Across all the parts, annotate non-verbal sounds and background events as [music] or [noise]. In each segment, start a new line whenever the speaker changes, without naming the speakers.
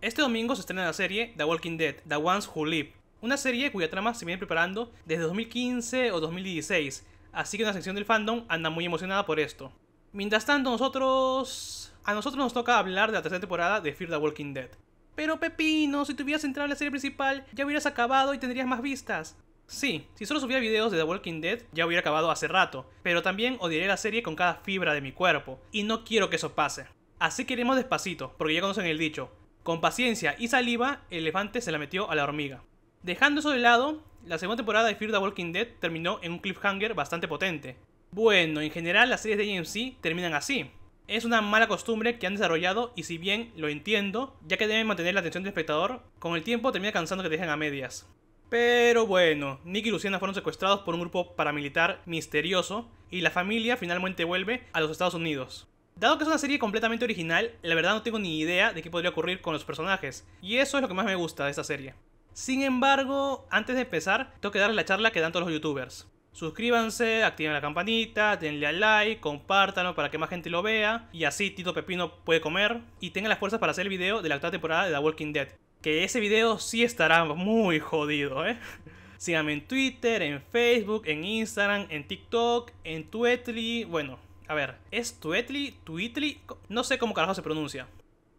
Este domingo se estrena la serie The Walking Dead, The Ones Who Live, una serie cuya trama se viene preparando desde 2015 o 2016, así que una sección del fandom anda muy emocionada por esto. Mientras tanto, nosotros... A nosotros nos toca hablar de la tercera temporada de Fear the Walking Dead. Pero Pepino, si tuvieras hubieras entrado en la serie principal, ya hubieras acabado y tendrías más vistas. Sí, si solo subiera videos de The Walking Dead, ya hubiera acabado hace rato, pero también odiaré la serie con cada fibra de mi cuerpo, y no quiero que eso pase. Así que iremos despacito, porque ya conocen el dicho, con paciencia y saliva, el elefante se la metió a la hormiga. Dejando eso de lado, la segunda temporada de Fear the Walking Dead terminó en un cliffhanger bastante potente. Bueno, en general las series de AMC terminan así. Es una mala costumbre que han desarrollado y si bien lo entiendo, ya que deben mantener la atención del espectador, con el tiempo termina cansando que dejen a medias. Pero bueno, Nick y Luciana fueron secuestrados por un grupo paramilitar misterioso y la familia finalmente vuelve a los Estados Unidos. Dado que es una serie completamente original, la verdad no tengo ni idea de qué podría ocurrir con los personajes, y eso es lo que más me gusta de esta serie. Sin embargo, antes de empezar, tengo que darles la charla que dan todos los youtubers. Suscríbanse, activen la campanita, denle al like, compártanlo para que más gente lo vea, y así Tito Pepino puede comer, y tenga las fuerzas para hacer el video de la octava temporada de The Walking Dead. Que ese video sí estará muy jodido, ¿eh? Síganme en Twitter, en Facebook, en Instagram, en TikTok, en Twitter, bueno, a ver, ¿es Tuetli? ¿Tuitli? No sé cómo carajo se pronuncia.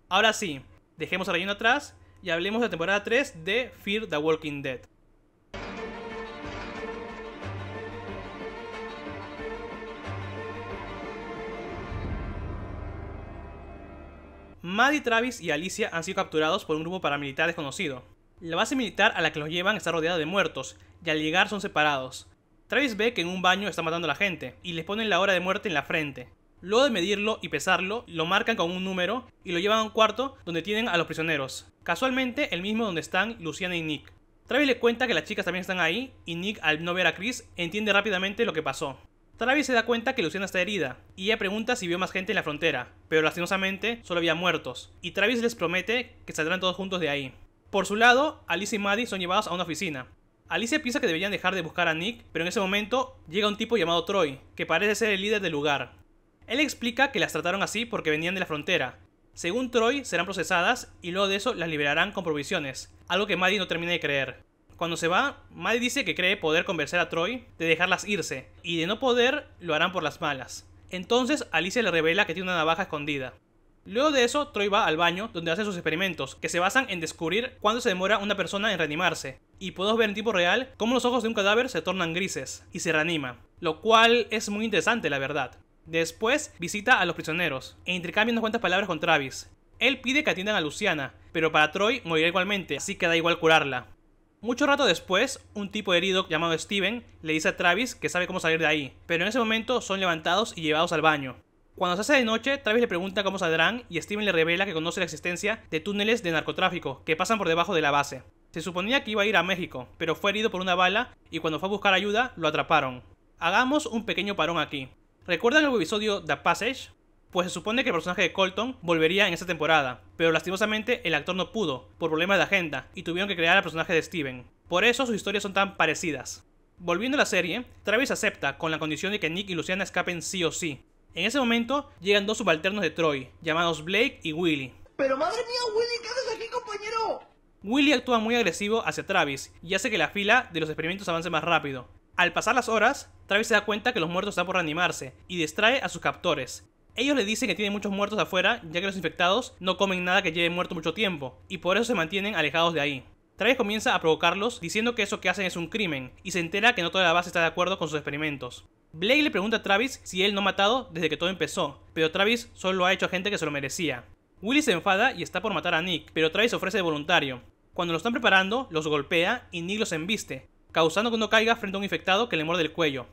Ahora sí, dejemos a relleno atrás y hablemos de la temporada 3 de Fear the Walking Dead. Maddie, Travis y Alicia han sido capturados por un grupo paramilitar desconocido. La base militar a la que los llevan está rodeada de muertos, y al llegar son separados. Travis ve que en un baño está matando a la gente y les ponen la hora de muerte en la frente. Luego de medirlo y pesarlo, lo marcan con un número y lo llevan a un cuarto donde tienen a los prisioneros. Casualmente, el mismo donde están Luciana y Nick. Travis le cuenta que las chicas también están ahí y Nick, al no ver a Chris, entiende rápidamente lo que pasó. Travis se da cuenta que Luciana está herida y ella pregunta si vio más gente en la frontera, pero lastimosamente solo había muertos y Travis les promete que saldrán todos juntos de ahí. Por su lado, Alice y Maddie son llevados a una oficina Alicia piensa que deberían dejar de buscar a Nick, pero en ese momento llega un tipo llamado Troy, que parece ser el líder del lugar. Él explica que las trataron así porque venían de la frontera. Según Troy, serán procesadas y luego de eso las liberarán con provisiones, algo que Maddie no termina de creer. Cuando se va, Maddie dice que cree poder convencer a Troy de dejarlas irse, y de no poder, lo harán por las malas. Entonces Alicia le revela que tiene una navaja escondida. Luego de eso, Troy va al baño, donde hace sus experimentos, que se basan en descubrir cuándo se demora una persona en reanimarse. Y podemos ver en tiempo real cómo los ojos de un cadáver se tornan grises y se reanima, lo cual es muy interesante, la verdad. Después visita a los prisioneros e intercambia unas cuantas palabras con Travis. Él pide que atiendan a Luciana, pero para Troy morirá igualmente, así que da igual curarla. Mucho rato después, un tipo herido llamado Steven le dice a Travis que sabe cómo salir de ahí, pero en ese momento son levantados y llevados al baño. Cuando se hace de noche, Travis le pregunta cómo saldrán y Steven le revela que conoce la existencia de túneles de narcotráfico que pasan por debajo de la base. Se suponía que iba a ir a México, pero fue herido por una bala y cuando fue a buscar ayuda lo atraparon. Hagamos un pequeño parón aquí. ¿Recuerdan el episodio The Passage? Pues se supone que el personaje de Colton volvería en esta temporada, pero lastimosamente el actor no pudo, por problemas de agenda, y tuvieron que crear al personaje de Steven. Por eso sus historias son tan parecidas. Volviendo a la serie, Travis acepta con la condición de que Nick y Luciana escapen sí o sí, en ese momento llegan dos subalternos de Troy, llamados Blake y Willy. Pero madre mía, Willy, ¿qué haces aquí, compañero? Willy actúa muy agresivo hacia Travis y hace que la fila de los experimentos avance más rápido. Al pasar las horas, Travis se da cuenta que los muertos están por reanimarse y distrae a sus captores. Ellos le dicen que tienen muchos muertos afuera, ya que los infectados no comen nada que lleve muerto mucho tiempo, y por eso se mantienen alejados de ahí. Travis comienza a provocarlos diciendo que eso que hacen es un crimen y se entera que no toda la base está de acuerdo con sus experimentos. Blake le pregunta a Travis si él no ha matado desde que todo empezó, pero Travis solo ha hecho a gente que se lo merecía. Willy se enfada y está por matar a Nick, pero Travis ofrece de voluntario. Cuando lo están preparando, los golpea y Nick los embiste, causando que uno caiga frente a un infectado que le muerde el cuello.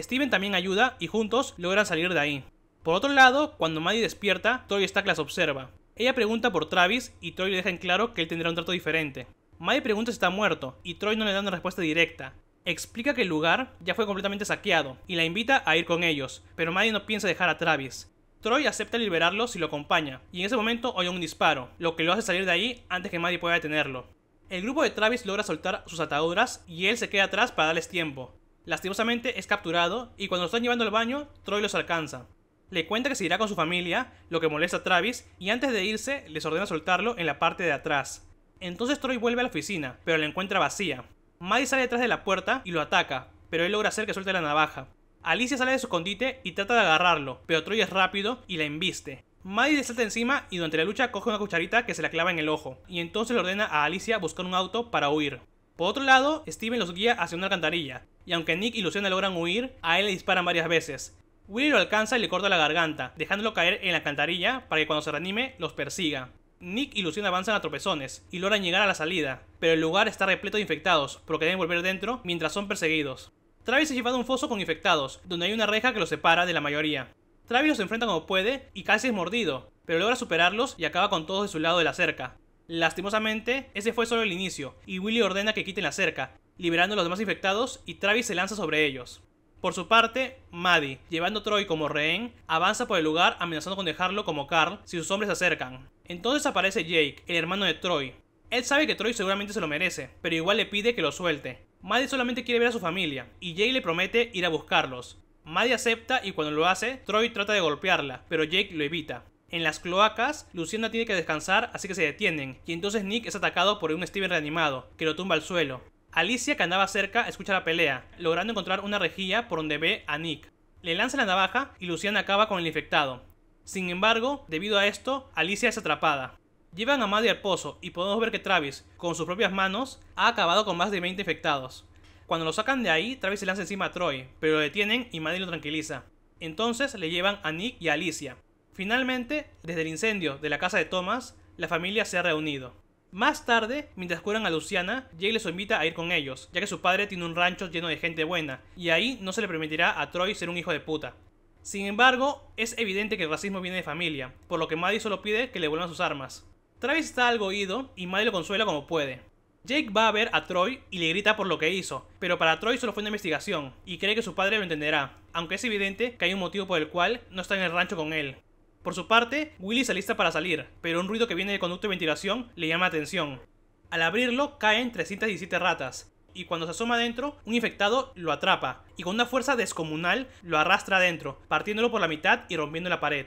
Steven también ayuda y juntos logran salir de ahí. Por otro lado, cuando Maddie despierta, Troy Stack las observa. Ella pregunta por Travis y Troy le deja en claro que él tendrá un trato diferente. Maddie pregunta si está muerto, y Troy no le da una respuesta directa. Explica que el lugar ya fue completamente saqueado, y la invita a ir con ellos, pero Maddie no piensa dejar a Travis. Troy acepta liberarlo si lo acompaña, y en ese momento oye un disparo, lo que lo hace salir de ahí antes que Maddie pueda detenerlo. El grupo de Travis logra soltar sus ataduras y él se queda atrás para darles tiempo. Lastimosamente es capturado y cuando lo están llevando al baño, Troy los alcanza. Le cuenta que se irá con su familia, lo que molesta a Travis, y antes de irse les ordena soltarlo en la parte de atrás. Entonces Troy vuelve a la oficina, pero la encuentra vacía. Maddie sale detrás de la puerta y lo ataca, pero él logra hacer que suelte la navaja. Alicia sale de su escondite y trata de agarrarlo, pero Troy es rápido y la embiste. Maddie le salta encima y durante la lucha coge una cucharita que se la clava en el ojo, y entonces le ordena a Alicia buscar un auto para huir. Por otro lado, Steven los guía hacia una alcantarilla, y aunque Nick y Luciana logran huir, a él le disparan varias veces. Willy lo alcanza y le corta la garganta, dejándolo caer en la alcantarilla para que cuando se reanime los persiga. Nick y Lucien avanzan a tropezones y logran llegar a la salida, pero el lugar está repleto de infectados, por que deben volver dentro mientras son perseguidos. Travis se llevado a un foso con infectados, donde hay una reja que los separa de la mayoría. Travis los enfrenta como puede y casi es mordido, pero logra superarlos y acaba con todos de su lado de la cerca. Lastimosamente, ese fue solo el inicio, y Willy ordena que quiten la cerca, liberando a los demás infectados y Travis se lanza sobre ellos. Por su parte, Maddie, llevando a Troy como rehén, avanza por el lugar amenazando con dejarlo como Carl si sus hombres se acercan. Entonces aparece Jake, el hermano de Troy. Él sabe que Troy seguramente se lo merece, pero igual le pide que lo suelte. Maddie solamente quiere ver a su familia, y Jake le promete ir a buscarlos. Maddie acepta y cuando lo hace, Troy trata de golpearla, pero Jake lo evita. En las cloacas, Luciana tiene que descansar, así que se detienen, y entonces Nick es atacado por un Steven reanimado, que lo tumba al suelo. Alicia, que andaba cerca, escucha la pelea, logrando encontrar una rejilla por donde ve a Nick. Le lanza la navaja y Luciana acaba con el infectado. Sin embargo, debido a esto, Alicia es atrapada. Llevan a Maddie al pozo y podemos ver que Travis, con sus propias manos, ha acabado con más de 20 infectados. Cuando lo sacan de ahí, Travis se lanza encima a Troy, pero lo detienen y Maddie lo tranquiliza. Entonces le llevan a Nick y a Alicia. Finalmente, desde el incendio de la casa de Thomas, la familia se ha reunido. Más tarde, mientras curan a Luciana, Jake les invita a ir con ellos, ya que su padre tiene un rancho lleno de gente buena, y ahí no se le permitirá a Troy ser un hijo de puta. Sin embargo, es evidente que el racismo viene de familia, por lo que Maddie solo pide que le vuelvan sus armas. Travis está algo oído y Maddie lo consuela como puede. Jake va a ver a Troy y le grita por lo que hizo, pero para Troy solo fue una investigación y cree que su padre lo entenderá, aunque es evidente que hay un motivo por el cual no está en el rancho con él. Por su parte, Willy se alista para salir, pero un ruido que viene del conducto de ventilación le llama atención. Al abrirlo, caen 317 ratas, y cuando se asoma adentro, un infectado lo atrapa, y con una fuerza descomunal lo arrastra adentro, partiéndolo por la mitad y rompiendo la pared.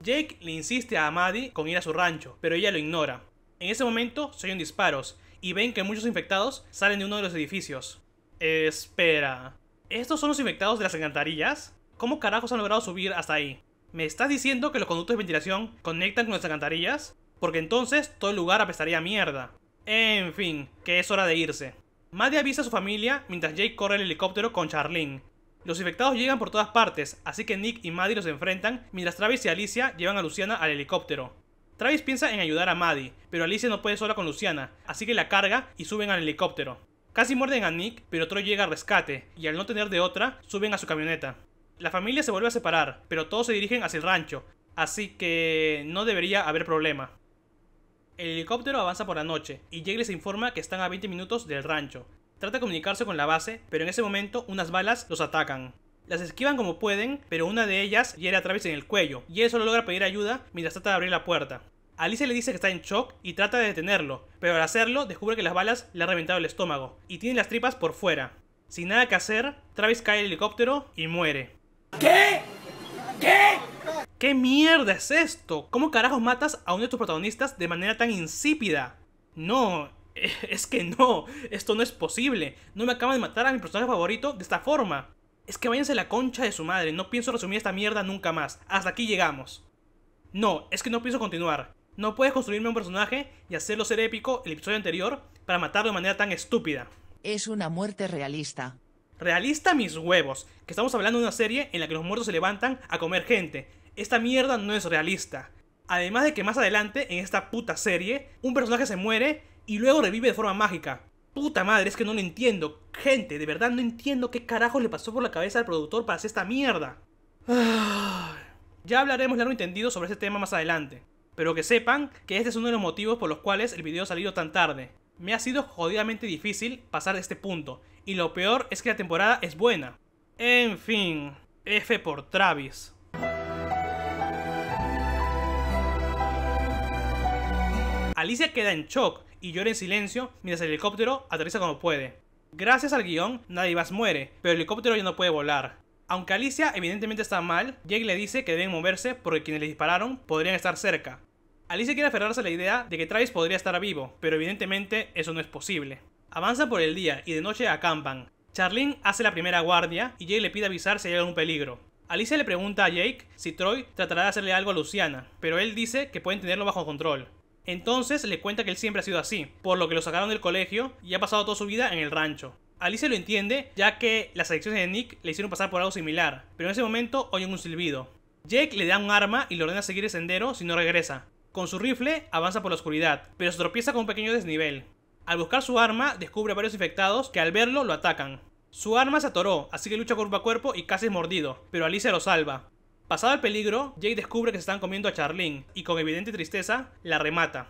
Jake le insiste a Maddie con ir a su rancho, pero ella lo ignora. En ese momento se oyen disparos y ven que muchos infectados salen de uno de los edificios. Espera. ¿Estos son los infectados de las encantarillas? ¿Cómo carajos han logrado subir hasta ahí? ¿Me estás diciendo que los conductos de ventilación conectan con las alcantarillas? Porque entonces todo el lugar apestaría a mierda. En fin, que es hora de irse. Maddie avisa a su familia mientras Jake corre el helicóptero con Charlene. Los infectados llegan por todas partes, así que Nick y Maddie los enfrentan mientras Travis y Alicia llevan a Luciana al helicóptero. Travis piensa en ayudar a Maddie, pero Alicia no puede sola con Luciana, así que la carga y suben al helicóptero. Casi muerden a Nick, pero Troy llega a rescate, y al no tener de otra, suben a su camioneta. La familia se vuelve a separar, pero todos se dirigen hacia el rancho, así que no debería haber problema. El helicóptero avanza por la noche y Jake les informa que están a 20 minutos del rancho. Trata de comunicarse con la base, pero en ese momento unas balas los atacan. Las esquivan como pueden, pero una de ellas hiere a Travis en el cuello, y él solo logra pedir ayuda mientras trata de abrir la puerta. Alicia le dice que está en shock y trata de detenerlo, pero al hacerlo descubre que las balas le han reventado el estómago y tiene las tripas por fuera. Sin nada que hacer, Travis cae del helicóptero y muere. ¿Qué? ¿Qué? ¿Qué mierda es esto? ¿Cómo carajos matas a uno de tus protagonistas de manera tan insípida? No, [laughs] es que no, esto no es posible. No me acaban de matar a mi personaje favorito de esta forma. Es que váyanse la concha de su madre, no pienso resumir esta mierda nunca más. Hasta aquí llegamos. No, es que no pienso continuar. No puedes construirme un personaje y hacerlo ser épico el episodio anterior para matarlo de manera tan estúpida. Es una muerte realista. Realista mis huevos, que estamos hablando de una serie en la que los muertos se levantan a comer gente. Esta mierda no es realista. Además de que más adelante, en esta puta serie, un personaje se muere y luego revive de forma mágica. Puta madre, es que no lo entiendo. Gente, de verdad no entiendo qué carajo le pasó por la cabeza al productor para hacer esta mierda. [sighs] Ya hablaremos largo entendido sobre este tema más adelante. Pero que sepan que este es uno de los motivos por los cuales el video ha salido tan tarde. Me ha sido jodidamente difícil pasar de este punto, y lo peor es que la temporada es buena. En fin, F por Travis. Alicia queda en shock y llora en silencio mientras el helicóptero aterriza como puede. Gracias al guión, nadie más muere, pero el helicóptero ya no puede volar. Aunque Alicia evidentemente está mal, Jake le dice que deben moverse porque quienes le dispararon podrían estar cerca. Alicia quiere aferrarse a la idea de que Travis podría estar vivo, pero evidentemente eso no es posible. Avanza por el día y de noche acampan. Charlene hace la primera guardia y Jake le pide avisar si hay algún peligro. Alicia le pregunta a Jake si Troy tratará de hacerle algo a Luciana, pero él dice que pueden tenerlo bajo control. Entonces le cuenta que él siempre ha sido así, por lo que lo sacaron del colegio y ha pasado toda su vida en el rancho. Alice lo entiende, ya que las adicciones de Nick le hicieron pasar por algo similar, pero en ese momento oyen un silbido. Jake le da un arma y le ordena seguir el sendero si no regresa, con su rifle avanza por la oscuridad, pero se tropieza con un pequeño desnivel. Al buscar su arma, descubre a varios infectados que al verlo lo atacan. Su arma se atoró, así que lucha cuerpo a cuerpo y casi es mordido, pero Alicia lo salva. Pasado el peligro, Jake descubre que se están comiendo a Charlene y con evidente tristeza la remata.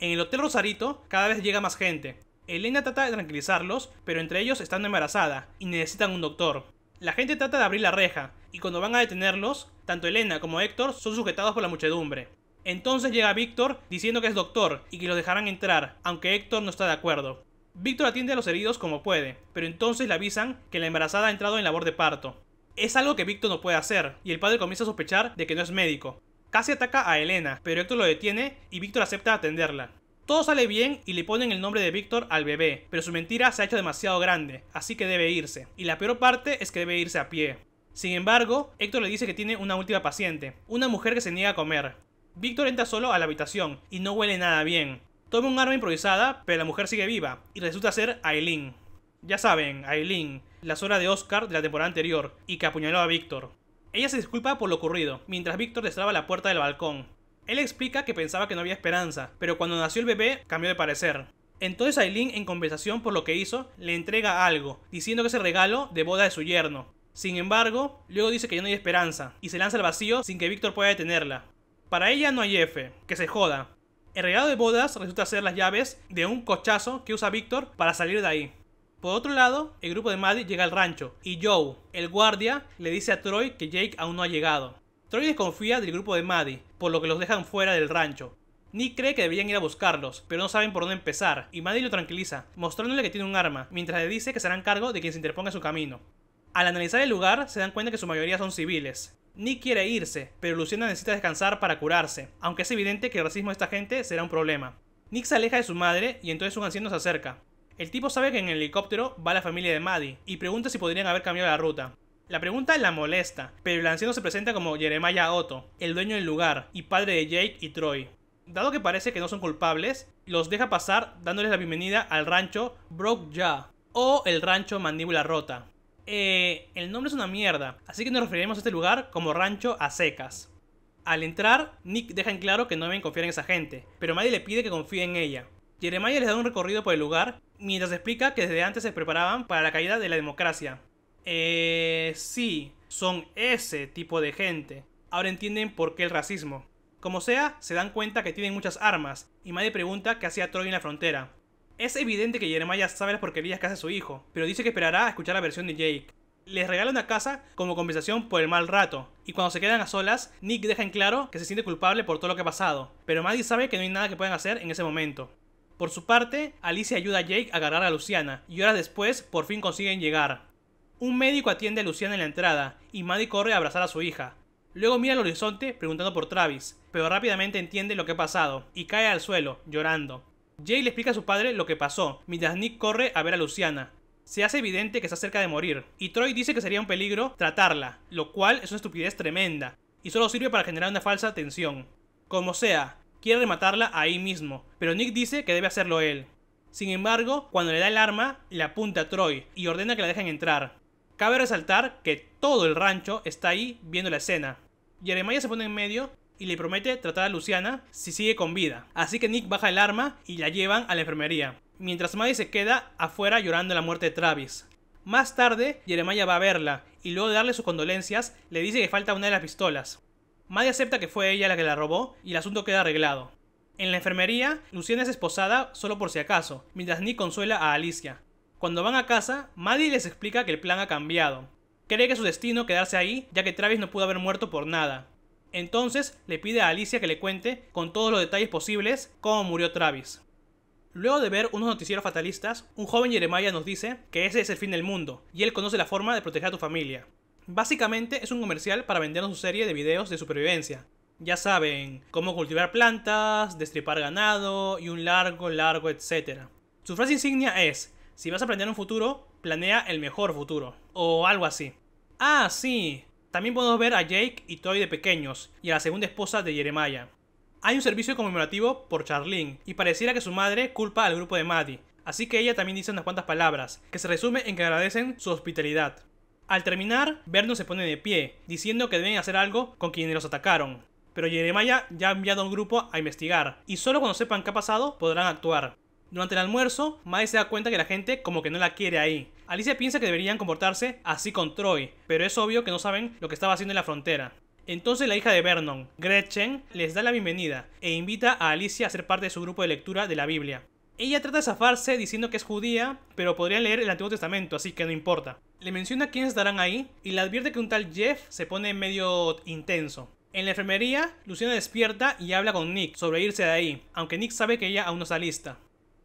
En el Hotel Rosarito cada vez llega más gente. Elena trata de tranquilizarlos, pero entre ellos están embarazada y necesitan un doctor. La gente trata de abrir la reja, y cuando van a detenerlos, tanto Elena como Héctor son sujetados por la muchedumbre. Entonces llega Víctor diciendo que es doctor y que lo dejarán entrar, aunque Héctor no está de acuerdo. Víctor atiende a los heridos como puede, pero entonces le avisan que la embarazada ha entrado en labor de parto. Es algo que Víctor no puede hacer, y el padre comienza a sospechar de que no es médico. Casi ataca a Elena, pero Héctor lo detiene y Víctor acepta atenderla. Todo sale bien y le ponen el nombre de Víctor al bebé, pero su mentira se ha hecho demasiado grande, así que debe irse. Y la peor parte es que debe irse a pie. Sin embargo, Héctor le dice que tiene una última paciente, una mujer que se niega a comer. Víctor entra solo a la habitación y no huele nada bien. Toma un arma improvisada, pero la mujer sigue viva y resulta ser Aileen. Ya saben, Aileen, la suegra de Oscar de la temporada anterior y que apuñaló a Víctor. Ella se disculpa por lo ocurrido, mientras Víctor destraba la puerta del balcón. Él explica que pensaba que no había esperanza, pero cuando nació el bebé cambió de parecer. Entonces Aileen, en compensación por lo que hizo, le entrega algo, diciendo que es el regalo de boda de su yerno. Sin embargo, luego dice que ya no hay esperanza, y se lanza al vacío sin que Víctor pueda detenerla. Para ella no hay F, que se joda. El regalo de bodas resulta ser las llaves de un cochazo que usa Víctor para salir de ahí. Por otro lado, el grupo de Maddie llega al rancho y Joe, el guardia, le dice a Troy que Jake aún no ha llegado. Troy desconfía del grupo de Maddie, por lo que los dejan fuera del rancho. Nick cree que deberían ir a buscarlos, pero no saben por dónde empezar, y Maddie lo tranquiliza, mostrándole que tiene un arma, mientras le dice que se cargo de quien se interponga en su camino. Al analizar el lugar, se dan cuenta que su mayoría son civiles, Nick quiere irse, pero Luciana necesita descansar para curarse, aunque es evidente que el racismo de esta gente será un problema. Nick se aleja de su madre y entonces un anciano se acerca. El tipo sabe que en el helicóptero va la familia de Maddie y pregunta si podrían haber cambiado la ruta. La pregunta la molesta, pero el anciano se presenta como Jeremiah Otto, el dueño del lugar y padre de Jake y Troy. Dado que parece que no son culpables, los deja pasar dándoles la bienvenida al rancho Broke Jaw o el rancho Mandíbula Rota. Eh, el nombre es una mierda, así que nos referiremos a este lugar como Rancho a Secas. Al entrar, Nick deja en claro que no deben confiar en esa gente, pero Maddie le pide que confíe en ella. Jeremiah les da un recorrido por el lugar, mientras explica que desde antes se preparaban para la caída de la democracia. Eh... sí, son ese tipo de gente. Ahora entienden por qué el racismo. Como sea, se dan cuenta que tienen muchas armas, y Maddie pregunta qué hacía Troy en la frontera. Es evidente que Jeremiah sabe las porquerías que hace su hijo, pero dice que esperará a escuchar la versión de Jake. Les regala una casa como compensación por el mal rato, y cuando se quedan a solas, Nick deja en claro que se siente culpable por todo lo que ha pasado, pero Maddie sabe que no hay nada que puedan hacer en ese momento. Por su parte, Alicia ayuda a Jake a agarrar a Luciana, y horas después por fin consiguen llegar. Un médico atiende a Luciana en la entrada, y Maddie corre a abrazar a su hija. Luego mira al horizonte preguntando por Travis, pero rápidamente entiende lo que ha pasado, y cae al suelo, llorando. Jay le explica a su padre lo que pasó, mientras Nick corre a ver a Luciana. Se hace evidente que está cerca de morir, y Troy dice que sería un peligro tratarla, lo cual es una estupidez tremenda, y solo sirve para generar una falsa tensión. Como sea, quiere rematarla ahí mismo, pero Nick dice que debe hacerlo él. Sin embargo, cuando le da el arma, le apunta a Troy y ordena que la dejen entrar. Cabe resaltar que todo el rancho está ahí viendo la escena. Jeremiah se pone en medio y le promete tratar a Luciana si sigue con vida. Así que Nick baja el arma y la llevan a la enfermería, mientras Maddie se queda afuera llorando la muerte de Travis. Más tarde, Jeremiah va a verla y luego de darle sus condolencias le dice que falta una de las pistolas. Maddie acepta que fue ella la que la robó y el asunto queda arreglado. En la enfermería, Luciana es esposada solo por si acaso, mientras Nick consuela a Alicia. Cuando van a casa, Maddie les explica que el plan ha cambiado. Cree que su destino quedarse ahí, ya que Travis no pudo haber muerto por nada, entonces le pide a Alicia que le cuente con todos los detalles posibles cómo murió Travis. Luego de ver unos noticieros fatalistas, un joven Jeremiah nos dice que ese es el fin del mundo y él conoce la forma de proteger a tu familia. Básicamente es un comercial para vendernos su serie de videos de supervivencia. Ya saben, cómo cultivar plantas, destripar ganado y un largo, largo, etcétera. Su frase insignia es, si vas a planear un futuro, planea el mejor futuro. O algo así. Ah, sí. También podemos ver a Jake y Toy de pequeños, y a la segunda esposa de Jeremiah. Hay un servicio conmemorativo por Charlene, y pareciera que su madre culpa al grupo de Maddie, así que ella también dice unas cuantas palabras, que se resume en que agradecen su hospitalidad. Al terminar, Vernon se pone de pie, diciendo que deben hacer algo con quienes los atacaron. Pero Jeremiah ya ha enviado a un grupo a investigar, y solo cuando sepan qué ha pasado podrán actuar. Durante el almuerzo, Maddie se da cuenta que la gente como que no la quiere ahí, Alicia piensa que deberían comportarse así con Troy, pero es obvio que no saben lo que estaba haciendo en la frontera. Entonces la hija de Vernon, Gretchen, les da la bienvenida e invita a Alicia a ser parte de su grupo de lectura de la Biblia. Ella trata de zafarse diciendo que es judía, pero podría leer el Antiguo Testamento, así que no importa. Le menciona quiénes estarán ahí y le advierte que un tal Jeff se pone medio intenso. En la enfermería, Luciana despierta y habla con Nick sobre irse de ahí, aunque Nick sabe que ella aún no está lista.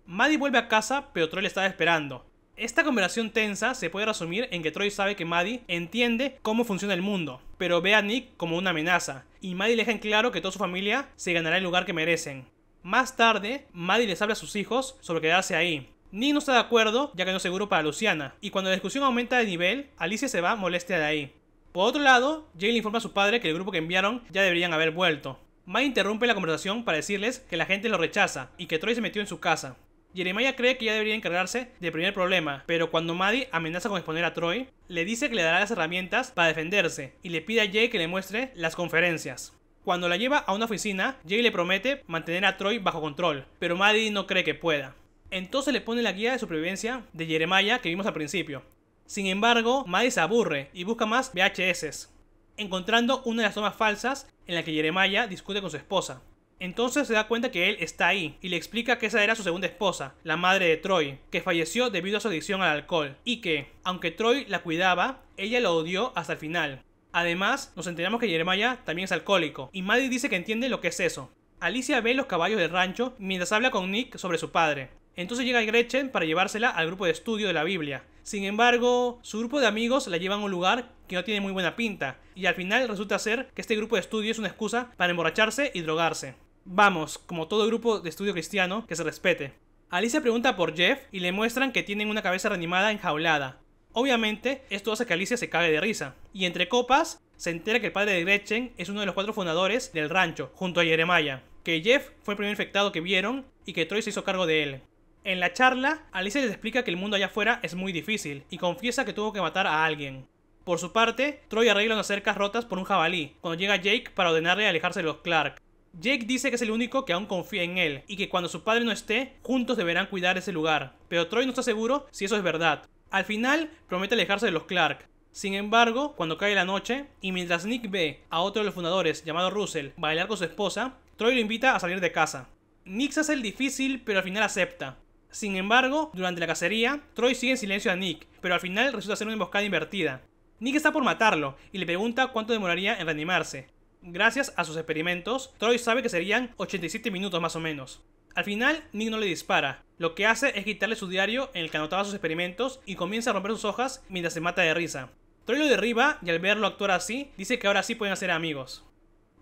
Maddie vuelve a casa, pero Troy le estaba esperando, esta conversación tensa se puede resumir en que Troy sabe que Maddie entiende cómo funciona el mundo, pero ve a Nick como una amenaza, y Maddie le deja en claro que toda su familia se ganará el lugar que merecen. Más tarde, Maddie les habla a sus hijos sobre quedarse ahí, Nick no está de acuerdo, ya que no es seguro para Luciana, y cuando la discusión aumenta de nivel, Alicia se va molestia de ahí. Por otro lado, Jay le informa a su padre que el grupo que enviaron ya deberían haber vuelto. Maddie interrumpe la conversación para decirles que la gente lo rechaza y que Troy se metió en su casa. Jeremiah cree que ya debería encargarse del primer problema, pero cuando Maddie amenaza con exponer a Troy, le dice que le dará las herramientas para defenderse y le pide a Jay que le muestre las conferencias. Cuando la lleva a una oficina, Jay le promete mantener a Troy bajo control, pero Maddie no cree que pueda. Entonces le pone la guía de supervivencia de Jeremiah que vimos al principio. Sin embargo, Maddie se aburre y busca más VHS, encontrando una de las tomas falsas en la que Jeremiah discute con su esposa. Entonces se da cuenta que él está ahí y le explica que esa era su segunda esposa, la madre de Troy, que falleció debido a su adicción al alcohol y que, aunque Troy la cuidaba, ella lo odió hasta el final. Además, nos enteramos que Jeremiah también es alcohólico y Maddie dice que entiende lo que es eso. Alicia ve los caballos del rancho mientras habla con Nick sobre su padre. Entonces llega Gretchen para llevársela al grupo de estudio de la Biblia. Sin embargo, su grupo de amigos la llevan a un lugar que no tiene muy buena pinta, y al final resulta ser que este grupo de estudio es una excusa para emborracharse y drogarse. Vamos, como todo grupo de estudio cristiano, que se respete. Alicia pregunta por Jeff y le muestran que tienen una cabeza reanimada enjaulada. Obviamente, esto hace que Alicia se cague de risa. Y entre copas, se entera que el padre de Gretchen es uno de los cuatro fundadores del rancho, junto a Jeremiah, que Jeff fue el primer infectado que vieron y que Troy se hizo cargo de él. En la charla, Alicia les explica que el mundo allá afuera es muy difícil y confiesa que tuvo que matar a alguien. Por su parte, Troy arregla unas cercas rotas por un jabalí, cuando llega Jake para ordenarle alejarse de los Clark. Jake dice que es el único que aún confía en él y que cuando su padre no esté, juntos deberán cuidar ese lugar, pero Troy no está seguro si eso es verdad. Al final, promete alejarse de los Clark. Sin embargo, cuando cae la noche, y mientras Nick ve a otro de los fundadores, llamado Russell, bailar con su esposa, Troy lo invita a salir de casa. Nick se hace el difícil, pero al final acepta. Sin embargo, durante la cacería, Troy sigue en silencio a Nick, pero al final resulta ser una emboscada invertida. Nick está por matarlo y le pregunta cuánto demoraría en reanimarse. Gracias a sus experimentos, Troy sabe que serían 87 minutos más o menos. Al final, Nick no le dispara. Lo que hace es quitarle su diario en el que anotaba sus experimentos y comienza a romper sus hojas mientras se mata de risa. Troy lo derriba y al verlo actuar así, dice que ahora sí pueden hacer amigos.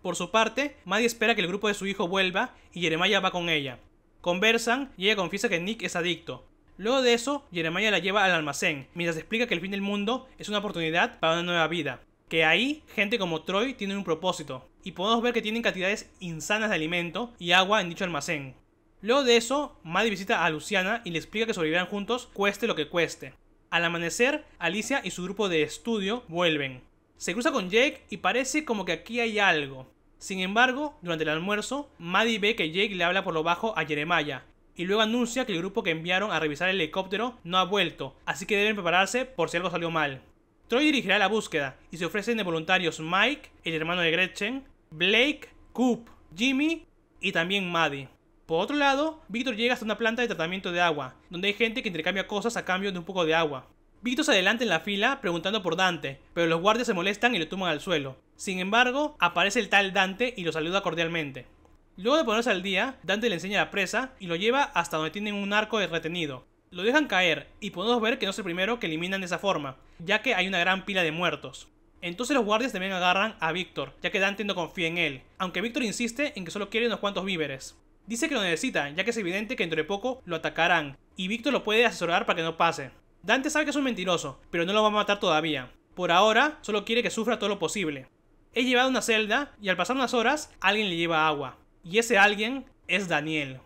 Por su parte, Maddie espera que el grupo de su hijo vuelva y Jeremiah va con ella. Conversan y ella confiesa que Nick es adicto. Luego de eso, Jeremiah la lleva al almacén, mientras explica que el fin del mundo es una oportunidad para una nueva vida que ahí gente como Troy tienen un propósito, y podemos ver que tienen cantidades insanas de alimento y agua en dicho almacén. Luego de eso, Maddie visita a Luciana y le explica que sobrevivirán juntos cueste lo que cueste. Al amanecer, Alicia y su grupo de estudio vuelven. Se cruza con Jake y parece como que aquí hay algo. Sin embargo, durante el almuerzo, Maddie ve que Jake le habla por lo bajo a Jeremiah y luego anuncia que el grupo que enviaron a revisar el helicóptero no ha vuelto, así que deben prepararse por si algo salió mal. Troy dirigirá la búsqueda y se ofrecen de voluntarios Mike, el hermano de Gretchen, Blake, Coop, Jimmy y también Maddie. Por otro lado, Victor llega hasta una planta de tratamiento de agua, donde hay gente que intercambia cosas a cambio de un poco de agua. Victor se adelanta en la fila preguntando por Dante, pero los guardias se molestan y lo toman al suelo. Sin embargo, aparece el tal Dante y lo saluda cordialmente. Luego de ponerse al día, Dante le enseña la presa y lo lleva hasta donde tienen un arco de retenido, lo dejan caer y podemos ver que no es el primero que eliminan de esa forma, ya que hay una gran pila de muertos. Entonces los guardias también agarran a Víctor, ya que Dante no confía en él, aunque Víctor insiste en que solo quiere unos cuantos víveres. Dice que lo necesita, ya que es evidente que entre poco lo atacarán, y Víctor lo puede asesorar para que no pase. Dante sabe que es un mentiroso, pero no lo va a matar todavía. Por ahora, solo quiere que sufra todo lo posible. He llevado a una celda, y al pasar unas horas, alguien le lleva agua. Y ese alguien es Daniel.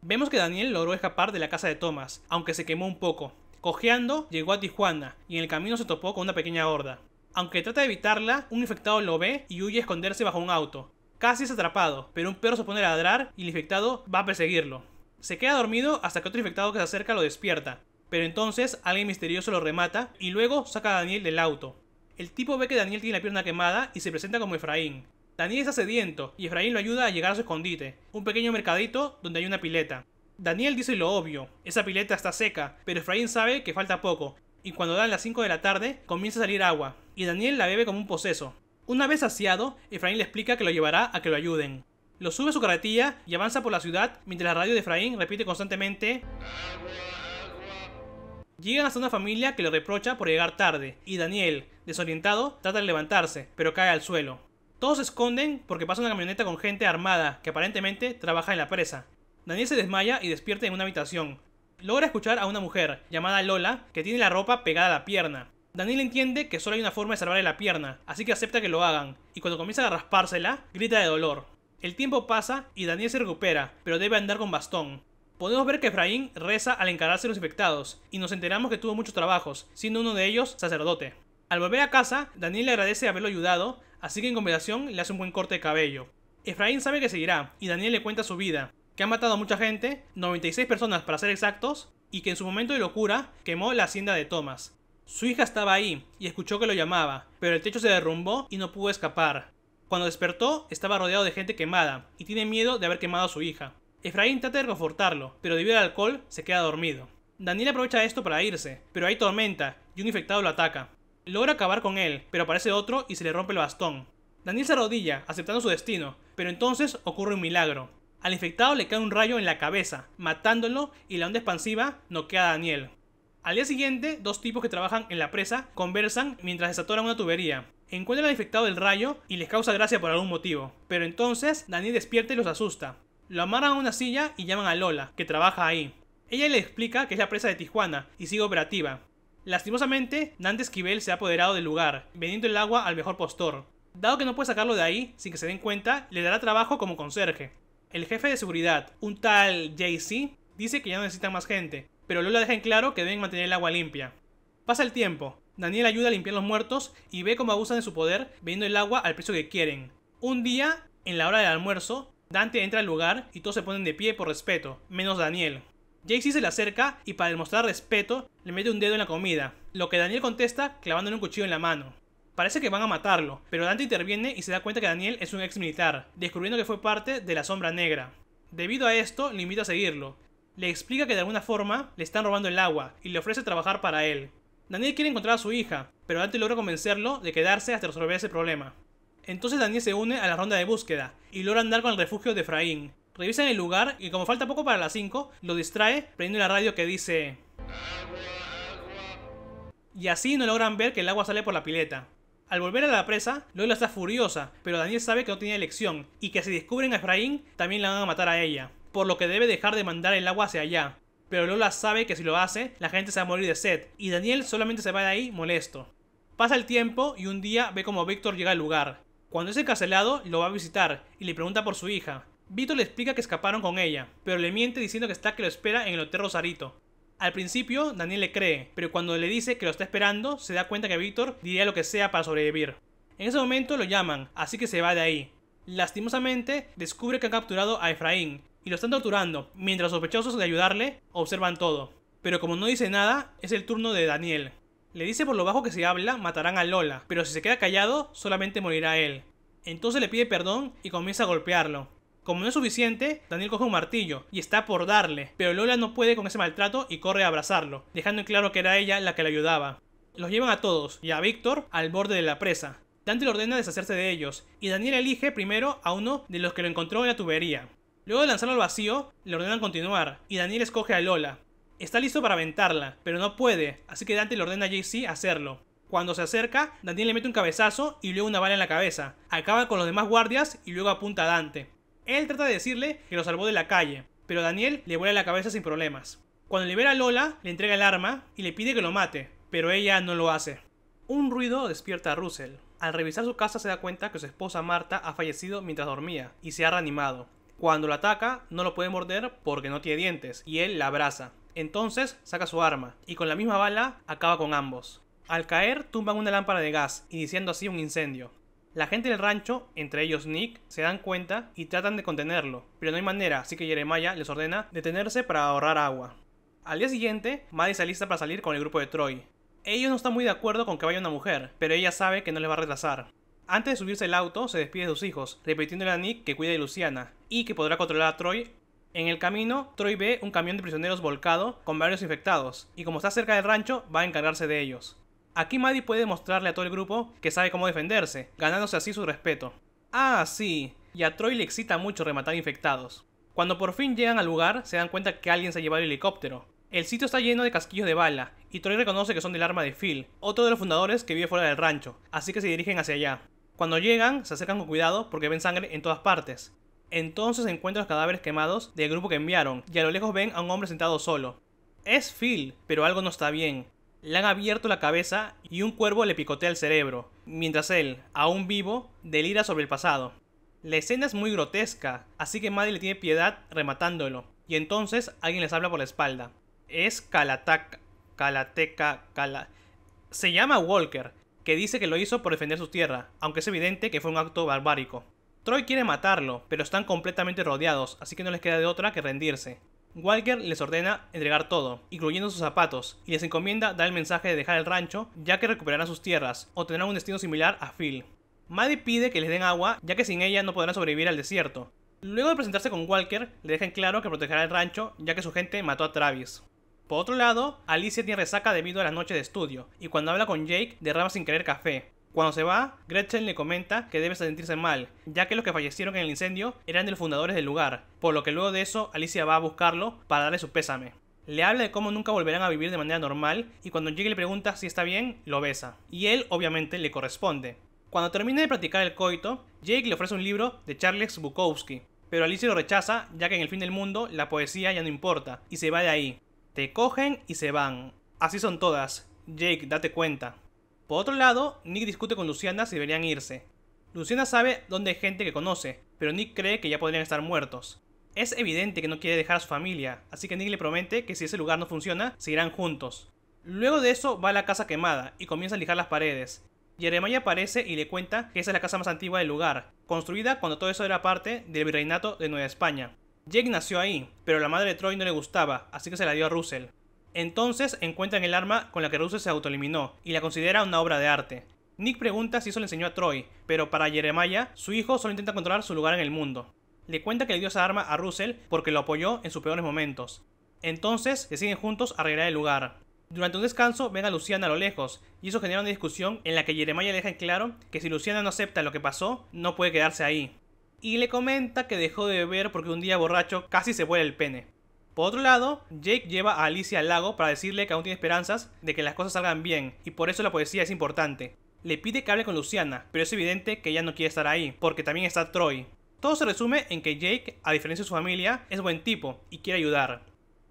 Vemos que Daniel logró escapar de la casa de Thomas, aunque se quemó un poco. Cojeando, llegó a Tijuana y en el camino se topó con una pequeña horda. Aunque trata de evitarla, un infectado lo ve y huye a esconderse bajo un auto. Casi es atrapado, pero un perro se pone a ladrar y el infectado va a perseguirlo. Se queda dormido hasta que otro infectado que se acerca lo despierta, pero entonces alguien misterioso lo remata y luego saca a Daniel del auto. El tipo ve que Daniel tiene la pierna quemada y se presenta como Efraín, Daniel está sediento y Efraín lo ayuda a llegar a su escondite, un pequeño mercadito donde hay una pileta. Daniel dice lo obvio, esa pileta está seca, pero Efraín sabe que falta poco, y cuando dan las 5 de la tarde comienza a salir agua, y Daniel la bebe como un poseso. Una vez saciado, Efraín le explica que lo llevará a que lo ayuden. Lo sube a su carretilla y avanza por la ciudad mientras la radio de Efraín repite constantemente... Llegan hasta una familia que lo reprocha por llegar tarde, y Daniel, desorientado, trata de levantarse, pero cae al suelo. Todos se esconden porque pasa una camioneta con gente armada que aparentemente trabaja en la presa. Daniel se desmaya y despierta en una habitación. Logra escuchar a una mujer, llamada Lola, que tiene la ropa pegada a la pierna. Daniel entiende que solo hay una forma de salvarle la pierna, así que acepta que lo hagan, y cuando comienza a raspársela, grita de dolor. El tiempo pasa y Daniel se recupera, pero debe andar con bastón. Podemos ver que Efraín reza al encararse los infectados, y nos enteramos que tuvo muchos trabajos, siendo uno de ellos sacerdote. Al volver a casa, Daniel le agradece haberlo ayudado, así que en combinación le hace un buen corte de cabello. Efraín sabe que seguirá, y Daniel le cuenta su vida, que ha matado a mucha gente, 96 personas para ser exactos, y que en su momento de locura quemó la hacienda de Thomas. Su hija estaba ahí, y escuchó que lo llamaba, pero el techo se derrumbó y no pudo escapar. Cuando despertó, estaba rodeado de gente quemada, y tiene miedo de haber quemado a su hija. Efraín trata de reconfortarlo, pero debido al alcohol se queda dormido. Daniel aprovecha esto para irse, pero hay tormenta, y un infectado lo ataca. Logra acabar con él, pero aparece otro y se le rompe el bastón. Daniel se arrodilla, aceptando su destino, pero entonces ocurre un milagro. Al infectado le cae un rayo en la cabeza, matándolo y la onda expansiva noquea a Daniel. Al día siguiente, dos tipos que trabajan en la presa conversan mientras desatoran una tubería. Encuentran al infectado del rayo y les causa gracia por algún motivo, pero entonces Daniel despierta y los asusta. Lo amarran a una silla y llaman a Lola, que trabaja ahí. Ella le explica que es la presa de Tijuana y sigue operativa, Lastimosamente, Dante Esquivel se ha apoderado del lugar, vendiendo el agua al mejor postor. Dado que no puede sacarlo de ahí sin que se den cuenta, le dará trabajo como conserje. El jefe de seguridad, un tal Jay-Z, dice que ya no necesitan más gente, pero Lola deja en claro que deben mantener el agua limpia. Pasa el tiempo, Daniel ayuda a limpiar los muertos y ve cómo abusan de su poder vendiendo el agua al precio que quieren. Un día, en la hora del almuerzo, Dante entra al lugar y todos se ponen de pie por respeto, menos Daniel. Jaycee se le acerca y para demostrar respeto le mete un dedo en la comida, lo que Daniel contesta clavándole un cuchillo en la mano. Parece que van a matarlo, pero Dante interviene y se da cuenta que Daniel es un ex militar, descubriendo que fue parte de la Sombra Negra. Debido a esto, le invita a seguirlo. Le explica que de alguna forma le están robando el agua y le ofrece trabajar para él. Daniel quiere encontrar a su hija, pero Dante logra convencerlo de quedarse hasta resolver ese problema. Entonces Daniel se une a la ronda de búsqueda y logra andar con el refugio de Efraín, Revisan el lugar y como falta poco para las 5, lo distrae prendiendo la radio que dice... Y así no logran ver que el agua sale por la pileta. Al volver a la presa, Lola está furiosa, pero Daniel sabe que no tiene elección y que si descubren a Efraín, también la van a matar a ella, por lo que debe dejar de mandar el agua hacia allá. Pero Lola sabe que si lo hace, la gente se va a morir de sed, y Daniel solamente se va de ahí molesto. Pasa el tiempo y un día ve como Víctor llega al lugar. Cuando es encarcelado, lo va a visitar y le pregunta por su hija, Vito le explica que escaparon con ella, pero le miente diciendo que está que lo espera en el Hotel Rosarito. Al principio, Daniel le cree, pero cuando le dice que lo está esperando, se da cuenta que Víctor diría lo que sea para sobrevivir. En ese momento lo llaman, así que se va de ahí. Lastimosamente, descubre que han capturado a Efraín y lo están torturando, mientras sospechosos de ayudarle observan todo. Pero como no dice nada, es el turno de Daniel. Le dice por lo bajo que si habla, matarán a Lola, pero si se queda callado, solamente morirá él. Entonces le pide perdón y comienza a golpearlo, como no es suficiente, Daniel coge un martillo y está por darle, pero Lola no puede con ese maltrato y corre a abrazarlo, dejando en claro que era ella la que le ayudaba. Los llevan a todos y a Víctor al borde de la presa. Dante le ordena deshacerse de ellos, y Daniel elige primero a uno de los que lo encontró en la tubería. Luego de lanzarlo al vacío, le ordenan continuar, y Daniel escoge a Lola. Está listo para aventarla, pero no puede, así que Dante le ordena a JC hacerlo. Cuando se acerca, Daniel le mete un cabezazo y luego una bala en la cabeza. Acaba con los demás guardias y luego apunta a Dante. Él trata de decirle que lo salvó de la calle, pero Daniel le vuela la cabeza sin problemas. Cuando libera a Lola, le entrega el arma y le pide que lo mate, pero ella no lo hace. Un ruido despierta a Russell. Al revisar su casa se da cuenta que su esposa Marta ha fallecido mientras dormía y se ha reanimado. Cuando lo ataca, no lo puede morder porque no tiene dientes y él la abraza. Entonces saca su arma y con la misma bala acaba con ambos. Al caer, tumban una lámpara de gas, iniciando así un incendio. La gente del rancho, entre ellos Nick, se dan cuenta y tratan de contenerlo, pero no hay manera, así que Jeremiah les ordena detenerse para ahorrar agua. Al día siguiente, Maddie se alista para salir con el grupo de Troy. Ellos no están muy de acuerdo con que vaya una mujer, pero ella sabe que no les va a retrasar. Antes de subirse al auto, se despide de sus hijos, repitiéndole a Nick que cuide de Luciana y que podrá controlar a Troy. En el camino, Troy ve un camión de prisioneros volcado con varios infectados, y como está cerca del rancho, va a encargarse de ellos. Aquí Maddie puede mostrarle a todo el grupo que sabe cómo defenderse, ganándose así su respeto. Ah, sí, y a Troy le excita mucho rematar infectados. Cuando por fin llegan al lugar, se dan cuenta que alguien se ha llevado el helicóptero. El sitio está lleno de casquillos de bala, y Troy reconoce que son del arma de Phil, otro de los fundadores que vive fuera del rancho, así que se dirigen hacia allá. Cuando llegan, se acercan con cuidado porque ven sangre en todas partes. Entonces encuentran los cadáveres quemados del grupo que enviaron, y a lo lejos ven a un hombre sentado solo. Es Phil, pero algo no está bien le han abierto la cabeza y un cuervo le picotea el cerebro, mientras él, aún vivo, delira sobre el pasado. La escena es muy grotesca, así que Maddie le tiene piedad rematándolo, y entonces alguien les habla por la espalda. Es Calataca, Calateca, Cala... Se llama Walker, que dice que lo hizo por defender su tierra, aunque es evidente que fue un acto barbárico. Troy quiere matarlo, pero están completamente rodeados, así que no les queda de otra que rendirse. Walker les ordena entregar todo, incluyendo sus zapatos, y les encomienda dar el mensaje de dejar el rancho, ya que recuperarán sus tierras o tendrán un destino similar a Phil. Maddie pide que les den agua, ya que sin ella no podrán sobrevivir al desierto. Luego de presentarse con Walker, le dejan claro que protegerá el rancho, ya que su gente mató a Travis. Por otro lado, Alicia tiene resaca debido a la noche de estudio, y cuando habla con Jake, derrama sin querer café. Cuando se va, Gretchen le comenta que debe sentirse mal, ya que los que fallecieron en el incendio eran de los fundadores del lugar, por lo que luego de eso Alicia va a buscarlo para darle su pésame. Le habla de cómo nunca volverán a vivir de manera normal y cuando Jake le pregunta si está bien, lo besa. Y él obviamente le corresponde. Cuando termina de practicar el coito, Jake le ofrece un libro de Charles Bukowski, pero Alicia lo rechaza ya que en el fin del mundo la poesía ya no importa y se va de ahí. Te cogen y se van. Así son todas. Jake, date cuenta. Por otro lado, Nick discute con Luciana si deberían irse. Luciana sabe dónde hay gente que conoce, pero Nick cree que ya podrían estar muertos. Es evidente que no quiere dejar a su familia, así que Nick le promete que si ese lugar no funciona, se irán juntos. Luego de eso va a la casa quemada y comienza a lijar las paredes. Jeremiah aparece y le cuenta que esa es la casa más antigua del lugar, construida cuando todo eso era parte del virreinato de Nueva España. Jake nació ahí, pero la madre de Troy no le gustaba, así que se la dio a Russell. Entonces encuentran el arma con la que Russell se autoeliminó y la considera una obra de arte. Nick pregunta si eso le enseñó a Troy, pero para Jeremiah, su hijo solo intenta controlar su lugar en el mundo. Le cuenta que le dio esa arma a Russell porque lo apoyó en sus peores momentos. Entonces siguen juntos arreglar el lugar. Durante un descanso ven a Luciana a lo lejos, y eso genera una discusión en la que Jeremiah le deja en claro que si Luciana no acepta lo que pasó, no puede quedarse ahí. Y le comenta que dejó de beber porque un día borracho casi se vuela el pene. Por otro lado, Jake lleva a Alicia al lago para decirle que aún tiene esperanzas de que las cosas salgan bien, y por eso la poesía es importante. Le pide que hable con Luciana, pero es evidente que ella no quiere estar ahí, porque también está Troy. Todo se resume en que Jake, a diferencia de su familia, es buen tipo y quiere ayudar.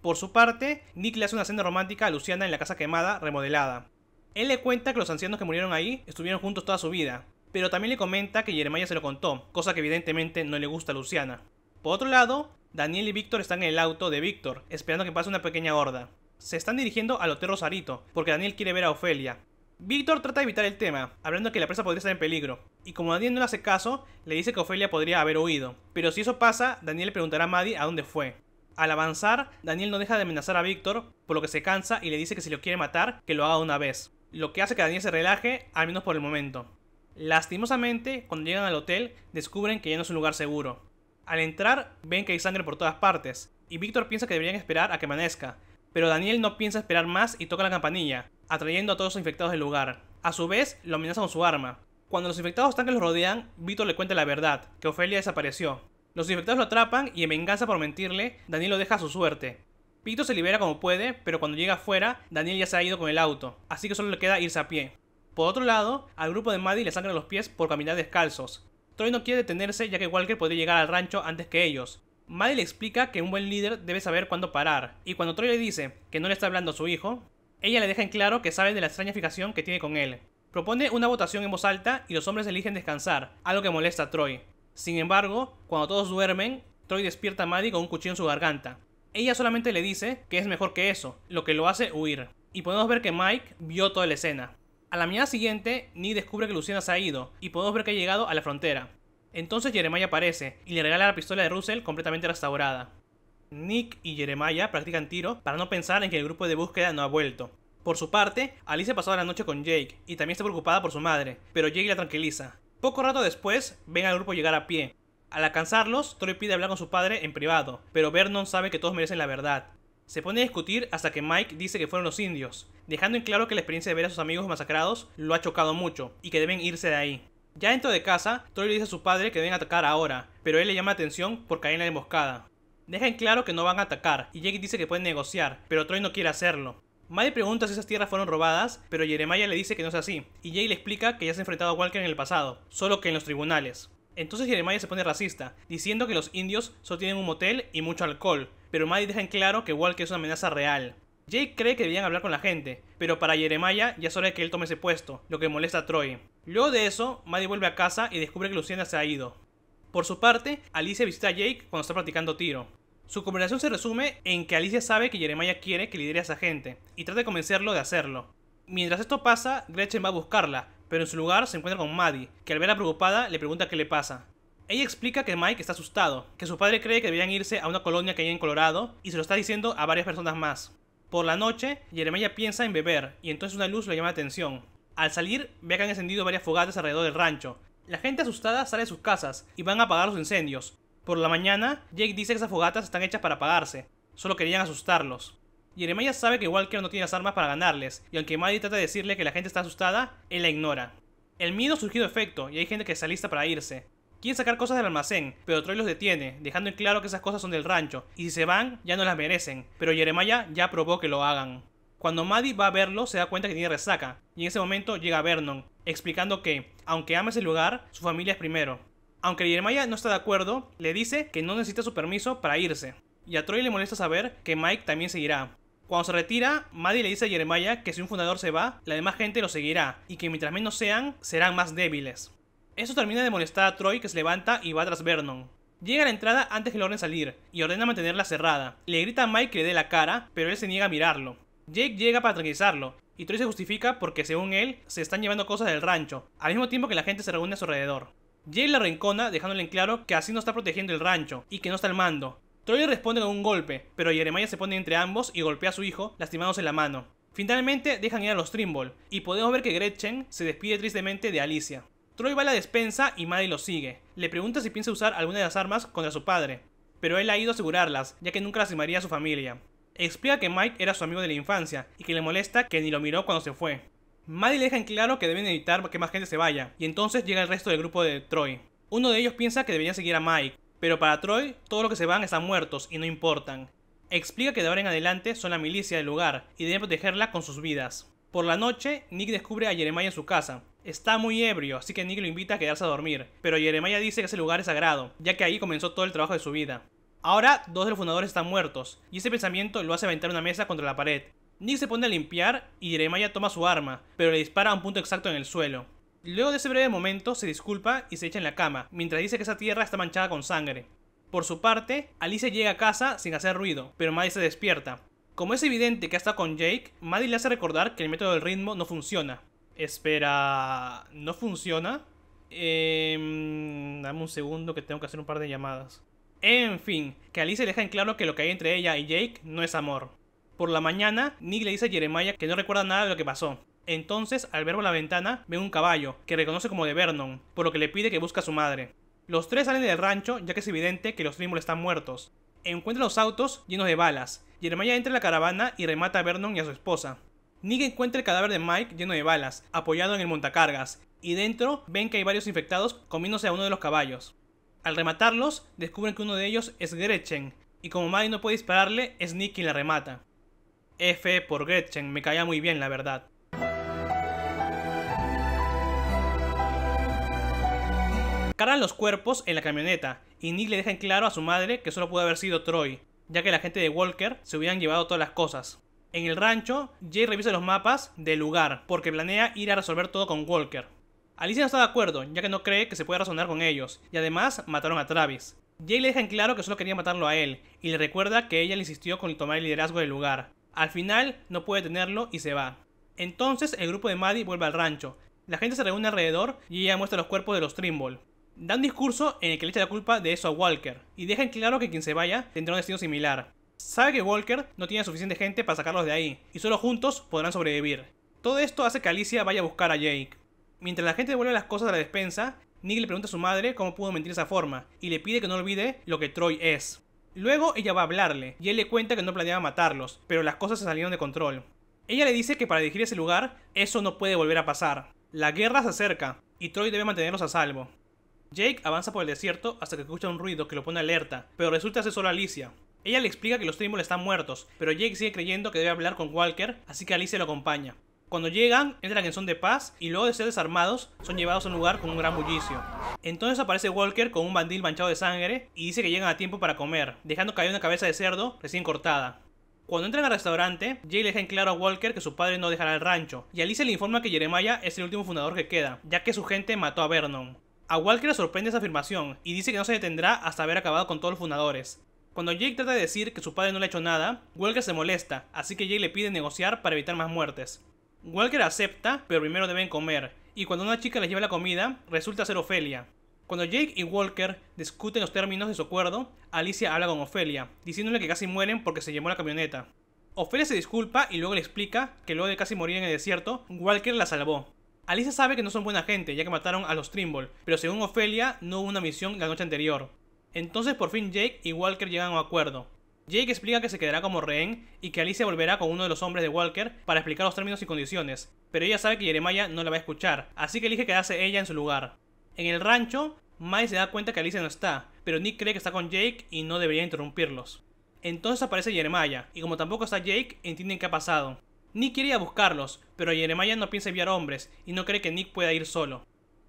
Por su parte, Nick le hace una cena romántica a Luciana en la casa quemada, remodelada. Él le cuenta que los ancianos que murieron ahí estuvieron juntos toda su vida, pero también le comenta que Jeremiah se lo contó, cosa que evidentemente no le gusta a Luciana. Por otro lado, Daniel y Víctor están en el auto de Víctor, esperando que pase una pequeña horda. Se están dirigiendo al Hotel Rosarito, porque Daniel quiere ver a Ofelia. Víctor trata de evitar el tema, hablando que la presa podría estar en peligro, y como Daniel no le hace caso, le dice que Ofelia podría haber huido, pero si eso pasa, Daniel le preguntará a Maddie a dónde fue. Al avanzar, Daniel no deja de amenazar a Víctor, por lo que se cansa y le dice que si lo quiere matar, que lo haga una vez, lo que hace que Daniel se relaje, al menos por el momento. Lastimosamente, cuando llegan al hotel, descubren que ya no es un lugar seguro, al entrar, ven que hay sangre por todas partes, y Víctor piensa que deberían esperar a que amanezca, pero Daniel no piensa esperar más y toca la campanilla, atrayendo a todos los infectados del lugar. A su vez, lo amenaza con su arma. Cuando los infectados están que los rodean, Víctor le cuenta la verdad, que Ofelia desapareció. Los infectados lo atrapan y en venganza por mentirle, Daniel lo deja a su suerte. Víctor se libera como puede, pero cuando llega afuera, Daniel ya se ha ido con el auto, así que solo le queda irse a pie. Por otro lado, al grupo de Maddie le sangran los pies por caminar descalzos, Troy no quiere detenerse ya que Walker podría llegar al rancho antes que ellos. Maddie le explica que un buen líder debe saber cuándo parar, y cuando Troy le dice que no le está hablando a su hijo, ella le deja en claro que sabe de la extraña fijación que tiene con él. Propone una votación en voz alta y los hombres eligen descansar, algo que molesta a Troy. Sin embargo, cuando todos duermen, Troy despierta a Maddie con un cuchillo en su garganta. Ella solamente le dice que es mejor que eso, lo que lo hace huir. Y podemos ver que Mike vio toda la escena. A la mañana siguiente, Nick descubre que Luciana se ha ido y podemos ver que ha llegado a la frontera. Entonces Jeremiah aparece y le regala la pistola de Russell completamente restaurada. Nick y Jeremiah practican tiro para no pensar en que el grupo de búsqueda no ha vuelto. Por su parte, Alice ha pasado la noche con Jake y también está preocupada por su madre, pero Jake la tranquiliza. Poco rato después, ven al grupo llegar a pie. Al alcanzarlos, Troy pide hablar con su padre en privado, pero Vernon sabe que todos merecen la verdad se pone a discutir hasta que Mike dice que fueron los indios, dejando en claro que la experiencia de ver a sus amigos masacrados lo ha chocado mucho y que deben irse de ahí. Ya dentro de casa, Troy le dice a su padre que deben atacar ahora, pero él le llama la atención por caer en la emboscada. Deja en claro que no van a atacar y Jake dice que pueden negociar, pero Troy no quiere hacerlo. Mike pregunta si esas tierras fueron robadas, pero Jeremiah le dice que no es así, y Jake le explica que ya se ha enfrentado a Walker en el pasado, solo que en los tribunales. Entonces Jeremiah se pone racista, diciendo que los indios solo tienen un motel y mucho alcohol, pero Maddy deja en claro que Walker es una amenaza real. Jake cree que deberían hablar con la gente, pero para Jeremiah ya es que él tome ese puesto, lo que molesta a Troy. Luego de eso, Maddie vuelve a casa y descubre que Luciana se ha ido. Por su parte, Alicia visita a Jake cuando está practicando tiro. Su conversación se resume en que Alicia sabe que Jeremiah quiere que lidere a esa gente y trata de convencerlo de hacerlo. Mientras esto pasa, Gretchen va a buscarla, pero en su lugar se encuentra con Maddie, que al verla preocupada le pregunta qué le pasa. Ella explica que Mike está asustado, que su padre cree que deberían irse a una colonia que hay en Colorado y se lo está diciendo a varias personas más. Por la noche, Jeremiah piensa en beber y entonces una luz le llama la atención. Al salir, ve que han encendido varias fogatas alrededor del rancho. La gente asustada sale de sus casas y van a apagar los incendios. Por la mañana, Jake dice que esas fogatas están hechas para apagarse, solo querían asustarlos. Jeremiah sabe que Walker no tiene las armas para ganarles, y aunque Maddie trata de decirle que la gente está asustada, él la ignora. El miedo ha surgido efecto, y hay gente que se lista para irse. Quieren sacar cosas del almacén, pero Troy los detiene, dejando en claro que esas cosas son del rancho, y si se van, ya no las merecen, pero Jeremiah ya probó que lo hagan. Cuando Maddie va a verlo, se da cuenta que tiene resaca, y en ese momento llega Vernon, explicando que, aunque ama ese lugar, su familia es primero. Aunque Jeremiah no está de acuerdo, le dice que no necesita su permiso para irse. Y a Troy le molesta saber que Mike también seguirá, cuando se retira, Maddie le dice a Jeremiah que si un fundador se va, la demás gente lo seguirá, y que mientras menos sean, serán más débiles. Eso termina de molestar a Troy que se levanta y va tras Vernon. Llega a la entrada antes que orden salir, y ordena mantenerla cerrada. Le grita a Mike que le dé la cara, pero él se niega a mirarlo. Jake llega para tranquilizarlo, y Troy se justifica porque según él, se están llevando cosas del rancho, al mismo tiempo que la gente se reúne a su alrededor. Jake la rencona, dejándole en claro que así no está protegiendo el rancho, y que no está al mando, Troy responde con un golpe, pero Jeremiah se pone entre ambos y golpea a su hijo, lastimándose la mano. Finalmente dejan ir a los Trimble, y podemos ver que Gretchen se despide tristemente de Alicia. Troy va a la despensa y Maddie lo sigue. Le pregunta si piensa usar alguna de las armas contra su padre, pero él ha ido a asegurarlas, ya que nunca lastimaría a su familia. Explica que Mike era su amigo de la infancia y que le molesta que ni lo miró cuando se fue. Maddie le deja en claro que deben evitar que más gente se vaya, y entonces llega el resto del grupo de Troy. Uno de ellos piensa que debería seguir a Mike, pero para Troy, todos los que se van están muertos y no importan. Explica que de ahora en adelante son la milicia del lugar y deben protegerla con sus vidas. Por la noche, Nick descubre a Jeremiah en su casa. Está muy ebrio, así que Nick lo invita a quedarse a dormir, pero Jeremiah dice que ese lugar es sagrado, ya que ahí comenzó todo el trabajo de su vida. Ahora, dos de los fundadores están muertos, y ese pensamiento lo hace aventar una mesa contra la pared. Nick se pone a limpiar y Jeremiah toma su arma, pero le dispara a un punto exacto en el suelo. Luego de ese breve momento, se disculpa y se echa en la cama, mientras dice que esa tierra está manchada con sangre. Por su parte, Alicia llega a casa sin hacer ruido, pero Maddie se despierta. Como es evidente que ha estado con Jake, Maddie le hace recordar que el método del ritmo no funciona. Espera... ¿No funciona? Eh, dame un segundo que tengo que hacer un par de llamadas. En fin, que Alicia deja en claro que lo que hay entre ella y Jake no es amor. Por la mañana, Nick le dice a Jeremiah que no recuerda nada de lo que pasó, entonces, al ver por la ventana, ve un caballo, que reconoce como de Vernon, por lo que le pide que busque a su madre. Los tres salen del rancho, ya que es evidente que los Trimble están muertos. Encuentran los autos llenos de balas, y Hermaya entra en la caravana y remata a Vernon y a su esposa. Nick encuentra el cadáver de Mike lleno de balas, apoyado en el montacargas, y dentro ven que hay varios infectados comiéndose a uno de los caballos. Al rematarlos, descubren que uno de ellos es Gretchen, y como Mike no puede dispararle, es Nick quien la remata. F por Gretchen, me caía muy bien la verdad. Cargan los cuerpos en la camioneta y Nick le deja en claro a su madre que solo pudo haber sido Troy, ya que la gente de Walker se hubieran llevado todas las cosas. En el rancho, Jay revisa los mapas del lugar porque planea ir a resolver todo con Walker. Alicia no está de acuerdo, ya que no cree que se pueda razonar con ellos, y además mataron a Travis. Jay le deja en claro que solo quería matarlo a él, y le recuerda que ella le insistió con tomar el liderazgo del lugar. Al final, no puede tenerlo y se va. Entonces, el grupo de Maddie vuelve al rancho. La gente se reúne alrededor y ella muestra los cuerpos de los Trimble dan discurso en el que le echa la culpa de eso a Walker y deja en claro que quien se vaya tendrá un destino similar. Sabe que Walker no tiene suficiente gente para sacarlos de ahí y solo juntos podrán sobrevivir. Todo esto hace que Alicia vaya a buscar a Jake. Mientras la gente devuelve las cosas a la despensa, Nick le pregunta a su madre cómo pudo mentir de esa forma y le pide que no olvide lo que Troy es. Luego ella va a hablarle y él le cuenta que no planeaba matarlos, pero las cosas se salieron de control. Ella le dice que para dirigir ese lugar, eso no puede volver a pasar. La guerra se acerca y Troy debe mantenerlos a salvo. Jake avanza por el desierto hasta que escucha un ruido que lo pone alerta, pero resulta ser solo Alicia. Ella le explica que los Trimble están muertos, pero Jake sigue creyendo que debe hablar con Walker, así que Alicia lo acompaña. Cuando llegan, entran en son de paz y luego de ser desarmados, son llevados a un lugar con un gran bullicio. Entonces aparece Walker con un bandil manchado de sangre y dice que llegan a tiempo para comer, dejando caer una cabeza de cerdo recién cortada. Cuando entran al restaurante, Jake le deja en claro a Walker que su padre no dejará el rancho, y Alicia le informa que Jeremiah es el último fundador que queda, ya que su gente mató a Vernon. A Walker le sorprende esa afirmación y dice que no se detendrá hasta haber acabado con todos los fundadores. Cuando Jake trata de decir que su padre no le ha hecho nada, Walker se molesta, así que Jake le pide negociar para evitar más muertes. Walker acepta, pero primero deben comer, y cuando una chica les lleva la comida, resulta ser Ofelia. Cuando Jake y Walker discuten los términos de su acuerdo, Alicia habla con Ofelia, diciéndole que casi mueren porque se llevó la camioneta. Ofelia se disculpa y luego le explica que luego de casi morir en el desierto, Walker la salvó, Alicia sabe que no son buena gente, ya que mataron a los Trimble, pero según Ofelia, no hubo una misión la noche anterior. Entonces por fin Jake y Walker llegan a un acuerdo. Jake explica que se quedará como rehén y que Alicia volverá con uno de los hombres de Walker para explicar los términos y condiciones, pero ella sabe que Jeremiah no la va a escuchar, así que elige quedarse ella en su lugar. En el rancho, Mai se da cuenta que Alicia no está, pero Nick cree que está con Jake y no debería interrumpirlos. Entonces aparece Jeremiah, y como tampoco está Jake, entienden qué ha pasado. Nick quiere ir a buscarlos, pero Jeremiah no piensa enviar hombres y no cree que Nick pueda ir solo.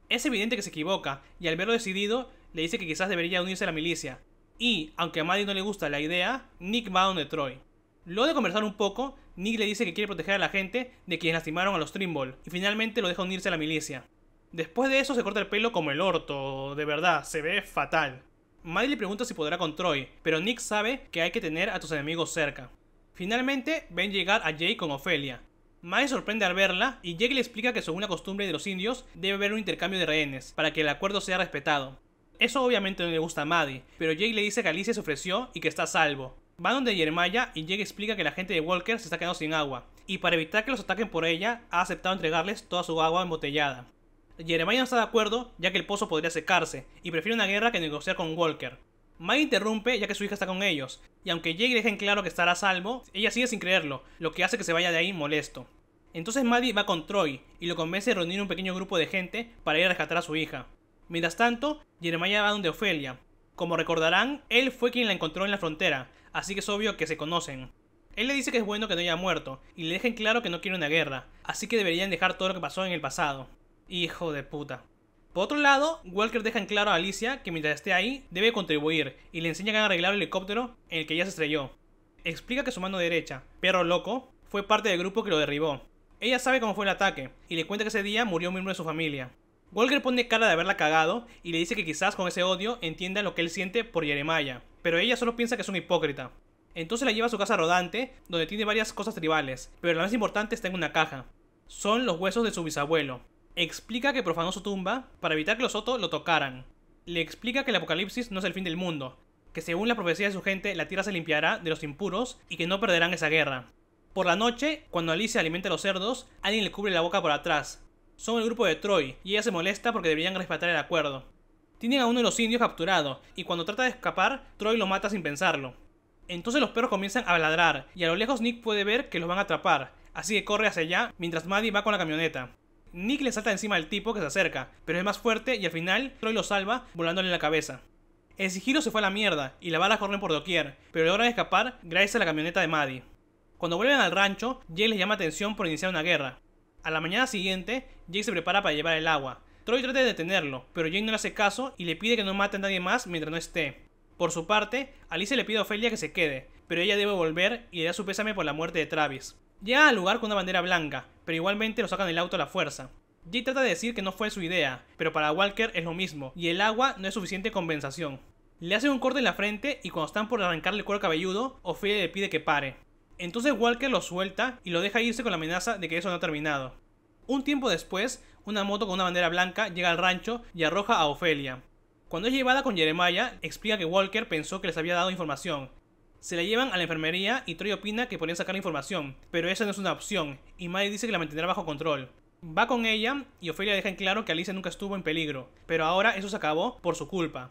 Es evidente que se equivoca, y al verlo decidido, le dice que quizás debería unirse a la milicia. Y, aunque a Maddie no le gusta la idea, Nick va a donde Troy. Luego de conversar un poco, Nick le dice que quiere proteger a la gente de quienes lastimaron a los Trimble, y finalmente lo deja unirse a la milicia. Después de eso se corta el pelo como el orto, de verdad, se ve fatal. Maddie le pregunta si podrá con Troy, pero Nick sabe que hay que tener a tus enemigos cerca. Finalmente, ven llegar a Jay con Ofelia. Mae sorprende al verla y Jake le explica que según la costumbre de los indios debe haber un intercambio de rehenes para que el acuerdo sea respetado. Eso obviamente no le gusta a Maddie, pero Jake le dice que Alicia se ofreció y que está a salvo. Van donde Jeremiah y Jake explica que la gente de Walker se está quedando sin agua, y para evitar que los ataquen por ella, ha aceptado entregarles toda su agua embotellada. Jeremiah no está de acuerdo, ya que el pozo podría secarse, y prefiere una guerra que negociar con Walker. Maddie interrumpe ya que su hija está con ellos, y aunque Jake deja en claro que estará a salvo, ella sigue sin creerlo, lo que hace que se vaya de ahí molesto. Entonces Maddie va con Troy y lo convence de reunir un pequeño grupo de gente para ir a rescatar a su hija. Mientras tanto, Jeremiah va donde Ofelia. Como recordarán, él fue quien la encontró en la frontera, así que es obvio que se conocen. Él le dice que es bueno que no haya muerto, y le en claro que no quiere una guerra, así que deberían dejar todo lo que pasó en el pasado. Hijo de puta. Por otro lado, Walker deja en claro a Alicia que mientras esté ahí debe contribuir y le enseña a arreglar el helicóptero en el que ya se estrelló. Explica que su mano derecha, Perro Loco, fue parte del grupo que lo derribó. Ella sabe cómo fue el ataque y le cuenta que ese día murió un miembro de su familia. Walker pone cara de haberla cagado y le dice que quizás con ese odio entienda lo que él siente por Jeremiah, pero ella solo piensa que es un hipócrita. Entonces la lleva a su casa rodante, donde tiene varias cosas tribales, pero la más importante está en una caja. Son los huesos de su bisabuelo, explica que profanó su tumba para evitar que los Oto lo tocaran. Le explica que el apocalipsis no es el fin del mundo, que según la profecía de su gente, la tierra se limpiará de los impuros y que no perderán esa guerra. Por la noche, cuando Alicia alimenta a los cerdos, alguien le cubre la boca por atrás. Son el grupo de Troy, y ella se molesta porque deberían respetar el acuerdo. Tienen a uno de los indios capturado, y cuando trata de escapar, Troy lo mata sin pensarlo. Entonces los perros comienzan a ladrar, y a lo lejos Nick puede ver que los van a atrapar, así que corre hacia allá mientras Maddie va con la camioneta. Nick le salta encima del tipo que se acerca, pero es más fuerte y al final Troy lo salva volándole la cabeza. El sigilo se fue a la mierda y las balas corren por doquier, pero logran escapar gracias a la camioneta de Maddie. Cuando vuelven al rancho, Jake les llama atención por iniciar una guerra. A la mañana siguiente, Jake se prepara para llevar el agua. Troy trata de detenerlo, pero Jake no le hace caso y le pide que no mate a nadie más mientras no esté. Por su parte, Alice le pide a Ofelia que se quede, pero ella debe volver y le da su pésame por la muerte de Travis. Llega al lugar con una bandera blanca, pero igualmente lo sacan del auto a la fuerza. Jay trata de decir que no fue su idea, pero para Walker es lo mismo, y el agua no es suficiente compensación. Le hacen un corte en la frente y cuando están por arrancarle el cuero cabelludo, Ofelia le pide que pare. Entonces Walker lo suelta y lo deja irse con la amenaza de que eso no ha terminado. Un tiempo después, una moto con una bandera blanca llega al rancho y arroja a Ofelia. Cuando es llevada con Jeremiah, explica que Walker pensó que les había dado información, se la llevan a la enfermería y Troy opina que podrían sacar la información, pero esa no es una opción, y Maddie dice que la mantendrá bajo control. Va con ella y Ofelia deja en claro que Alicia nunca estuvo en peligro, pero ahora eso se acabó por su culpa.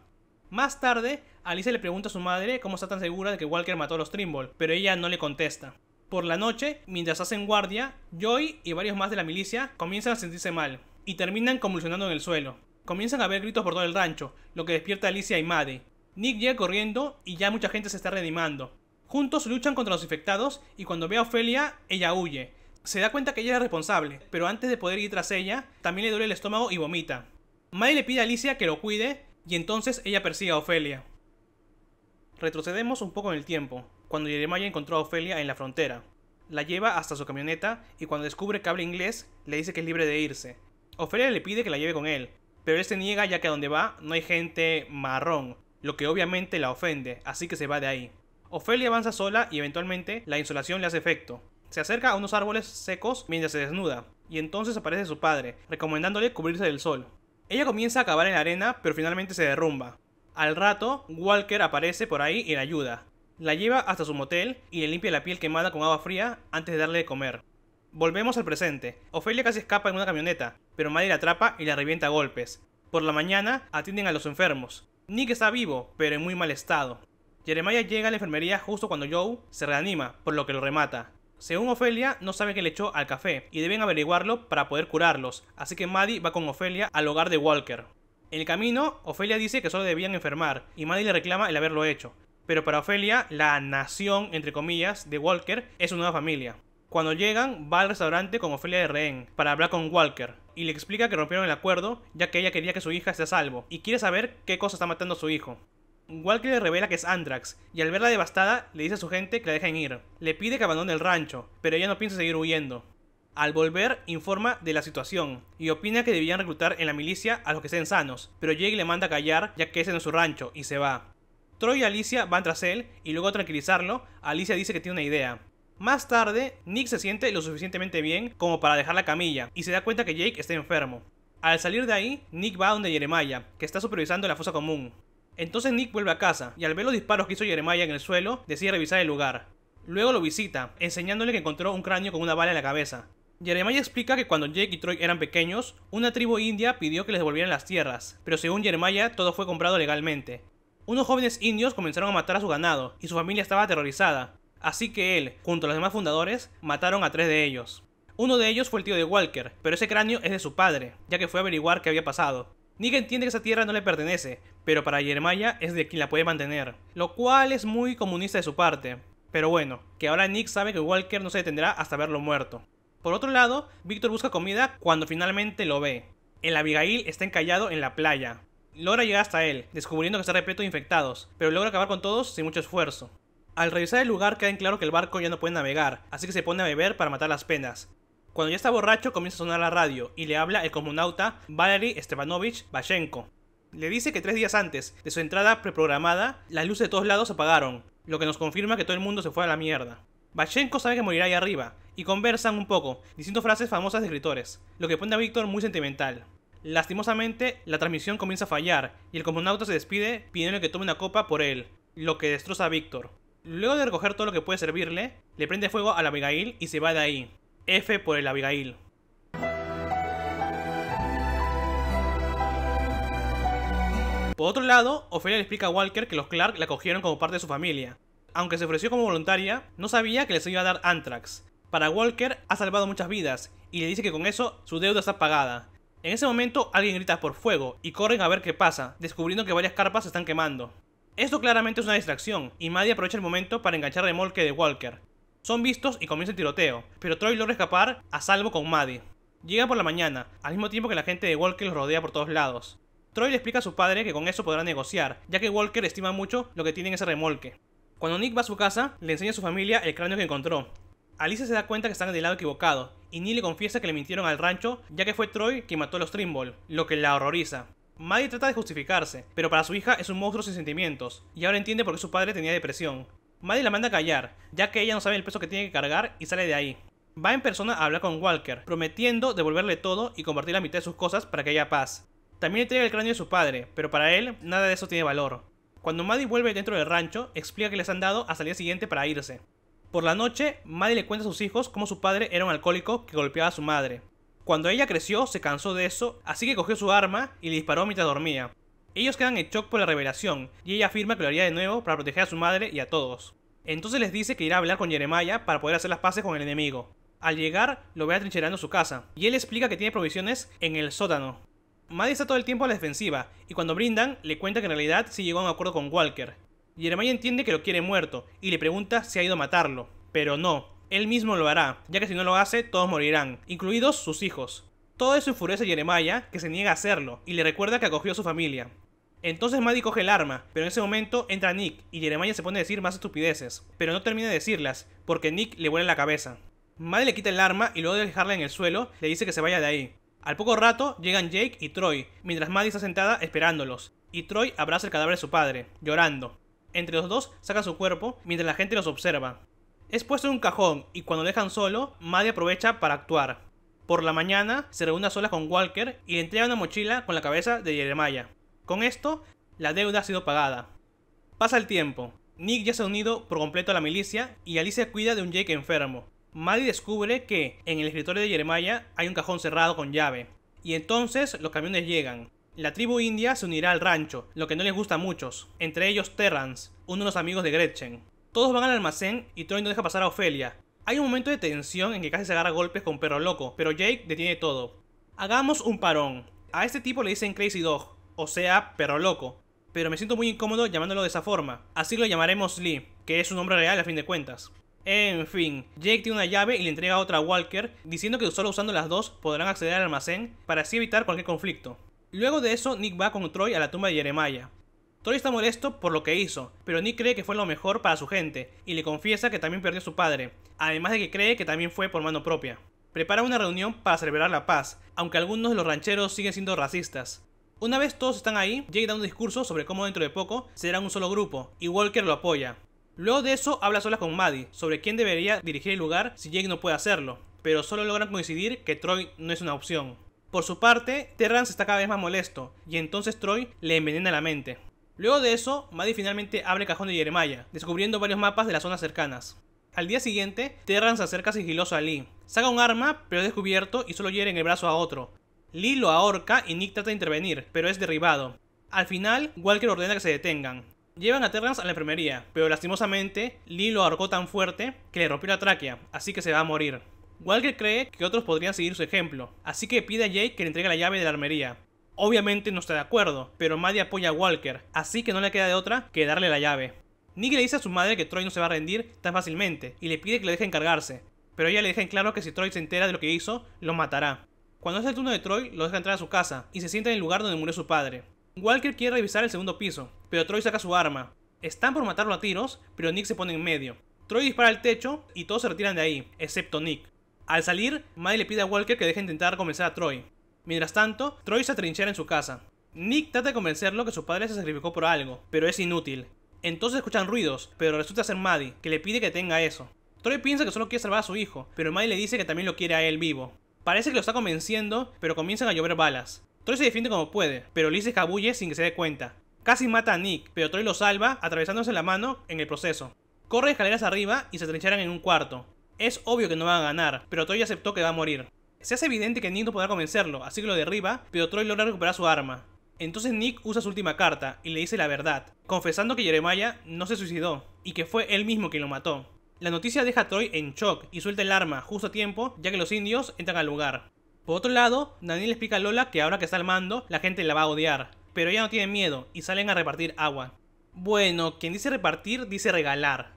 Más tarde, Alicia le pregunta a su madre cómo está tan segura de que Walker mató a los Trimble, pero ella no le contesta. Por la noche, mientras hacen guardia, Joy y varios más de la milicia comienzan a sentirse mal y terminan convulsionando en el suelo. Comienzan a ver gritos por todo el rancho, lo que despierta a Alicia y Maddie. Nick llega corriendo y ya mucha gente se está reanimando. Juntos luchan contra los infectados y cuando ve a Ofelia, ella huye. Se da cuenta que ella es responsable, pero antes de poder ir tras ella, también le duele el estómago y vomita. Mae le pide a Alicia que lo cuide y entonces ella persigue a Ofelia. Retrocedemos un poco en el tiempo, cuando Jeremiah encontró a Ofelia en la frontera. La lleva hasta su camioneta y cuando descubre que habla inglés, le dice que es libre de irse. Ofelia le pide que la lleve con él, pero él se niega ya que a donde va no hay gente marrón, lo que obviamente la ofende, así que se va de ahí. Ofelia avanza sola y eventualmente la insolación le hace efecto. Se acerca a unos árboles secos mientras se desnuda, y entonces aparece su padre, recomendándole cubrirse del sol. Ella comienza a cavar en la arena, pero finalmente se derrumba. Al rato, Walker aparece por ahí y la ayuda. La lleva hasta su motel y le limpia la piel quemada con agua fría antes de darle de comer. Volvemos al presente. Ofelia casi escapa en una camioneta, pero Maddie la atrapa y la revienta a golpes. Por la mañana, atienden a los enfermos. Nick está vivo, pero en muy mal estado. Jeremiah llega a la enfermería justo cuando Joe se reanima, por lo que lo remata. Según Ofelia, no sabe que le echó al café y deben averiguarlo para poder curarlos, así que Maddie va con Ofelia al hogar de Walker. En el camino, Ofelia dice que solo debían enfermar y Maddie le reclama el haberlo hecho, pero para Ofelia, la nación, entre comillas, de Walker es su nueva familia. Cuando llegan, va al restaurante con Ofelia de rehén para hablar con Walker, y le explica que rompieron el acuerdo, ya que ella quería que su hija esté a salvo, y quiere saber qué cosa está matando a su hijo. Walker le revela que es Andrax, y al verla devastada, le dice a su gente que la dejen ir. Le pide que abandone el rancho, pero ella no piensa seguir huyendo. Al volver, informa de la situación y opina que debían reclutar en la milicia a los que estén sanos, pero Jake le manda a callar ya que es en su rancho y se va. Troy y Alicia van tras él y luego a tranquilizarlo, Alicia dice que tiene una idea. Más tarde, Nick se siente lo suficientemente bien como para dejar la camilla y se da cuenta que Jake está enfermo. Al salir de ahí, Nick va a donde Jeremiah, que está supervisando la fosa común. Entonces Nick vuelve a casa y al ver los disparos que hizo Jeremiah en el suelo, decide revisar el lugar. Luego lo visita, enseñándole que encontró un cráneo con una bala en la cabeza. Jeremiah explica que cuando Jake y Troy eran pequeños, una tribu india pidió que les devolvieran las tierras, pero según Jeremiah todo fue comprado legalmente. Unos jóvenes indios comenzaron a matar a su ganado y su familia estaba aterrorizada, Así que él, junto a los demás fundadores, mataron a tres de ellos. Uno de ellos fue el tío de Walker, pero ese cráneo es de su padre, ya que fue a averiguar qué había pasado. Nick entiende que esa tierra no le pertenece, pero para Jeremiah es de quien la puede mantener, lo cual es muy comunista de su parte. Pero bueno, que ahora Nick sabe que Walker no se detendrá hasta verlo muerto. Por otro lado, Victor busca comida cuando finalmente lo ve. El Abigail está encallado en la playa. Logra llegar hasta él, descubriendo que está repleto de infectados, pero logra acabar con todos sin mucho esfuerzo. Al revisar el lugar queda en claro que el barco ya no puede navegar, así que se pone a beber para matar las penas. Cuando ya está borracho comienza a sonar la radio y le habla el cosmonauta Valery Stepanovich Vashenko. Le dice que tres días antes de su entrada preprogramada, las luces de todos lados se apagaron, lo que nos confirma que todo el mundo se fue a la mierda. Vashenko sabe que morirá ahí arriba, y conversan un poco, diciendo frases famosas de escritores, lo que pone a Víctor muy sentimental. Lastimosamente, la transmisión comienza a fallar, y el cosmonauta se despide pidiéndole que tome una copa por él, lo que destroza a Víctor. Luego de recoger todo lo que puede servirle, le prende fuego al Abigail y se va de ahí. F por el Abigail. Por otro lado, Ofelia le explica a Walker que los Clark la cogieron como parte de su familia. Aunque se ofreció como voluntaria, no sabía que les iba a dar Anthrax. Para Walker ha salvado muchas vidas y le dice que con eso su deuda está pagada. En ese momento alguien grita por fuego y corren a ver qué pasa, descubriendo que varias carpas se están quemando. Esto claramente es una distracción, y Maddie aprovecha el momento para enganchar el remolque de Walker. Son vistos y comienza el tiroteo, pero Troy logra escapar a salvo con Maddie. Llega por la mañana, al mismo tiempo que la gente de Walker los rodea por todos lados. Troy le explica a su padre que con eso podrá negociar, ya que Walker estima mucho lo que tiene en ese remolque. Cuando Nick va a su casa, le enseña a su familia el cráneo que encontró. Alicia se da cuenta que están del lado equivocado, y Neil le confiesa que le mintieron al rancho, ya que fue Troy quien mató a los Trimble, lo que la horroriza. Maddy trata de justificarse, pero para su hija es un monstruo sin sentimientos, y ahora entiende por qué su padre tenía depresión. Maddy la manda a callar, ya que ella no sabe el peso que tiene que cargar y sale de ahí. Va en persona a hablar con Walker, prometiendo devolverle todo y compartir la mitad de sus cosas para que haya paz. También le entrega el cráneo de su padre, pero para él nada de eso tiene valor. Cuando Maddie vuelve dentro del rancho, explica que les han dado hasta salir siguiente para irse. Por la noche, Maddy le cuenta a sus hijos cómo su padre era un alcohólico que golpeaba a su madre, cuando ella creció, se cansó de eso, así que cogió su arma y le disparó mientras dormía. Ellos quedan en shock por la revelación, y ella afirma que lo haría de nuevo para proteger a su madre y a todos. Entonces les dice que irá a hablar con Jeremiah para poder hacer las paces con el enemigo. Al llegar, lo ve atrincherando su casa, y él explica que tiene provisiones en el sótano. Maddie está todo el tiempo a la defensiva, y cuando brindan, le cuenta que en realidad sí llegó a un acuerdo con Walker. Jeremiah entiende que lo quiere muerto, y le pregunta si ha ido a matarlo, pero no, él mismo lo hará, ya que si no lo hace, todos morirán, incluidos sus hijos. Todo eso enfurece a Jeremiah, que se niega a hacerlo, y le recuerda que acogió a su familia. Entonces Maddie coge el arma, pero en ese momento entra Nick, y Jeremiah se pone a decir más estupideces, pero no termina de decirlas, porque Nick le vuela la cabeza. Maddie le quita el arma y luego de dejarla en el suelo, le dice que se vaya de ahí. Al poco rato llegan Jake y Troy, mientras Maddie está sentada esperándolos, y Troy abraza el cadáver de su padre, llorando. Entre los dos saca su cuerpo mientras la gente los observa. Es puesto en un cajón y cuando lo dejan solo, Maddy aprovecha para actuar. Por la mañana se reúne sola con Walker y le entrega una mochila con la cabeza de Jeremiah. Con esto, la deuda ha sido pagada. Pasa el tiempo. Nick ya se ha unido por completo a la milicia y Alicia cuida de un Jake enfermo. Maddy descubre que en el escritorio de Jeremiah hay un cajón cerrado con llave. Y entonces los camiones llegan. La tribu india se unirá al rancho, lo que no les gusta a muchos, entre ellos Terrance, uno de los amigos de Gretchen. Todos van al almacén y Troy no deja pasar a Ofelia. Hay un momento de tensión en que casi se agarra golpes con Perro Loco, pero Jake detiene todo. Hagamos un parón. A este tipo le dicen Crazy Dog, o sea, Perro Loco. Pero me siento muy incómodo llamándolo de esa forma. Así lo llamaremos Lee, que es su nombre real a fin de cuentas. En fin, Jake tiene una llave y le entrega otra a Walker, diciendo que solo usando las dos podrán acceder al almacén para así evitar cualquier conflicto. Luego de eso, Nick va con Troy a la tumba de Jeremiah. Troy está molesto por lo que hizo, pero Nick cree que fue lo mejor para su gente y le confiesa que también perdió a su padre, además de que cree que también fue por mano propia. Prepara una reunión para celebrar la paz, aunque algunos de los rancheros siguen siendo racistas. Una vez todos están ahí, Jake da un discurso sobre cómo dentro de poco serán un solo grupo, y Walker lo apoya. Luego de eso habla sola con Maddie sobre quién debería dirigir el lugar si Jake no puede hacerlo, pero solo logran coincidir que Troy no es una opción. Por su parte, Terrance está cada vez más molesto, y entonces Troy le envenena la mente. Luego de eso, Maddie finalmente abre el cajón de Jeremiah, descubriendo varios mapas de las zonas cercanas. Al día siguiente, Terrans se acerca sigiloso a Lee. Saca un arma, pero es descubierto y solo hiere en el brazo a otro. Lee lo ahorca y Nick trata de intervenir, pero es derribado. Al final, Walker ordena que se detengan. Llevan a Terrans a la enfermería, pero lastimosamente, Lee lo ahorcó tan fuerte que le rompió la tráquea, así que se va a morir. Walker cree que otros podrían seguir su ejemplo, así que pide a Jake que le entregue la llave de la armería. Obviamente no está de acuerdo, pero Maddie apoya a Walker, así que no le queda de otra que darle la llave. Nick le dice a su madre que Troy no se va a rendir tan fácilmente y le pide que le deje encargarse, pero ella le deja en claro que si Troy se entera de lo que hizo, lo matará. Cuando es el turno de Troy, lo deja entrar a su casa y se sienta en el lugar donde murió su padre. Walker quiere revisar el segundo piso, pero Troy saca su arma. Están por matarlo a tiros, pero Nick se pone en medio. Troy dispara al techo y todos se retiran de ahí, excepto Nick. Al salir, Maddie le pide a Walker que deje intentar convencer a Troy, Mientras tanto, Troy se atrinchera en su casa. Nick trata de convencerlo que su padre se sacrificó por algo, pero es inútil. Entonces escuchan ruidos, pero resulta ser Maddie, que le pide que tenga eso. Troy piensa que solo quiere salvar a su hijo, pero Maddie le dice que también lo quiere a él vivo. Parece que lo está convenciendo, pero comienzan a llover balas. Troy se defiende como puede, pero Liz se escabulle sin que se dé cuenta. Casi mata a Nick, pero Troy lo salva, atravesándose la mano en el proceso. Corre escaleras arriba y se trincharan en un cuarto. Es obvio que no van a ganar, pero Troy aceptó que va a morir. Se hace evidente que Nick no podrá convencerlo, así que lo derriba, pero Troy logra recuperar su arma. Entonces Nick usa su última carta y le dice la verdad, confesando que Jeremiah no se suicidó y que fue él mismo quien lo mató. La noticia deja a Troy en shock y suelta el arma justo a tiempo ya que los indios entran al lugar. Por otro lado, Daniel explica a Lola que ahora que está al mando, la gente la va a odiar, pero ella no tiene miedo y salen a repartir agua. Bueno, quien dice repartir dice regalar.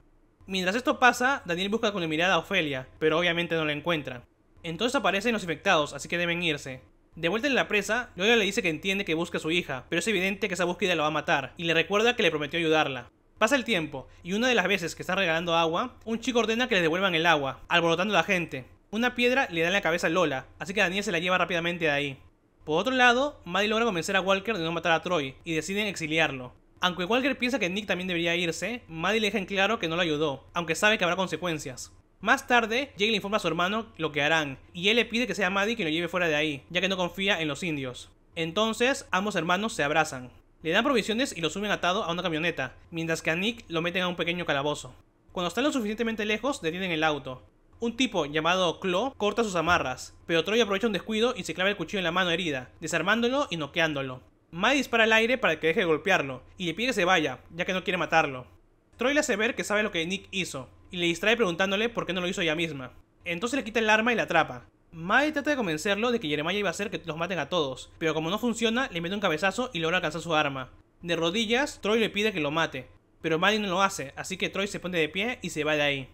Mientras esto pasa, Daniel busca con la mirada a Ofelia, pero obviamente no la encuentra. Entonces aparecen los infectados, así que deben irse. De vuelta en la presa, Lola le dice que entiende que busca a su hija, pero es evidente que esa búsqueda la va a matar, y le recuerda que le prometió ayudarla. Pasa el tiempo, y una de las veces que está regalando agua, un chico ordena que le devuelvan el agua, alborotando a la gente. Una piedra le da en la cabeza a Lola, así que Daniel se la lleva rápidamente de ahí. Por otro lado, Maddie logra convencer a Walker de no matar a Troy, y deciden exiliarlo. Aunque Walker piensa que Nick también debería irse, Maddie le deja en claro que no lo ayudó, aunque sabe que habrá consecuencias. Más tarde, Jake le informa a su hermano lo que harán, y él le pide que sea Maddie que lo lleve fuera de ahí, ya que no confía en los indios. Entonces, ambos hermanos se abrazan. Le dan provisiones y lo suben atado a una camioneta, mientras que a Nick lo meten a un pequeño calabozo. Cuando están lo suficientemente lejos, detienen el auto. Un tipo llamado Claw corta sus amarras, pero Troy aprovecha un descuido y se clava el cuchillo en la mano herida, desarmándolo y noqueándolo. Maddie dispara al aire para que deje de golpearlo, y le pide que se vaya, ya que no quiere matarlo. Troy le hace ver que sabe lo que Nick hizo, y le distrae preguntándole por qué no lo hizo ella misma. Entonces le quita el arma y la atrapa. Maddie trata de convencerlo de que Jeremiah iba a hacer que los maten a todos, pero como no funciona, le mete un cabezazo y logra alcanzar su arma. De rodillas, Troy le pide que lo mate, pero Maddie no lo hace, así que Troy se pone de pie y se va de ahí.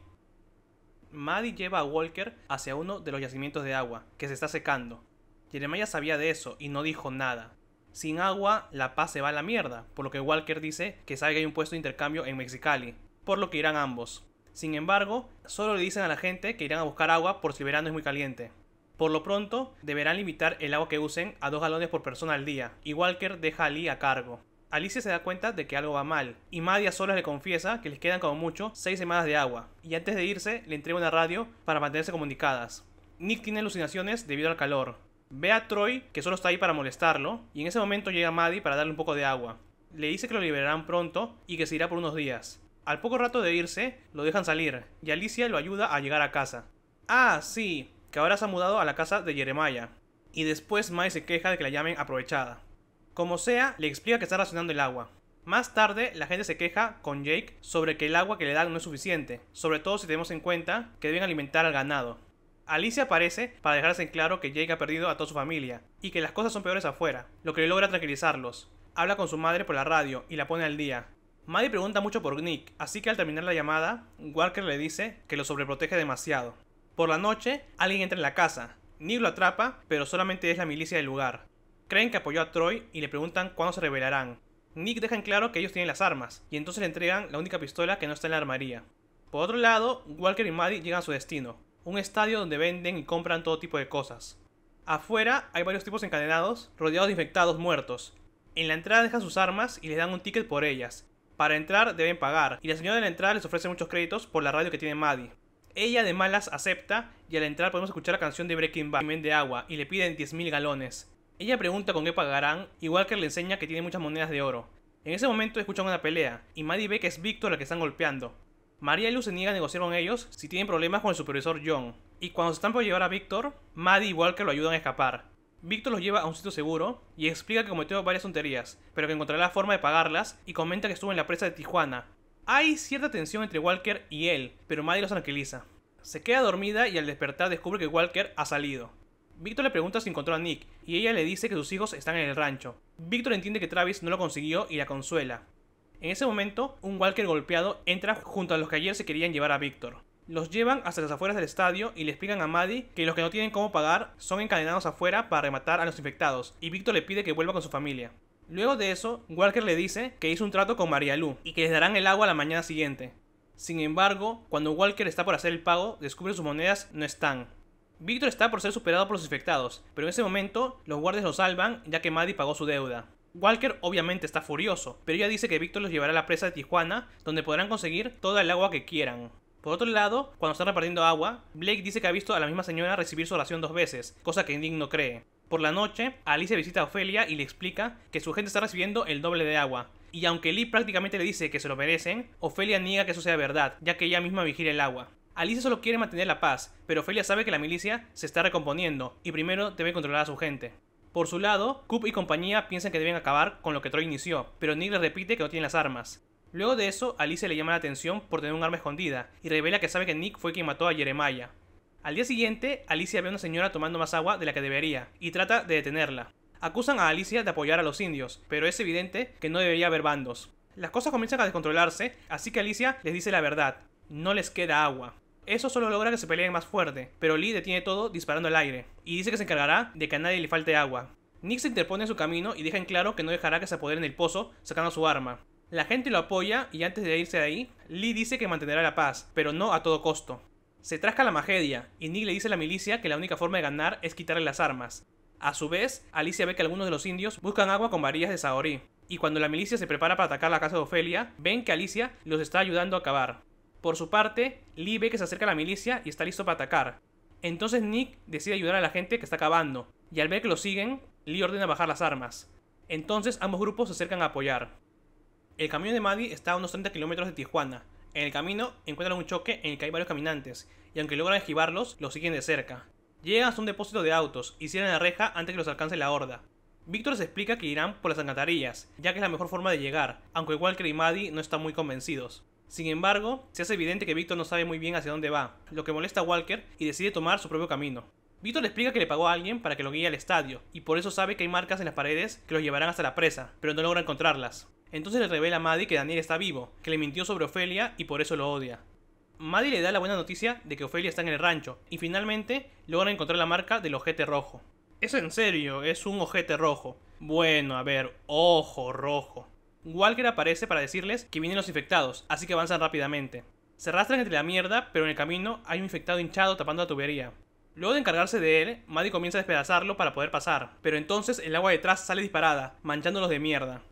Maddie lleva a Walker hacia uno de los yacimientos de agua, que se está secando. Jeremiah sabía de eso y no dijo nada. Sin agua, la paz se va a la mierda, por lo que Walker dice que sabe que hay un puesto de intercambio en Mexicali, por lo que irán ambos. Sin embargo, solo le dicen a la gente que irán a buscar agua por si el verano es muy caliente. Por lo pronto, deberán limitar el agua que usen a dos galones por persona al día, y Walker deja a Lee a cargo. Alicia se da cuenta de que algo va mal, y Maddie a solas le confiesa que les quedan como mucho seis semanas de agua, y antes de irse le entrega una radio para mantenerse comunicadas. Nick tiene alucinaciones debido al calor. Ve a Troy, que solo está ahí para molestarlo, y en ese momento llega Maddie para darle un poco de agua. Le dice que lo liberarán pronto y que se irá por unos días, al poco rato de irse, lo dejan salir y Alicia lo ayuda a llegar a casa. Ah, sí, que ahora se ha mudado a la casa de Jeremiah. Y después Mai se queja de que la llamen aprovechada. Como sea, le explica que está racionando el agua. Más tarde, la gente se queja con Jake sobre que el agua que le dan no es suficiente, sobre todo si tenemos en cuenta que deben alimentar al ganado. Alicia aparece para dejarse en claro que Jake ha perdido a toda su familia y que las cosas son peores afuera, lo que logra tranquilizarlos. Habla con su madre por la radio y la pone al día, Maddie pregunta mucho por Nick, así que al terminar la llamada, Walker le dice que lo sobreprotege demasiado. Por la noche, alguien entra en la casa. Nick lo atrapa, pero solamente es la milicia del lugar. Creen que apoyó a Troy y le preguntan cuándo se revelarán. Nick deja en claro que ellos tienen las armas, y entonces le entregan la única pistola que no está en la armaría. Por otro lado, Walker y Maddie llegan a su destino, un estadio donde venden y compran todo tipo de cosas. Afuera hay varios tipos encadenados, rodeados de infectados muertos. En la entrada dejan sus armas y les dan un ticket por ellas, para entrar deben pagar, y la señora de la entrada les ofrece muchos créditos por la radio que tiene Maddie. Ella de malas acepta, y al entrar podemos escuchar la canción de Breaking Bad, de agua, y le piden 10.000 galones. Ella pregunta con qué pagarán, y Walker le enseña que tiene muchas monedas de oro. En ese momento escuchan una pelea, y Maddie ve que es Víctor la que están golpeando. María y Luz se niegan a negociar con ellos si tienen problemas con el supervisor John, y cuando se están por llevar a Víctor, Maddie y Walker lo ayudan a escapar. Víctor los lleva a un sitio seguro y explica que cometió varias tonterías, pero que encontrará la forma de pagarlas y comenta que estuvo en la presa de Tijuana. Hay cierta tensión entre Walker y él, pero Maddie los tranquiliza. Se queda dormida y al despertar descubre que Walker ha salido. Víctor le pregunta si encontró a Nick y ella le dice que sus hijos están en el rancho. Víctor entiende que Travis no lo consiguió y la consuela. En ese momento, un Walker golpeado entra junto a los que ayer se querían llevar a Víctor. Los llevan hasta las afueras del estadio y le explican a Maddy que los que no tienen cómo pagar son encadenados afuera para rematar a los infectados, y Víctor le pide que vuelva con su familia. Luego de eso, Walker le dice que hizo un trato con María Lu y que les darán el agua la mañana siguiente. Sin embargo, cuando Walker está por hacer el pago, descubre que sus monedas no están. Víctor está por ser superado por los infectados, pero en ese momento los guardias lo salvan ya que Maddy pagó su deuda. Walker obviamente está furioso, pero ella dice que Víctor los llevará a la presa de Tijuana, donde podrán conseguir toda el agua que quieran. Por otro lado, cuando están repartiendo agua, Blake dice que ha visto a la misma señora recibir su oración dos veces, cosa que Nick no cree. Por la noche, Alice visita a Ofelia y le explica que su gente está recibiendo el doble de agua. Y aunque Lee prácticamente le dice que se lo merecen, Ofelia niega que eso sea verdad, ya que ella misma vigila el agua. Alice solo quiere mantener la paz, pero Ofelia sabe que la milicia se está recomponiendo y primero debe controlar a su gente. Por su lado, Coop y compañía piensan que deben acabar con lo que Troy inició, pero Nick le repite que no tienen las armas. Luego de eso, Alicia le llama la atención por tener un arma escondida y revela que sabe que Nick fue quien mató a Jeremiah. Al día siguiente, Alicia ve a una señora tomando más agua de la que debería y trata de detenerla. Acusan a Alicia de apoyar a los indios, pero es evidente que no debería haber bandos. Las cosas comienzan a descontrolarse, así que Alicia les dice la verdad, no les queda agua. Eso solo logra que se peleen más fuerte, pero Lee detiene todo disparando al aire, y dice que se encargará de que a nadie le falte agua. Nick se interpone en su camino y deja en claro que no dejará que se apoderen del pozo sacando su arma. La gente lo apoya y antes de irse de ahí, Lee dice que mantendrá la paz, pero no a todo costo. Se trasca la magedia y Nick le dice a la milicia que la única forma de ganar es quitarle las armas. A su vez, Alicia ve que algunos de los indios buscan agua con varillas de saorí, y cuando la milicia se prepara para atacar la casa de Ofelia, ven que Alicia los está ayudando a acabar. Por su parte, Lee ve que se acerca la milicia y está listo para atacar. Entonces Nick decide ayudar a la gente que está acabando, y al ver que lo siguen, Lee ordena bajar las armas. Entonces ambos grupos se acercan a apoyar. El camino de Maddie está a unos 30 kilómetros de Tijuana. En el camino encuentran un choque en el que hay varios caminantes, y aunque logran esquivarlos, los siguen de cerca. Llegan a un depósito de autos y cierran la reja antes que los alcance la horda. Víctor les explica que irán por las alcantarillas, ya que es la mejor forma de llegar, aunque Walker y Maddie no están muy convencidos. Sin embargo, se hace evidente que Víctor no sabe muy bien hacia dónde va, lo que molesta a Walker y decide tomar su propio camino. Víctor le explica que le pagó a alguien para que lo guíe al estadio, y por eso sabe que hay marcas en las paredes que los llevarán hasta la presa, pero no logra encontrarlas. Entonces le revela a Maddie que Daniel está vivo, que le mintió sobre Ofelia y por eso lo odia. Maddie le da la buena noticia de que Ofelia está en el rancho y finalmente logran encontrar la marca del ojete rojo. Es en serio, es un ojete rojo. Bueno, a ver, ojo rojo. Walker aparece para decirles que vienen los infectados, así que avanzan rápidamente. Se arrastran entre la mierda, pero en el camino hay un infectado hinchado tapando la tubería. Luego de encargarse de él, Maddie comienza a despedazarlo para poder pasar, pero entonces el agua detrás sale disparada, manchándolos de mierda.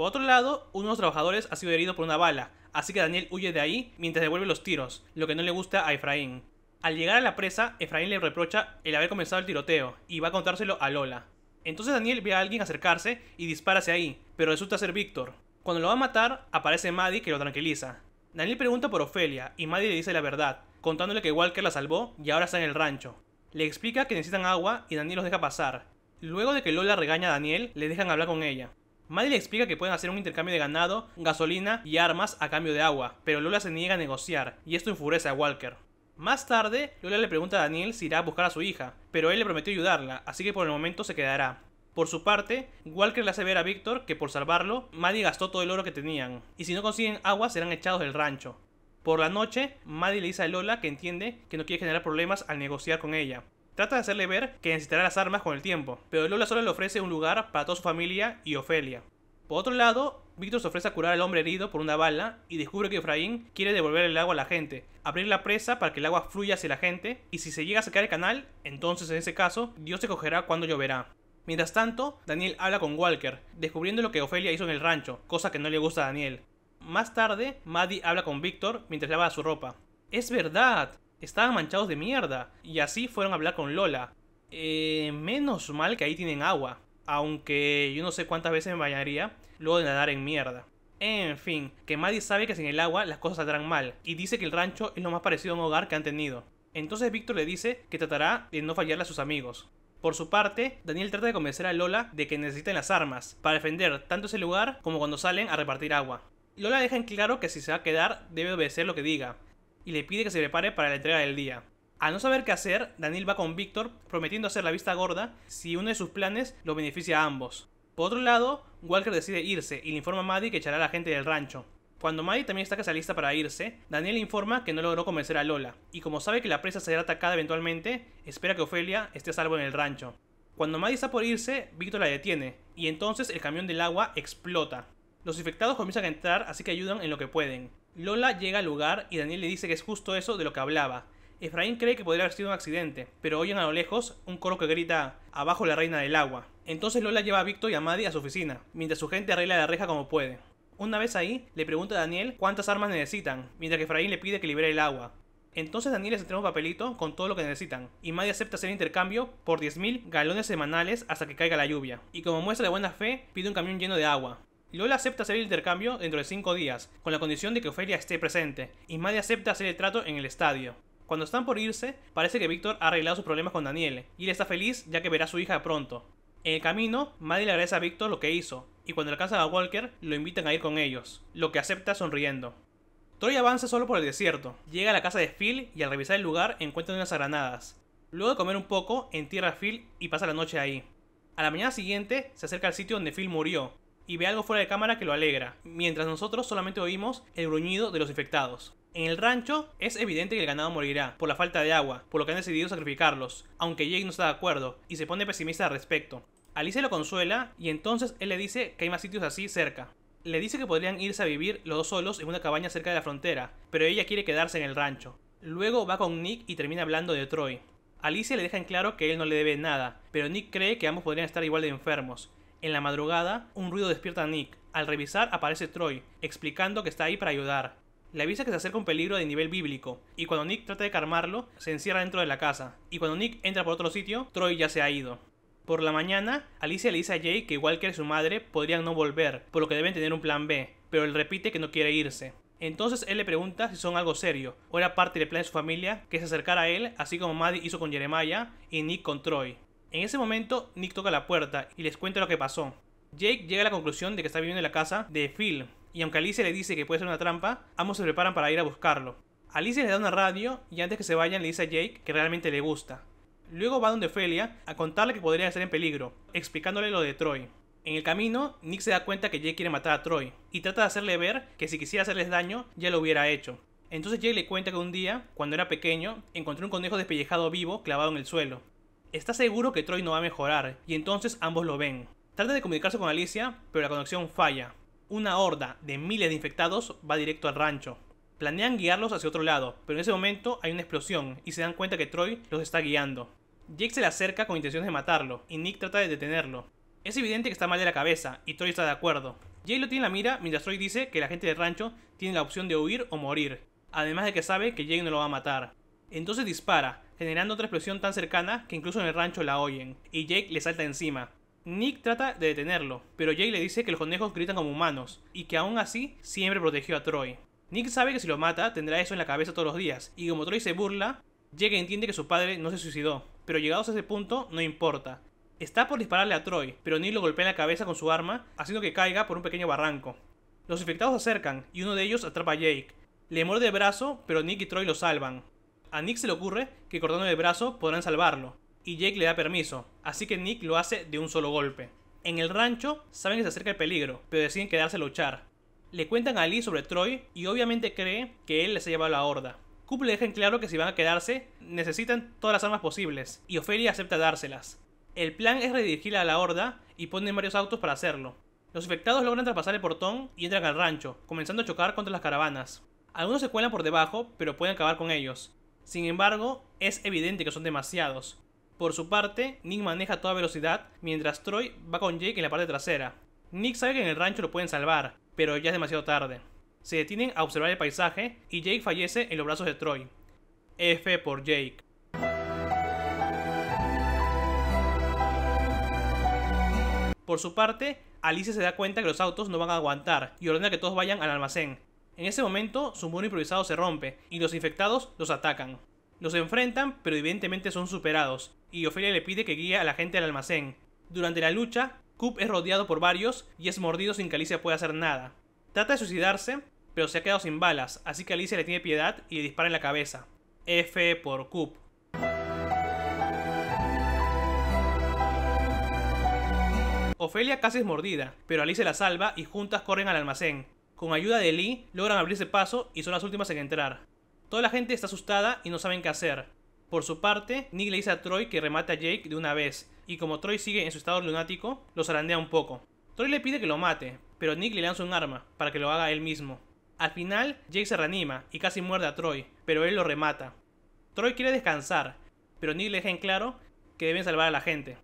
Por otro lado, uno de los trabajadores ha sido herido por una bala, así que Daniel huye de ahí mientras devuelve los tiros, lo que no le gusta a Efraín. Al llegar a la presa, Efraín le reprocha el haber comenzado el tiroteo y va a contárselo a Lola. Entonces Daniel ve a alguien acercarse y dispara hacia ahí, pero resulta ser Víctor. Cuando lo va a matar, aparece Maddie que lo tranquiliza. Daniel pregunta por Ofelia y Maddie le dice la verdad, contándole que Walker la salvó y ahora está en el rancho. Le explica que necesitan agua y Daniel los deja pasar. Luego de que Lola regaña a Daniel, le dejan hablar con ella. Maddie le explica que pueden hacer un intercambio de ganado, gasolina y armas a cambio de agua, pero Lola se niega a negociar, y esto enfurece a Walker. Más tarde, Lola le pregunta a Daniel si irá a buscar a su hija, pero él le prometió ayudarla, así que por el momento se quedará. Por su parte, Walker le hace ver a Víctor que por salvarlo, Maddy gastó todo el oro que tenían, y si no consiguen agua serán echados del rancho. Por la noche, Maddy le dice a Lola que entiende que no quiere generar problemas al negociar con ella, Trata de hacerle ver que necesitará las armas con el tiempo, pero Lola solo le ofrece un lugar para toda su familia y Ofelia. Por otro lado, Víctor se ofrece a curar al hombre herido por una bala y descubre que Efraín quiere devolver el agua a la gente, abrir la presa para que el agua fluya hacia la gente y si se llega a sacar el canal, entonces en ese caso Dios se cogerá cuando lloverá. Mientras tanto, Daniel habla con Walker, descubriendo lo que Ofelia hizo en el rancho, cosa que no le gusta a Daniel. Más tarde, Maddie habla con Víctor mientras lava su ropa. ¡Es verdad! estaban manchados de mierda. Y así fueron a hablar con Lola. Eh, menos mal que ahí tienen agua. Aunque yo no sé cuántas veces me bañaría luego de nadar en mierda. En fin, que Maddie sabe que sin el agua las cosas saldrán mal. Y dice que el rancho es lo más parecido a un hogar que han tenido. Entonces Víctor le dice que tratará de no fallarle a sus amigos. Por su parte, Daniel trata de convencer a Lola de que necesitan las armas para defender tanto ese lugar como cuando salen a repartir agua. Lola deja en claro que si se va a quedar debe obedecer lo que diga, y le pide que se prepare para la entrega del día. Al no saber qué hacer, Daniel va con Víctor prometiendo hacer la vista gorda si uno de sus planes lo beneficia a ambos. Por otro lado, Walker decide irse y le informa a Maddie que echará a la gente del rancho. Cuando Maddie también está casi lista para irse, Daniel le informa que no logró convencer a Lola, y como sabe que la presa será atacada eventualmente, espera que Ofelia esté a salvo en el rancho. Cuando Maddie está por irse, Víctor la detiene, y entonces el camión del agua explota. Los infectados comienzan a entrar así que ayudan en lo que pueden. Lola llega al lugar y Daniel le dice que es justo eso de lo que hablaba. Efraín cree que podría haber sido un accidente, pero oyen a lo lejos un coro que grita Abajo la reina del agua. Entonces Lola lleva a Victor y a Maddie a su oficina, mientras su gente arregla la reja como puede. Una vez ahí, le pregunta a Daniel cuántas armas necesitan, mientras que Efraín le pide que libere el agua. Entonces Daniel les entrega un papelito con todo lo que necesitan, y Maddie acepta hacer intercambio por 10.000 galones semanales hasta que caiga la lluvia. Y como muestra de buena fe, pide un camión lleno de agua. Lola acepta hacer el intercambio dentro de 5 días, con la condición de que Ofelia esté presente, y Maddie acepta hacer el trato en el estadio. Cuando están por irse, parece que Víctor ha arreglado sus problemas con Daniel, y él está feliz ya que verá a su hija pronto. En el camino, Maddie le agradece a Víctor lo que hizo, y cuando alcanza a Walker, lo invitan a ir con ellos, lo que acepta sonriendo. Troy avanza solo por el desierto, llega a la casa de Phil y al revisar el lugar encuentra unas granadas. Luego de comer un poco, entierra a Phil y pasa la noche ahí. A la mañana siguiente, se acerca al sitio donde Phil murió, y ve algo fuera de cámara que lo alegra, mientras nosotros solamente oímos el gruñido de los infectados. En el rancho es evidente que el ganado morirá por la falta de agua, por lo que han decidido sacrificarlos, aunque Jake no está de acuerdo y se pone pesimista al respecto. Alicia lo consuela y entonces él le dice que hay más sitios así cerca. Le dice que podrían irse a vivir los dos solos en una cabaña cerca de la frontera, pero ella quiere quedarse en el rancho. Luego va con Nick y termina hablando de Troy. Alicia le deja en claro que él no le debe nada, pero Nick cree que ambos podrían estar igual de enfermos, en la madrugada, un ruido despierta a Nick. Al revisar aparece Troy, explicando que está ahí para ayudar. Le avisa que se acerca un peligro de nivel bíblico, y cuando Nick trata de calmarlo, se encierra dentro de la casa, y cuando Nick entra por otro sitio, Troy ya se ha ido. Por la mañana, Alicia le dice a Jay que igual que su madre podrían no volver, por lo que deben tener un plan B, pero él repite que no quiere irse. Entonces él le pregunta si son algo serio, o era parte del plan de su familia que se acercara a él, así como Maddie hizo con Jeremiah y Nick con Troy. En ese momento, Nick toca la puerta y les cuenta lo que pasó. Jake llega a la conclusión de que está viviendo en la casa de Phil, y aunque Alicia le dice que puede ser una trampa, ambos se preparan para ir a buscarlo. Alicia le da una radio y antes que se vayan le dice a Jake que realmente le gusta. Luego va donde Felia a contarle que podría estar en peligro, explicándole lo de Troy. En el camino, Nick se da cuenta que Jake quiere matar a Troy y trata de hacerle ver que si quisiera hacerles daño ya lo hubiera hecho. Entonces Jake le cuenta que un día, cuando era pequeño, encontró un conejo despellejado vivo clavado en el suelo. Está seguro que Troy no va a mejorar, y entonces ambos lo ven. Trata de comunicarse con Alicia, pero la conexión falla. Una horda de miles de infectados va directo al rancho. Planean guiarlos hacia otro lado, pero en ese momento hay una explosión y se dan cuenta que Troy los está guiando. Jake se le acerca con intenciones de matarlo, y Nick trata de detenerlo. Es evidente que está mal de la cabeza, y Troy está de acuerdo. Jake lo tiene en la mira mientras Troy dice que la gente del rancho tiene la opción de huir o morir, además de que sabe que Jake no lo va a matar. Entonces dispara, generando otra explosión tan cercana que incluso en el rancho la oyen, y Jake le salta encima. Nick trata de detenerlo, pero Jake le dice que los conejos gritan como humanos, y que aún así siempre protegió a Troy. Nick sabe que si lo mata tendrá eso en la cabeza todos los días, y como Troy se burla, Jake entiende que su padre no se suicidó, pero llegados a ese punto no importa. Está por dispararle a Troy, pero Nick lo golpea en la cabeza con su arma, haciendo que caiga por un pequeño barranco. Los infectados se acercan, y uno de ellos atrapa a Jake. Le muerde el brazo, pero Nick y Troy lo salvan. A Nick se le ocurre que cortando el brazo podrán salvarlo, y Jake le da permiso, así que Nick lo hace de un solo golpe. En el rancho saben que se acerca el peligro, pero deciden quedarse a luchar. Le cuentan a Lee sobre Troy y obviamente cree que él les ha llevado a la horda. Coop le deja en claro que si van a quedarse, necesitan todas las armas posibles, y Ophelia acepta dárselas. El plan es redirigirla a la horda y ponen varios autos para hacerlo. Los infectados logran traspasar el portón y entran al rancho, comenzando a chocar contra las caravanas. Algunos se cuelan por debajo, pero pueden acabar con ellos. Sin embargo, es evidente que son demasiados. Por su parte, Nick maneja a toda velocidad, mientras Troy va con Jake en la parte trasera. Nick sabe que en el rancho lo pueden salvar, pero ya es demasiado tarde. Se detienen a observar el paisaje y Jake fallece en los brazos de Troy. F por Jake. Por su parte, Alicia se da cuenta que los autos no van a aguantar y ordena que todos vayan al almacén, en ese momento, su muro improvisado se rompe y los infectados los atacan. Los enfrentan, pero evidentemente son superados, y Ofelia le pide que guíe a la gente al almacén. Durante la lucha, Coop es rodeado por varios y es mordido sin que Alicia pueda hacer nada. Trata de suicidarse, pero se ha quedado sin balas, así que Alicia le tiene piedad y le dispara en la cabeza. F por Coop. Ofelia casi es mordida, pero Alicia la salva y juntas corren al almacén con ayuda de Lee, logran abrirse paso y son las últimas en entrar. Toda la gente está asustada y no saben qué hacer. Por su parte, Nick le dice a Troy que remate a Jake de una vez, y como Troy sigue en su estado lunático, lo zarandea un poco. Troy le pide que lo mate, pero Nick le lanza un arma, para que lo haga él mismo. Al final, Jake se reanima y casi muerde a Troy, pero él lo remata. Troy quiere descansar, pero Nick le deja en claro que deben salvar a la gente.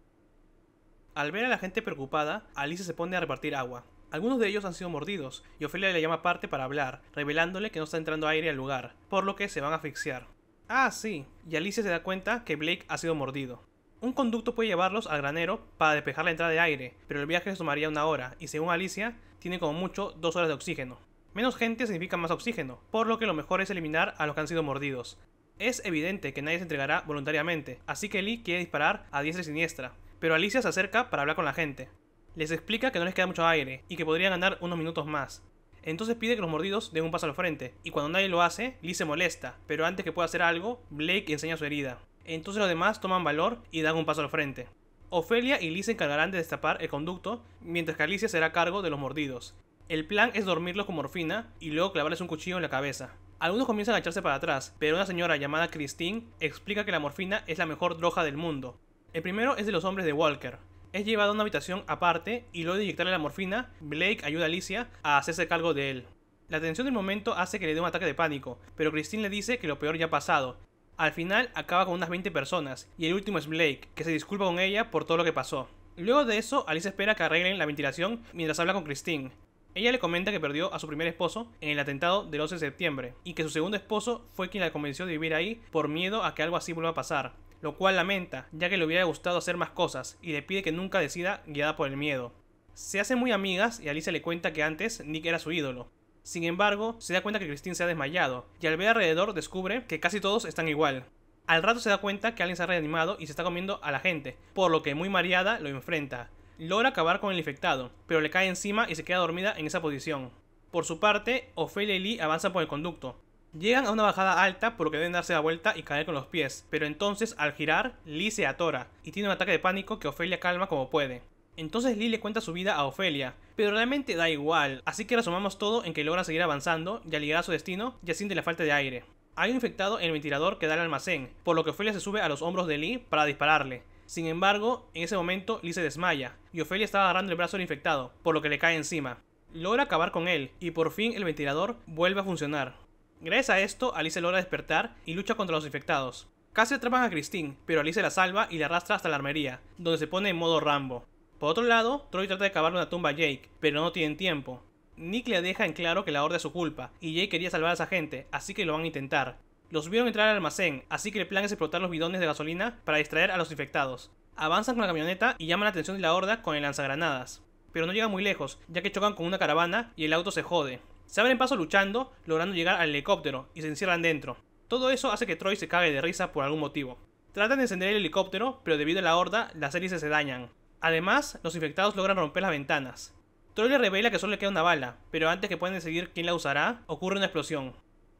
Al ver a la gente preocupada, Alicia se pone a repartir agua, algunos de ellos han sido mordidos, y Ofelia le llama aparte para hablar, revelándole que no está entrando aire al lugar, por lo que se van a asfixiar. Ah, sí, y Alicia se da cuenta que Blake ha sido mordido. Un conducto puede llevarlos al granero para despejar la entrada de aire, pero el viaje les tomaría una hora, y según Alicia, tiene como mucho dos horas de oxígeno. Menos gente significa más oxígeno, por lo que lo mejor es eliminar a los que han sido mordidos. Es evidente que nadie se entregará voluntariamente, así que Lee quiere disparar a diestra y siniestra, pero Alicia se acerca para hablar con la gente. Les explica que no les queda mucho aire y que podrían andar unos minutos más. Entonces pide que los mordidos den un paso al frente, y cuando nadie lo hace, Lee se molesta, pero antes que pueda hacer algo, Blake enseña su herida. Entonces los demás toman valor y dan un paso al frente. Ofelia y Lee se encargarán de destapar el conducto, mientras que Alicia será cargo de los mordidos. El plan es dormirlos con morfina y luego clavarles un cuchillo en la cabeza. Algunos comienzan a echarse para atrás, pero una señora llamada Christine explica que la morfina es la mejor droga del mundo. El primero es de los hombres de Walker, es llevado a una habitación aparte y luego de inyectarle la morfina, Blake ayuda a Alicia a hacerse cargo de él. La tensión del momento hace que le dé un ataque de pánico, pero Christine le dice que lo peor ya ha pasado. Al final acaba con unas 20 personas y el último es Blake, que se disculpa con ella por todo lo que pasó. Luego de eso, Alicia espera que arreglen la ventilación mientras habla con Christine. Ella le comenta que perdió a su primer esposo en el atentado del 11 de septiembre y que su segundo esposo fue quien la convenció de vivir ahí por miedo a que algo así vuelva a pasar lo cual lamenta, ya que le hubiera gustado hacer más cosas, y le pide que nunca decida guiada por el miedo. Se hacen muy amigas y Alicia le cuenta que antes Nick era su ídolo. Sin embargo, se da cuenta que Christine se ha desmayado, y al ver alrededor descubre que casi todos están igual. Al rato se da cuenta que alguien se ha reanimado y se está comiendo a la gente, por lo que muy mareada lo enfrenta. Logra acabar con el infectado, pero le cae encima y se queda dormida en esa posición. Por su parte, Ophelia y Lee avanzan por el conducto, Llegan a una bajada alta, por lo que deben darse la vuelta y caer con los pies, pero entonces al girar, Lee se atora y tiene un ataque de pánico que Ofelia calma como puede. Entonces Lee le cuenta su vida a Ofelia, pero realmente da igual, así que resumamos todo en que logra seguir avanzando y al a su destino ya siente la falta de aire. Hay un infectado en el ventilador que da al almacén, por lo que Ofelia se sube a los hombros de Lee para dispararle. Sin embargo, en ese momento Lee se desmaya y Ofelia está agarrando el brazo del infectado, por lo que le cae encima. Logra acabar con él y por fin el ventilador vuelve a funcionar. Gracias a esto, Alice logra despertar y lucha contra los infectados. Casi atrapan a Christine, pero Alice la salva y la arrastra hasta la armería, donde se pone en modo Rambo. Por otro lado, Troy trata de cavar una tumba a Jake, pero no tienen tiempo. Nick le deja en claro que la horda es su culpa, y Jake quería salvar a esa gente, así que lo van a intentar. Los vieron entrar al almacén, así que el plan es explotar los bidones de gasolina para distraer a los infectados. Avanzan con la camioneta y llaman la atención de la horda con el lanzagranadas. Pero no llegan muy lejos, ya que chocan con una caravana y el auto se jode. Se abren paso luchando, logrando llegar al helicóptero y se encierran dentro. Todo eso hace que Troy se cague de risa por algún motivo. Tratan de encender el helicóptero, pero debido a la horda, las hélices se dañan. Además, los infectados logran romper las ventanas. Troy le revela que solo le queda una bala, pero antes que puedan decidir quién la usará, ocurre una explosión.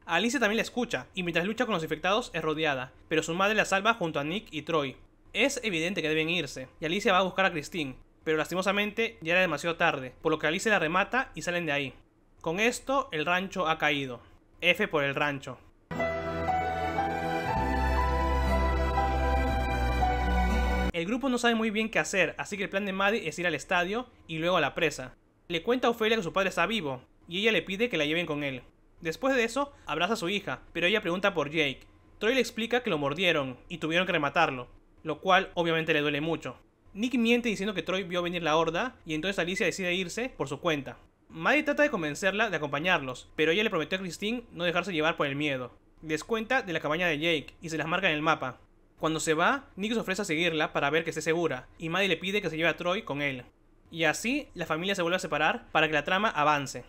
Alicia también la escucha, y mientras lucha con los infectados es rodeada, pero su madre la salva junto a Nick y Troy. Es evidente que deben irse, y Alicia va a buscar a Christine, pero lastimosamente ya era demasiado tarde, por lo que Alicia la remata y salen de ahí. Con esto, el rancho ha caído. F por el rancho. El grupo no sabe muy bien qué hacer, así que el plan de Maddie es ir al estadio y luego a la presa. Le cuenta a Ofelia que su padre está vivo, y ella le pide que la lleven con él. Después de eso, abraza a su hija, pero ella pregunta por Jake. Troy le explica que lo mordieron y tuvieron que rematarlo, lo cual obviamente le duele mucho. Nick miente diciendo que Troy vio venir la horda y entonces Alicia decide irse por su cuenta. Maddie trata de convencerla de acompañarlos, pero ella le prometió a Christine no dejarse llevar por el miedo. Descuenta de la cabaña de Jake y se las marca en el mapa. Cuando se va, Nick se ofrece a seguirla para ver que esté segura, y Maddie le pide que se lleve a Troy con él. Y así, la familia se vuelve a separar para que la trama avance.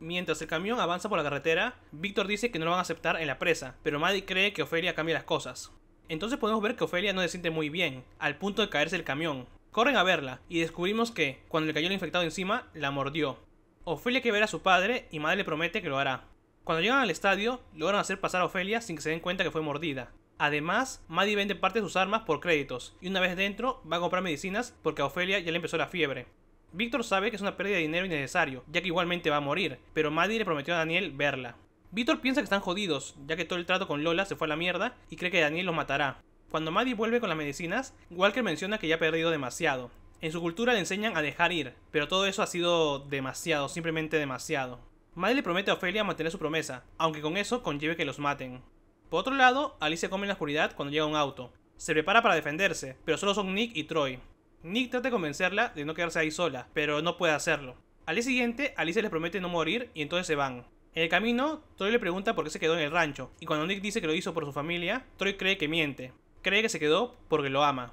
Mientras el camión avanza por la carretera, Victor dice que no lo van a aceptar en la presa, pero Maddie cree que Ofelia cambia las cosas. Entonces podemos ver que Ofelia no se siente muy bien, al punto de caerse el camión, Corren a verla y descubrimos que, cuando le cayó el infectado encima, la mordió. Ofelia quiere ver a su padre y madre le promete que lo hará. Cuando llegan al estadio, logran hacer pasar a Ofelia sin que se den cuenta que fue mordida. Además, Maddie vende parte de sus armas por créditos, y una vez dentro va a comprar medicinas porque a Ofelia ya le empezó la fiebre. Víctor sabe que es una pérdida de dinero innecesario, ya que igualmente va a morir, pero Maddie le prometió a Daniel verla. Víctor piensa que están jodidos, ya que todo el trato con Lola se fue a la mierda y cree que Daniel los matará. Cuando Maddie vuelve con las medicinas, Walker menciona que ya ha perdido demasiado. En su cultura le enseñan a dejar ir, pero todo eso ha sido demasiado, simplemente demasiado. Maddie le promete a Ofelia mantener su promesa, aunque con eso conlleve que los maten. Por otro lado, Alice come en la oscuridad cuando llega un auto. Se prepara para defenderse, pero solo son Nick y Troy. Nick trata de convencerla de no quedarse ahí sola, pero no puede hacerlo. Al día siguiente, Alice les promete no morir y entonces se van. En el camino, Troy le pregunta por qué se quedó en el rancho, y cuando Nick dice que lo hizo por su familia, Troy cree que miente. Cree que se quedó porque lo ama.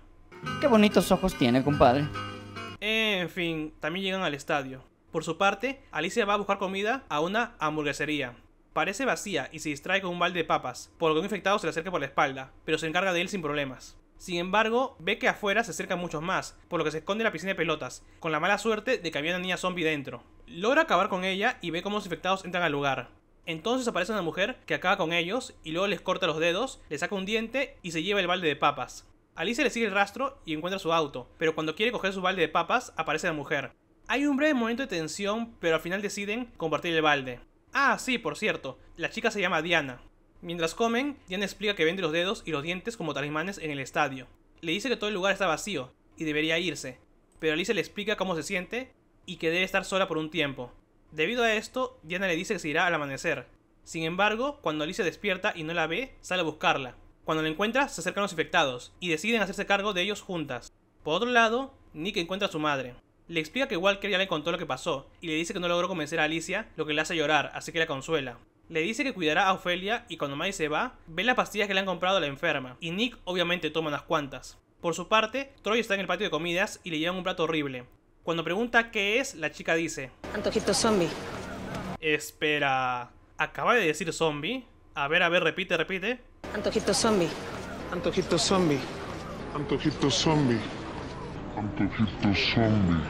Qué bonitos ojos tiene, compadre. En fin, también llegan al estadio. Por su parte, Alicia va a buscar comida a una hamburguesería. Parece vacía y se distrae con un balde de papas, por lo que un infectado se le acerca por la espalda, pero se encarga de él sin problemas. Sin embargo, ve que afuera se acercan muchos más, por lo que se esconde en la piscina de pelotas, con la mala suerte de que había una niña zombie dentro. Logra acabar con ella y ve cómo los infectados entran al lugar. Entonces aparece una mujer que acaba con ellos y luego les corta los dedos, le saca un diente y se lleva el balde de papas. Alicia le sigue el rastro y encuentra su auto, pero cuando quiere coger su balde de papas aparece la mujer. Hay un breve momento de tensión, pero al final deciden compartir el balde. Ah, sí, por cierto, la chica se llama Diana. Mientras comen, Diana explica que vende los dedos y los dientes como talismanes en el estadio. Le dice que todo el lugar está vacío y debería irse, pero Alicia le explica cómo se siente y que debe estar sola por un tiempo. Debido a esto, Diana le dice que se irá al amanecer. Sin embargo, cuando Alicia despierta y no la ve, sale a buscarla. Cuando la encuentra, se acercan los infectados y deciden hacerse cargo de ellos juntas. Por otro lado, Nick encuentra a su madre. Le explica que Walker ya le contó lo que pasó y le dice que no logró convencer a Alicia, lo que le hace llorar, así que la consuela. Le dice que cuidará a Ofelia y cuando Mae se va, ve las pastillas que le han comprado a la enferma, y Nick obviamente toma unas cuantas. Por su parte, Troy está en el patio de comidas y le llevan un plato horrible. Cuando pregunta qué es, la chica dice... Antojito zombie. Espera... Acaba de decir zombie. A ver, a ver, repite, repite. Antojito zombie. Antojito zombie. Antojito zombie. Antojito zombie.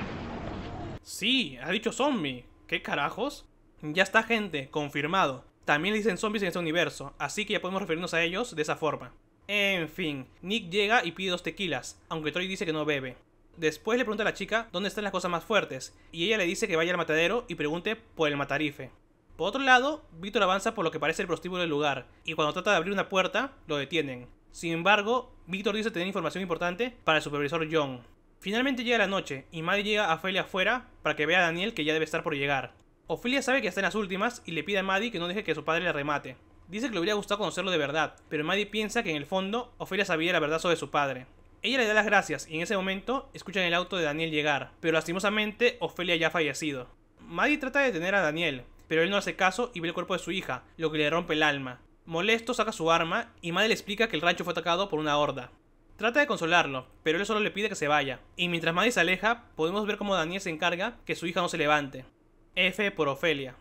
Sí, ha dicho zombie. ¿Qué carajos? Ya está gente, confirmado. También dicen zombies en este universo, así que ya podemos referirnos a ellos de esa forma. En fin, Nick llega y pide dos tequilas, aunque Troy dice que no bebe. Después le pregunta a la chica dónde están las cosas más fuertes, y ella le dice que vaya al matadero y pregunte por el matarife. Por otro lado, Víctor avanza por lo que parece el prostíbulo del lugar, y cuando trata de abrir una puerta, lo detienen. Sin embargo, Víctor dice tener información importante para el supervisor John. Finalmente llega la noche, y Maddie llega a Ophelia afuera para que vea a Daniel que ya debe estar por llegar. Ophelia sabe que está en las últimas y le pide a Maddie que no deje que su padre la remate. Dice que le hubiera gustado conocerlo de verdad, pero Maddie piensa que en el fondo Ophelia sabía la verdad sobre su padre. Ella le da las gracias y en ese momento escuchan el auto de Daniel llegar, pero lastimosamente Ofelia ya ha fallecido. Maddie trata de detener a Daniel, pero él no hace caso y ve el cuerpo de su hija, lo que le rompe el alma. Molesto saca su arma y Maddie le explica que el rancho fue atacado por una horda. Trata de consolarlo, pero él solo le pide que se vaya. Y mientras Maddie se aleja, podemos ver cómo Daniel se encarga que su hija no se levante. F por Ofelia.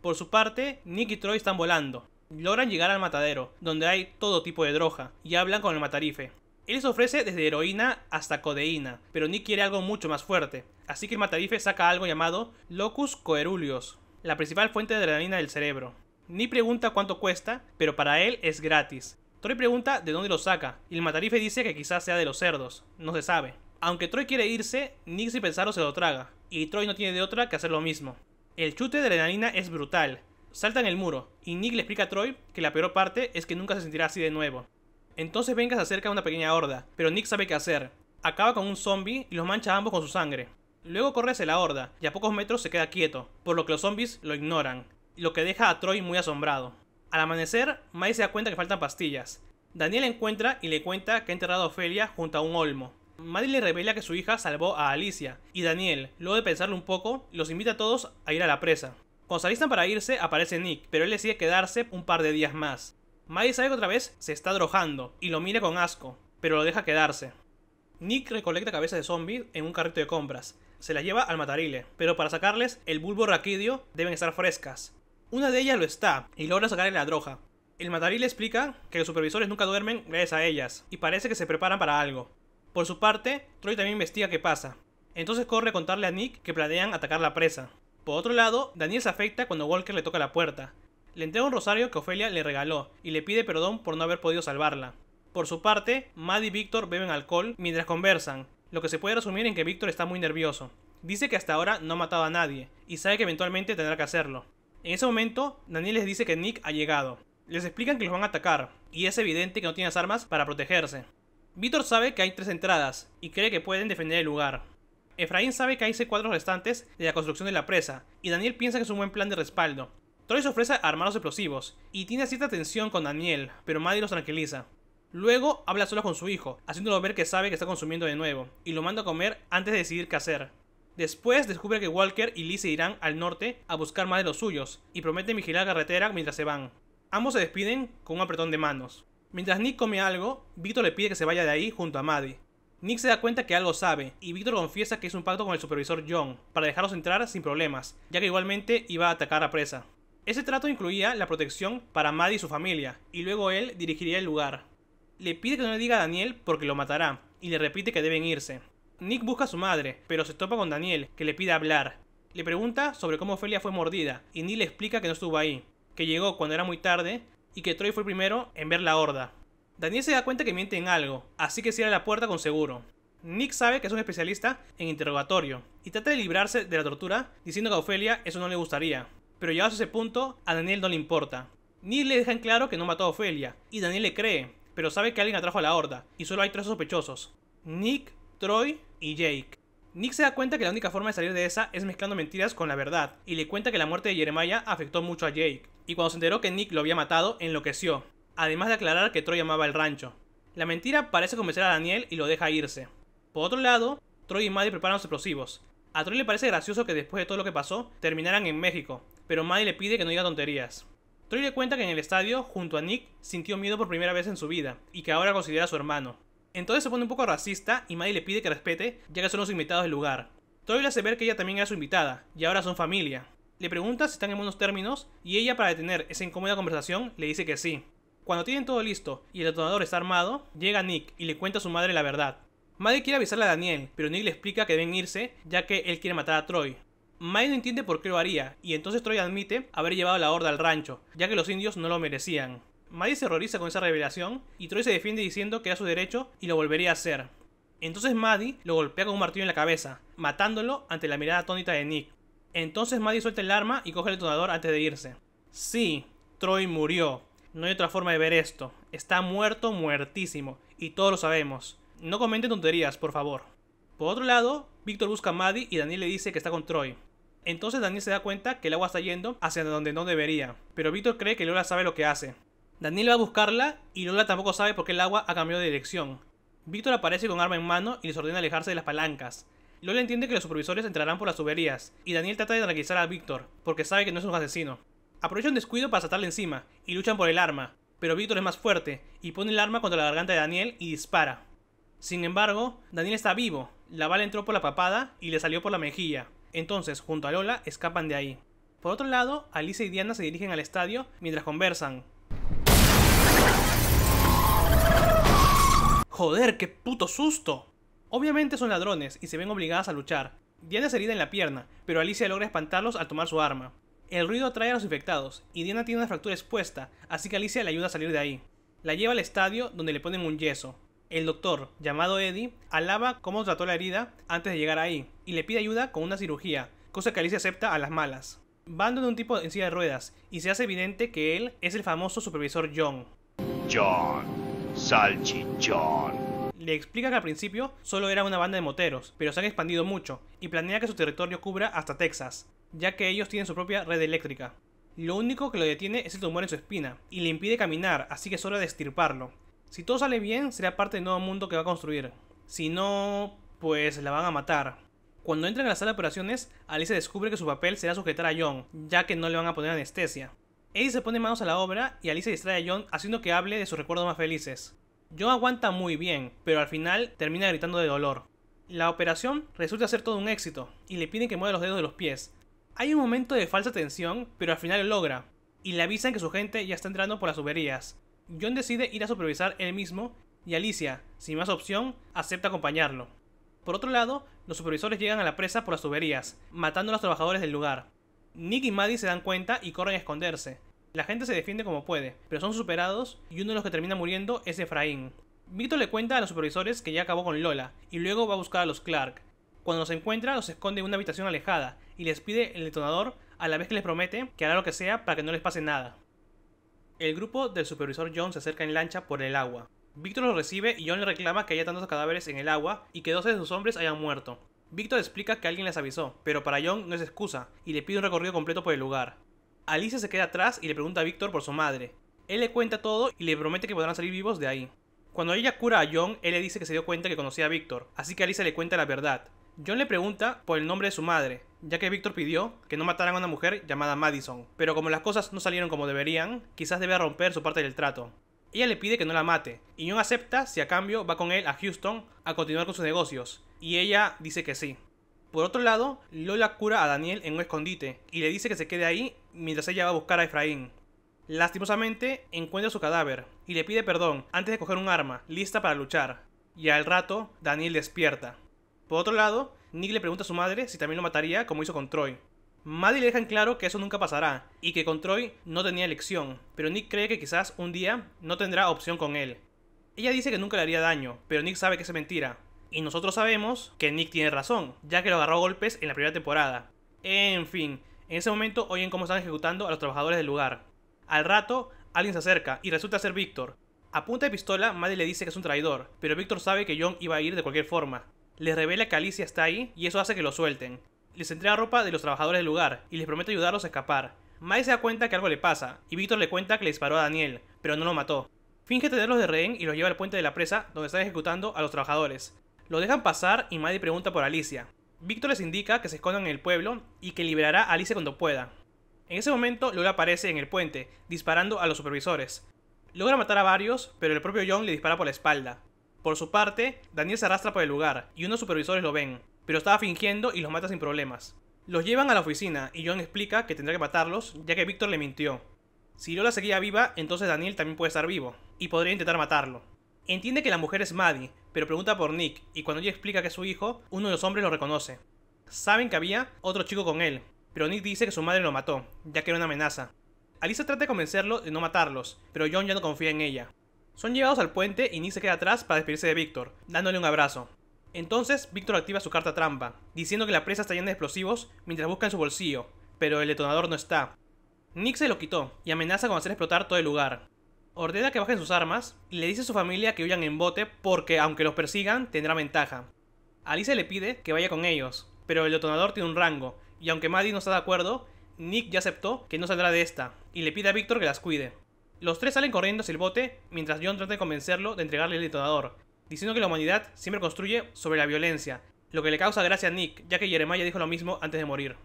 Por su parte, Nick y Troy están volando. Logran llegar al matadero, donde hay todo tipo de droga, y hablan con el matarife. Él les ofrece desde heroína hasta codeína, pero Nick quiere algo mucho más fuerte, así que el matarife saca algo llamado locus coeruleus, la principal fuente de adrenalina del cerebro. Nick pregunta cuánto cuesta, pero para él es gratis. Troy pregunta de dónde lo saca, y el matarife dice que quizás sea de los cerdos, no se sabe. Aunque Troy quiere irse, Nick sin pensarlo se lo traga, y Troy no tiene de otra que hacer lo mismo. El chute de adrenalina es brutal, Saltan el muro, y Nick le explica a Troy que la peor parte es que nunca se sentirá así de nuevo. Entonces Venga se acerca a una pequeña horda, pero Nick sabe qué hacer. Acaba con un zombie y los mancha a ambos con su sangre. Luego corre hacia la horda, y a pocos metros se queda quieto, por lo que los zombies lo ignoran, lo que deja a Troy muy asombrado. Al amanecer, Mai se da cuenta que faltan pastillas. Daniel encuentra y le cuenta que ha enterrado a Ofelia junto a un olmo. Maddie le revela que su hija salvó a Alicia, y Daniel, luego de pensarlo un poco, los invita a todos a ir a la presa. Cuando se alistan para irse, aparece Nick, pero él decide quedarse un par de días más. Maggie sabe que otra vez se está drojando y lo mira con asco, pero lo deja quedarse. Nick recolecta cabezas de zombies en un carrito de compras. Se las lleva al matarile, pero para sacarles el bulbo raquidio deben estar frescas. Una de ellas lo está y logra sacarle la droja. El matarile explica que los supervisores nunca duermen gracias a ellas y parece que se preparan para algo. Por su parte, Troy también investiga qué pasa. Entonces corre a contarle a Nick que planean atacar la presa, por otro lado, Daniel se afecta cuando Walker le toca la puerta. Le entrega un rosario que Ofelia le regaló y le pide perdón por no haber podido salvarla. Por su parte, Maddie y Víctor beben alcohol mientras conversan, lo que se puede resumir en que Víctor está muy nervioso. Dice que hasta ahora no ha matado a nadie y sabe que eventualmente tendrá que hacerlo. En ese momento, Daniel les dice que Nick ha llegado. Les explican que los van a atacar y es evidente que no tienen armas para protegerse. Víctor sabe que hay tres entradas y cree que pueden defender el lugar. Efraín sabe que hay cuadros restantes de la construcción de la presa, y Daniel piensa que es un buen plan de respaldo. Troy se ofrece a armar los explosivos, y tiene cierta tensión con Daniel, pero Maddie los tranquiliza. Luego habla solo con su hijo, haciéndolo ver que sabe que está consumiendo de nuevo, y lo manda a comer antes de decidir qué hacer. Después descubre que Walker y Liz se irán al norte a buscar más de los suyos, y promete vigilar la carretera mientras se van. Ambos se despiden con un apretón de manos. Mientras Nick come algo, Vito le pide que se vaya de ahí junto a Maddie, Nick se da cuenta que algo sabe, y Víctor confiesa que es un pacto con el supervisor John, para dejarlos entrar sin problemas, ya que igualmente iba a atacar a presa. Ese trato incluía la protección para Maddie y su familia, y luego él dirigiría el lugar. Le pide que no le diga a Daniel porque lo matará, y le repite que deben irse. Nick busca a su madre, pero se topa con Daniel, que le pide hablar. Le pregunta sobre cómo Ophelia fue mordida, y Nick le explica que no estuvo ahí, que llegó cuando era muy tarde, y que Troy fue el primero en ver la horda. Daniel se da cuenta que miente en algo, así que cierra la puerta con seguro. Nick sabe que es un especialista en interrogatorio y trata de librarse de la tortura diciendo que a Ofelia eso no le gustaría. Pero llegados a ese punto, a Daniel no le importa. Nick le deja en claro que no mató a Ofelia y Daniel le cree, pero sabe que alguien atrajo a la horda y solo hay tres sospechosos. Nick, Troy y Jake. Nick se da cuenta que la única forma de salir de esa es mezclando mentiras con la verdad y le cuenta que la muerte de Jeremiah afectó mucho a Jake y cuando se enteró que Nick lo había matado enloqueció además de aclarar que Troy amaba el rancho. La mentira parece convencer a Daniel y lo deja irse. Por otro lado, Troy y Maddie preparan los explosivos. A Troy le parece gracioso que después de todo lo que pasó, terminaran en México, pero Maddie le pide que no diga tonterías. Troy le cuenta que en el estadio, junto a Nick, sintió miedo por primera vez en su vida, y que ahora considera a su hermano. Entonces se pone un poco racista y Maddie le pide que respete, ya que son los invitados del lugar. Troy le hace ver que ella también era su invitada, y ahora son familia. Le pregunta si están en buenos términos, y ella para detener esa incómoda conversación le dice que sí. Cuando tienen todo listo y el detonador está armado, llega Nick y le cuenta a su madre la verdad. Maddie quiere avisarle a Daniel, pero Nick le explica que deben irse ya que él quiere matar a Troy. Maddie no entiende por qué lo haría y entonces Troy admite haber llevado la horda al rancho, ya que los indios no lo merecían. Maddie se horroriza con esa revelación y Troy se defiende diciendo que era su derecho y lo volvería a hacer. Entonces Maddie lo golpea con un martillo en la cabeza, matándolo ante la mirada atónita de Nick. Entonces Maddie suelta el arma y coge el detonador antes de irse. Sí, Troy murió, no hay otra forma de ver esto. Está muerto, muertísimo. Y todos lo sabemos. No comenten tonterías, por favor. Por otro lado, Víctor busca a Maddie y Daniel le dice que está con Troy. Entonces Daniel se da cuenta que el agua está yendo hacia donde no debería, pero Víctor cree que Lola sabe lo que hace. Daniel va a buscarla y Lola tampoco sabe por qué el agua ha cambiado de dirección. Víctor aparece con arma en mano y les ordena alejarse de las palancas. Lola entiende que los supervisores entrarán por las tuberías y Daniel trata de tranquilizar a Víctor porque sabe que no es un asesino. Aprovecha un descuido para saltarle encima, y luchan por el arma, pero Víctor es más fuerte, y pone el arma contra la garganta de Daniel y dispara. Sin embargo, Daniel está vivo, la bala entró por la papada y le salió por la mejilla, entonces junto a Lola escapan de ahí. Por otro lado, Alicia y Diana se dirigen al estadio mientras conversan. Joder, qué puto susto. Obviamente son ladrones y se ven obligadas a luchar. Diana se herida en la pierna, pero Alicia logra espantarlos al tomar su arma. El ruido atrae a los infectados y Diana tiene una fractura expuesta, así que Alicia le ayuda a salir de ahí. La lleva al estadio donde le ponen un yeso. El doctor, llamado Eddie, alaba cómo trató la herida antes de llegar ahí y le pide ayuda con una cirugía, cosa que Alicia acepta a las malas. Van de un tipo en silla de ruedas y se hace evidente que él es el famoso supervisor John. John, salchichón le explica que al principio solo era una banda de moteros, pero se han expandido mucho y planea que su territorio cubra hasta Texas, ya que ellos tienen su propia red eléctrica. Lo único que lo detiene es el tumor en su espina y le impide caminar, así que es hora de extirparlo. Si todo sale bien, será parte del nuevo mundo que va a construir. Si no, pues la van a matar. Cuando entran en la sala de operaciones, Alice descubre que su papel será sujetar a John, ya que no le van a poner anestesia. Eddie se pone manos a la obra y Alice distrae a John haciendo que hable de sus recuerdos más felices. John aguanta muy bien, pero al final termina gritando de dolor. La operación resulta ser todo un éxito, y le piden que mueva los dedos de los pies. Hay un momento de falsa tensión, pero al final lo logra, y le avisan que su gente ya está entrando por las tuberías. John decide ir a supervisar él mismo, y Alicia, sin más opción, acepta acompañarlo. Por otro lado, los supervisores llegan a la presa por las tuberías, matando a los trabajadores del lugar. Nick y Maddie se dan cuenta y corren a esconderse, la gente se defiende como puede, pero son superados y uno de los que termina muriendo es Efraín. Víctor le cuenta a los supervisores que ya acabó con Lola y luego va a buscar a los Clark. Cuando los encuentra, los esconde en una habitación alejada y les pide el detonador a la vez que les promete que hará lo que sea para que no les pase nada. El grupo del supervisor John se acerca en lancha por el agua. Víctor los recibe y John le reclama que haya tantos cadáveres en el agua y que 12 de sus hombres hayan muerto. Víctor explica que alguien les avisó, pero para John no es excusa y le pide un recorrido completo por el lugar. Alicia se queda atrás y le pregunta a Víctor por su madre. Él le cuenta todo y le promete que podrán salir vivos de ahí. Cuando ella cura a John, él le dice que se dio cuenta que conocía a Víctor, así que Alicia le cuenta la verdad. John le pregunta por el nombre de su madre, ya que Víctor pidió que no mataran a una mujer llamada Madison, pero como las cosas no salieron como deberían, quizás deba romper su parte del trato. Ella le pide que no la mate, y John acepta si a cambio va con él a Houston a continuar con sus negocios, y ella dice que sí. Por otro lado, Lola cura a Daniel en un escondite y le dice que se quede ahí mientras ella va a buscar a Efraín. Lastimosamente, encuentra su cadáver y le pide perdón antes de coger un arma, lista para luchar. Y al rato, Daniel despierta. Por otro lado, Nick le pregunta a su madre si también lo mataría como hizo con Troy. Maddie le deja en claro que eso nunca pasará y que con Troy no tenía elección, pero Nick cree que quizás un día no tendrá opción con él. Ella dice que nunca le haría daño, pero Nick sabe que es mentira, y nosotros sabemos que Nick tiene razón, ya que lo agarró a golpes en la primera temporada. En fin, en ese momento oyen cómo están ejecutando a los trabajadores del lugar. Al rato, alguien se acerca y resulta ser Víctor. A punta de pistola, Maddie le dice que es un traidor, pero Víctor sabe que John iba a ir de cualquier forma. Les revela que Alicia está ahí y eso hace que lo suelten. Les entrega ropa de los trabajadores del lugar y les promete ayudarlos a escapar. Maddie se da cuenta que algo le pasa y Víctor le cuenta que le disparó a Daniel, pero no lo mató. Finge tenerlos de rehén y los lleva al puente de la presa donde están ejecutando a los trabajadores. Lo dejan pasar y Maddie pregunta por Alicia. Víctor les indica que se escondan en el pueblo y que liberará a Alicia cuando pueda. En ese momento, Lola aparece en el puente, disparando a los supervisores. Logra matar a varios, pero el propio John le dispara por la espalda. Por su parte, Daniel se arrastra por el lugar y unos supervisores lo ven, pero estaba fingiendo y los mata sin problemas. Los llevan a la oficina y John explica que tendrá que matarlos ya que Víctor le mintió. Si Lola seguía viva, entonces Daniel también puede estar vivo y podría intentar matarlo. Entiende que la mujer es Maddie, pero pregunta por Nick, y cuando ella explica que es su hijo, uno de los hombres lo reconoce. Saben que había otro chico con él, pero Nick dice que su madre lo mató, ya que era una amenaza. Alisa trata de convencerlo de no matarlos, pero John ya no confía en ella. Son llevados al puente y Nick se queda atrás para despedirse de Víctor, dándole un abrazo. Entonces, Víctor activa su carta trampa, diciendo que la presa está llena de explosivos mientras busca en su bolsillo, pero el detonador no está. Nick se lo quitó y amenaza con hacer explotar todo el lugar. Ordena que bajen sus armas y le dice a su familia que huyan en bote porque aunque los persigan tendrá ventaja. Alice le pide que vaya con ellos, pero el detonador tiene un rango y aunque Maddie no está de acuerdo, Nick ya aceptó que no saldrá de esta y le pide a Víctor que las cuide. Los tres salen corriendo hacia el bote mientras John trata de convencerlo de entregarle el detonador, diciendo que la humanidad siempre construye sobre la violencia, lo que le causa gracia a Nick, ya que Jeremiah dijo lo mismo antes de morir.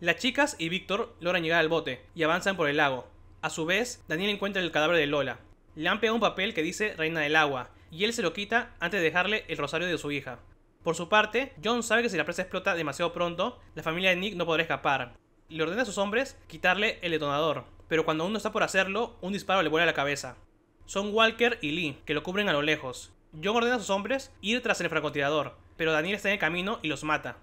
Las chicas y Víctor logran llegar al bote y avanzan por el lago, a su vez, Daniel encuentra el cadáver de Lola. Le han pegado un papel que dice Reina del Agua, y él se lo quita antes de dejarle el rosario de su hija. Por su parte, John sabe que si la presa explota demasiado pronto, la familia de Nick no podrá escapar. Le ordena a sus hombres quitarle el detonador, pero cuando uno está por hacerlo, un disparo le vuela a la cabeza. Son Walker y Lee, que lo cubren a lo lejos. John ordena a sus hombres ir tras el francotirador, pero Daniel está en el camino y los mata.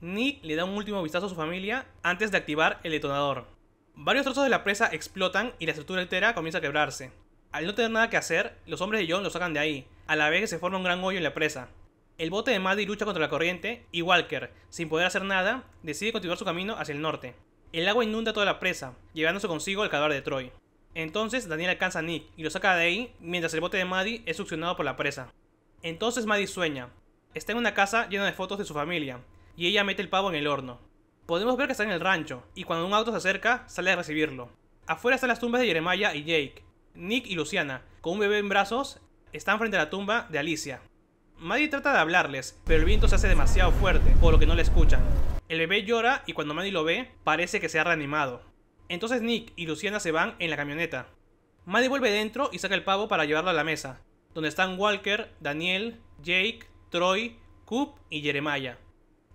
Nick le da un último vistazo a su familia antes de activar el detonador. Varios trozos de la presa explotan y la estructura entera comienza a quebrarse. Al no tener nada que hacer, los hombres de John lo sacan de ahí, a la vez que se forma un gran hoyo en la presa. El bote de Maddie lucha contra la corriente y Walker, sin poder hacer nada, decide continuar su camino hacia el norte. El agua inunda toda la presa, llevándose consigo el cadáver de Troy. Entonces Daniel alcanza a Nick y lo saca de ahí mientras el bote de Maddie es succionado por la presa. Entonces Maddie sueña. Está en una casa llena de fotos de su familia y ella mete el pavo en el horno podemos ver que está en el rancho, y cuando un auto se acerca, sale a recibirlo. Afuera están las tumbas de Jeremiah y Jake. Nick y Luciana, con un bebé en brazos, están frente a la tumba de Alicia. Maddie trata de hablarles, pero el viento se hace demasiado fuerte, por lo que no le escuchan. El bebé llora y cuando Maddie lo ve, parece que se ha reanimado. Entonces Nick y Luciana se van en la camioneta. Maddie vuelve dentro y saca el pavo para llevarlo a la mesa, donde están Walker, Daniel, Jake, Troy, Coop y Jeremiah.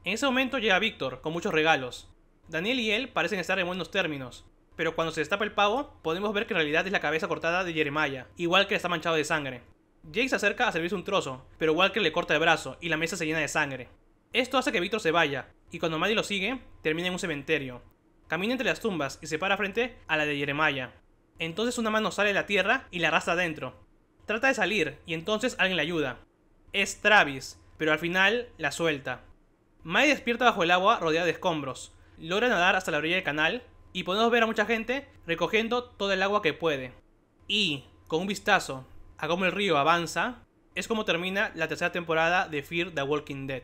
En ese momento llega Víctor, con muchos regalos. Daniel y él parecen estar en buenos términos, pero cuando se destapa el pavo, podemos ver que en realidad es la cabeza cortada de Jeremiah, igual que está manchado de sangre. Jake se acerca a servirse un trozo, pero Walker le corta el brazo y la mesa se llena de sangre. Esto hace que Víctor se vaya, y cuando Maddie lo sigue, termina en un cementerio. Camina entre las tumbas y se para frente a la de Jeremiah. Entonces una mano sale de la tierra y la arrastra adentro. Trata de salir, y entonces alguien le ayuda. Es Travis, pero al final la suelta. Mai despierta bajo el agua rodeada de escombros. Logra nadar hasta la orilla del canal y podemos ver a mucha gente recogiendo todo el agua que puede. Y, con un vistazo a cómo el río avanza, es como termina la tercera temporada de Fear the Walking Dead.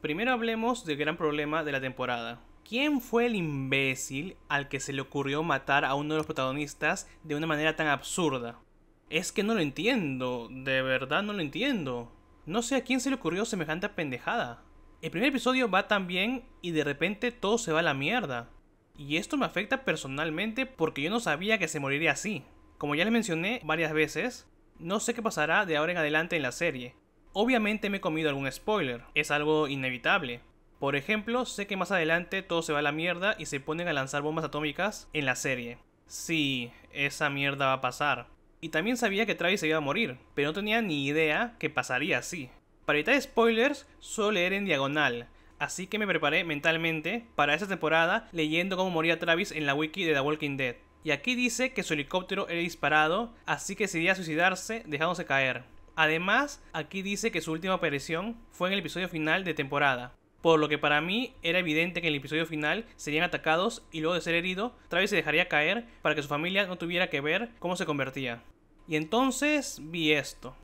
Primero hablemos del gran problema de la temporada. ¿Quién fue el imbécil al que se le ocurrió matar a uno de los protagonistas de una manera tan absurda? Es que no lo entiendo, de verdad no lo entiendo. No sé a quién se le ocurrió semejante pendejada. El primer episodio va tan bien y de repente todo se va a la mierda. Y esto me afecta personalmente porque yo no sabía que se moriría así. Como ya les mencioné varias veces, no sé qué pasará de ahora en adelante en la serie. Obviamente me he comido algún spoiler, es algo inevitable. Por ejemplo, sé que más adelante todo se va a la mierda y se ponen a lanzar bombas atómicas en la serie. Sí, esa mierda va a pasar y también sabía que Travis se iba a morir, pero no tenía ni idea que pasaría así. Para evitar spoilers, suelo leer en diagonal, así que me preparé mentalmente para esa temporada leyendo cómo moría Travis en la wiki de The Walking Dead. Y aquí dice que su helicóptero era disparado, así que decidía suicidarse dejándose caer. Además, aquí dice que su última aparición fue en el episodio final de temporada. Por lo que para mí era evidente que en el episodio final serían atacados y luego de ser herido, Travis se dejaría caer para que su familia no tuviera que ver cómo se convertía. Y entonces vi esto.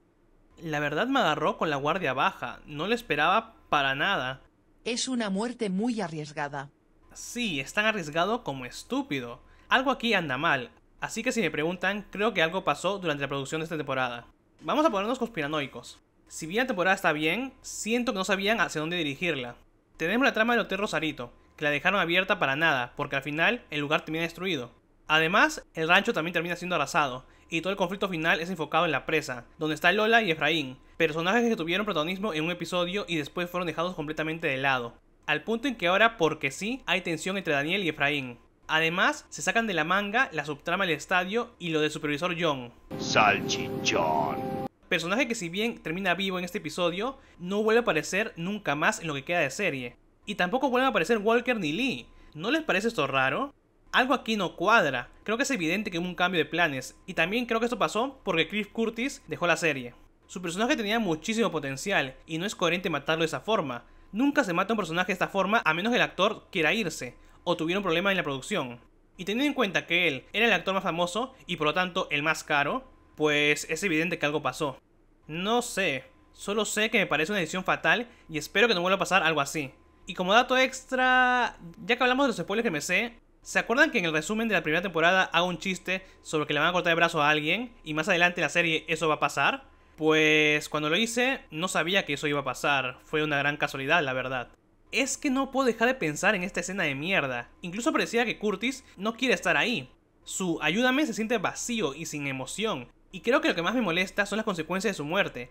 La verdad me agarró con la guardia baja, no le esperaba para nada. Es una muerte muy arriesgada. Sí, es tan arriesgado como estúpido. Algo aquí anda mal, así que si me preguntan, creo que algo pasó durante la producción de esta temporada. Vamos a ponernos conspiranoicos. Si bien la temporada está bien, siento que no sabían hacia dónde dirigirla. Tenemos la trama del Hotel Rosarito, que la dejaron abierta para nada, porque al final el lugar termina destruido. Además, el rancho también termina siendo arrasado, y todo el conflicto final es enfocado en la presa, donde está Lola y Efraín, personajes que tuvieron protagonismo en un episodio y después fueron dejados completamente de lado, al punto en que ahora, porque sí, hay tensión entre Daniel y Efraín. Además, se sacan de la manga la subtrama del estadio y lo del supervisor John. Salchichón. Personaje que si bien termina vivo en este episodio, no vuelve a aparecer nunca más en lo que queda de serie. Y tampoco vuelven a aparecer Walker ni Lee. ¿No les parece esto raro? algo aquí no cuadra. Creo que es evidente que hubo un cambio de planes, y también creo que esto pasó porque Cliff Curtis dejó la serie. Su personaje tenía muchísimo potencial, y no es coherente matarlo de esa forma. Nunca se mata un personaje de esta forma a menos que el actor quiera irse, o tuviera un problema en la producción. Y teniendo en cuenta que él era el actor más famoso, y por lo tanto el más caro, pues es evidente que algo pasó. No sé, solo sé que me parece una decisión fatal, y espero que no vuelva a pasar algo así. Y como dato extra, ya que hablamos de los spoilers que me sé, ¿Se acuerdan que en el resumen de la primera temporada hago un chiste sobre que le van a cortar el brazo a alguien y más adelante en la serie eso va a pasar? Pues cuando lo hice no sabía que eso iba a pasar, fue una gran casualidad la verdad. Es que no puedo dejar de pensar en esta escena de mierda, incluso parecía que Curtis no quiere estar ahí. Su ayúdame se siente vacío y sin emoción, y creo que lo que más me molesta son las consecuencias de su muerte.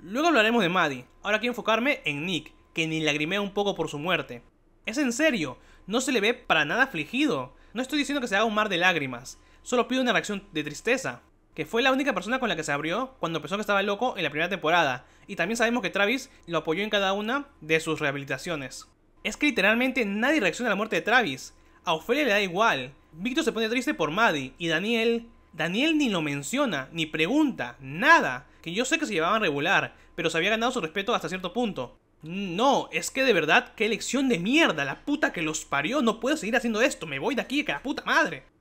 Luego hablaremos de Maddie, ahora quiero enfocarme en Nick, que ni lagrimea un poco por su muerte. Es en serio, no se le ve para nada afligido. No estoy diciendo que se haga un mar de lágrimas, solo pido una reacción de tristeza, que fue la única persona con la que se abrió cuando pensó que estaba loco en la primera temporada, y también sabemos que Travis lo apoyó en cada una de sus rehabilitaciones. Es que literalmente nadie reacciona a la muerte de Travis, a Ofelia le da igual, Víctor se pone triste por Maddie, y Daniel... Daniel ni lo menciona, ni pregunta, nada, que yo sé que se llevaban regular, pero se había ganado su respeto hasta cierto punto. No, es que de verdad, qué elección de mierda, la puta que los parió, no puedo seguir haciendo esto, me voy de aquí, que la puta madre. [sighs]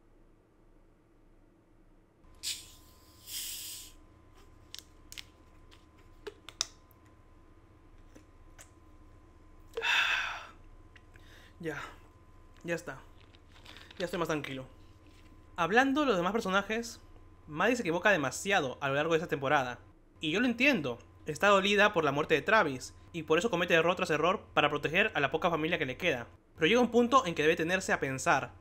Ya, ya está. Ya estoy más tranquilo. Hablando de los demás personajes, Maddie se equivoca demasiado a lo largo de esta temporada. Y yo lo entiendo, está dolida por la muerte de Travis, y por eso comete error tras error para proteger a la poca familia que le queda. Pero llega un punto en que debe tenerse a pensar.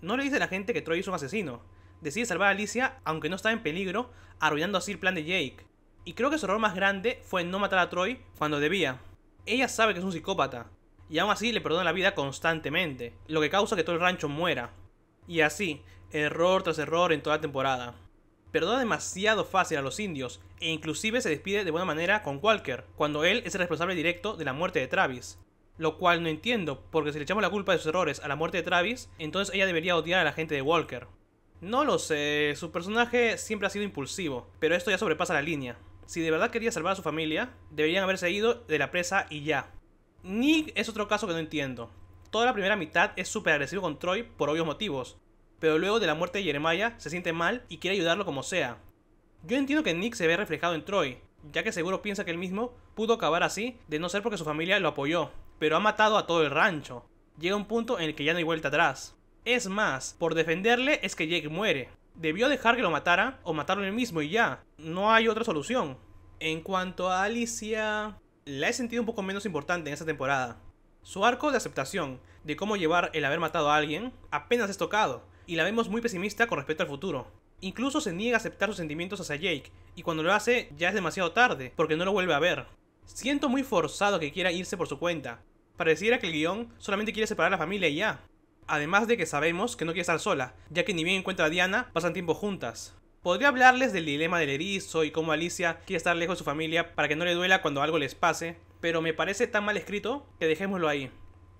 No le dice a la gente que Troy es un asesino. Decide salvar a Alicia, aunque no está en peligro, arruinando así el plan de Jake. Y creo que su error más grande fue no matar a Troy cuando debía. Ella sabe que es un psicópata, y aún así le perdona la vida constantemente, lo que causa que todo el rancho muera. Y así, error tras error en toda la temporada perdona demasiado fácil a los indios e inclusive se despide de buena manera con Walker, cuando él es el responsable directo de la muerte de Travis. Lo cual no entiendo, porque si le echamos la culpa de sus errores a la muerte de Travis, entonces ella debería odiar a la gente de Walker. No lo sé, su personaje siempre ha sido impulsivo, pero esto ya sobrepasa la línea. Si de verdad quería salvar a su familia, deberían haberse ido de la presa y ya. Nick es otro caso que no entiendo. Toda la primera mitad es súper agresivo con Troy por obvios motivos, pero luego de la muerte de Jeremiah se siente mal y quiere ayudarlo como sea. Yo entiendo que Nick se ve reflejado en Troy, ya que seguro piensa que él mismo pudo acabar así de no ser porque su familia lo apoyó, pero ha matado a todo el rancho. Llega un punto en el que ya no hay vuelta atrás. Es más, por defenderle es que Jake muere. Debió dejar que lo matara o matarlo él mismo y ya. No hay otra solución. En cuanto a Alicia, la he sentido un poco menos importante en esta temporada. Su arco de aceptación, de cómo llevar el haber matado a alguien, apenas es tocado y la vemos muy pesimista con respecto al futuro. Incluso se niega a aceptar sus sentimientos hacia Jake, y cuando lo hace ya es demasiado tarde, porque no lo vuelve a ver. Siento muy forzado que quiera irse por su cuenta. Pareciera que el guión solamente quiere separar a la familia y ya. Además de que sabemos que no quiere estar sola, ya que ni bien encuentra a Diana, pasan tiempo juntas. Podría hablarles del dilema del erizo y cómo Alicia quiere estar lejos de su familia para que no le duela cuando algo les pase, pero me parece tan mal escrito que dejémoslo ahí.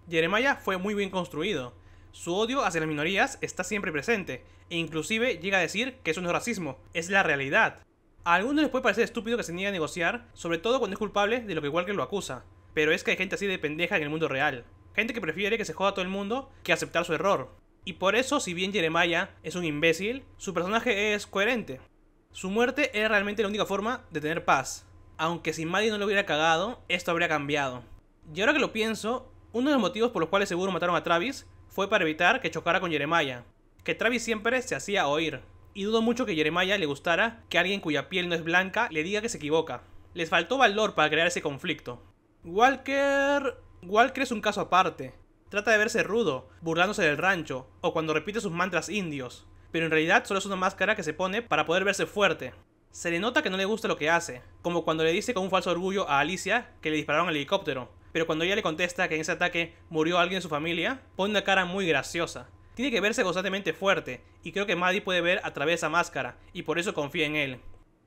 Jeremiah fue muy bien construido, su odio hacia las minorías está siempre presente, e inclusive llega a decir que eso no es racismo, es la realidad. A algunos les puede parecer estúpido que se niegue a negociar, sobre todo cuando es culpable de lo que que lo acusa, pero es que hay gente así de pendeja en el mundo real. Gente que prefiere que se joda a todo el mundo que aceptar su error. Y por eso, si bien Jeremiah es un imbécil, su personaje es coherente. Su muerte era realmente la única forma de tener paz. Aunque si Maddie no lo hubiera cagado, esto habría cambiado. Y ahora que lo pienso, uno de los motivos por los cuales seguro mataron a Travis fue para evitar que chocara con Jeremiah, que Travis siempre se hacía oír, y dudo mucho que Jeremiah le gustara que alguien cuya piel no es blanca le diga que se equivoca. Les faltó valor para crear ese conflicto. Walker... Walker es un caso aparte. Trata de verse rudo, burlándose del rancho, o cuando repite sus mantras indios, pero en realidad solo es una máscara que se pone para poder verse fuerte. Se le nota que no le gusta lo que hace, como cuando le dice con un falso orgullo a Alicia que le dispararon al helicóptero, pero cuando ella le contesta que en ese ataque murió alguien de su familia, pone una cara muy graciosa. Tiene que verse constantemente fuerte, y creo que Maddie puede ver a través de esa máscara, y por eso confía en él.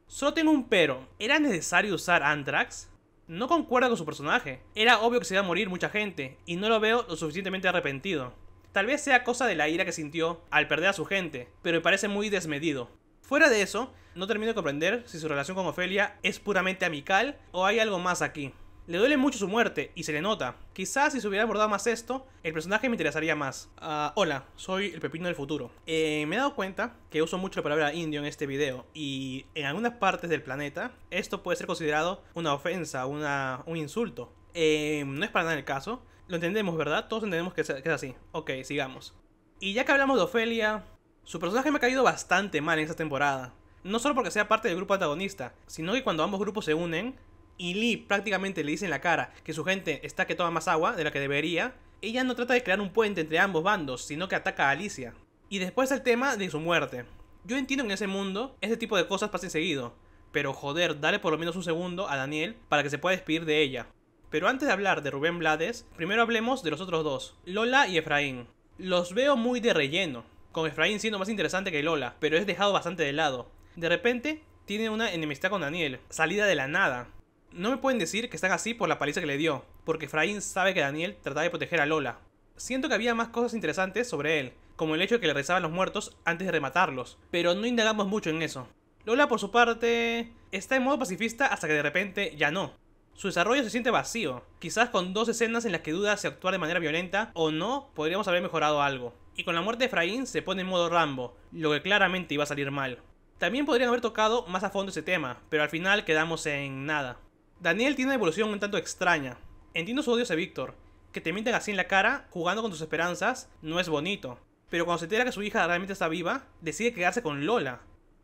Solo tengo un pero, ¿era necesario usar Anthrax? No concuerda con su personaje, era obvio que se iba a morir mucha gente, y no lo veo lo suficientemente arrepentido. Tal vez sea cosa de la ira que sintió al perder a su gente, pero me parece muy desmedido. Fuera de eso, no termino de comprender si su relación con Ofelia es puramente amical o hay algo más aquí. Le duele mucho su muerte y se le nota. Quizás si se hubiera abordado más esto, el personaje me interesaría más. Ah, hola, soy el pepino del futuro. Eh, me he dado cuenta que uso mucho la palabra indio en este video y en algunas partes del planeta esto puede ser considerado una ofensa, una, un insulto. Eh, no es para nada el caso. Lo entendemos, ¿verdad? Todos entendemos que es, que es así. Ok, sigamos. Y ya que hablamos de Ofelia, su personaje me ha caído bastante mal en esta temporada. No solo porque sea parte del grupo antagonista, sino que cuando ambos grupos se unen, y Lee prácticamente le dice en la cara que su gente está que toma más agua de la que debería, ella no trata de crear un puente entre ambos bandos, sino que ataca a Alicia. Y después el tema de su muerte. Yo entiendo que en ese mundo ese tipo de cosas pasen seguido, pero joder, dale por lo menos un segundo a Daniel para que se pueda despedir de ella. Pero antes de hablar de Rubén Blades, primero hablemos de los otros dos, Lola y Efraín. Los veo muy de relleno, con Efraín siendo más interesante que Lola, pero es dejado bastante de lado. De repente, tiene una enemistad con Daniel, salida de la nada, no me pueden decir que están así por la paliza que le dio, porque Fraín sabe que Daniel trataba de proteger a Lola. Siento que había más cosas interesantes sobre él, como el hecho de que le rezaban los muertos antes de rematarlos, pero no indagamos mucho en eso. Lola, por su parte, está en modo pacifista hasta que de repente ya no. Su desarrollo se siente vacío, quizás con dos escenas en las que duda si actuar de manera violenta o no, podríamos haber mejorado algo. Y con la muerte de Fraín se pone en modo Rambo, lo que claramente iba a salir mal. También podrían haber tocado más a fondo ese tema, pero al final quedamos en nada. Daniel tiene una evolución un tanto extraña. Entiendo su odio a Víctor. Que te mienten así en la cara, jugando con tus esperanzas, no es bonito. Pero cuando se entera que su hija realmente está viva, decide quedarse con Lola.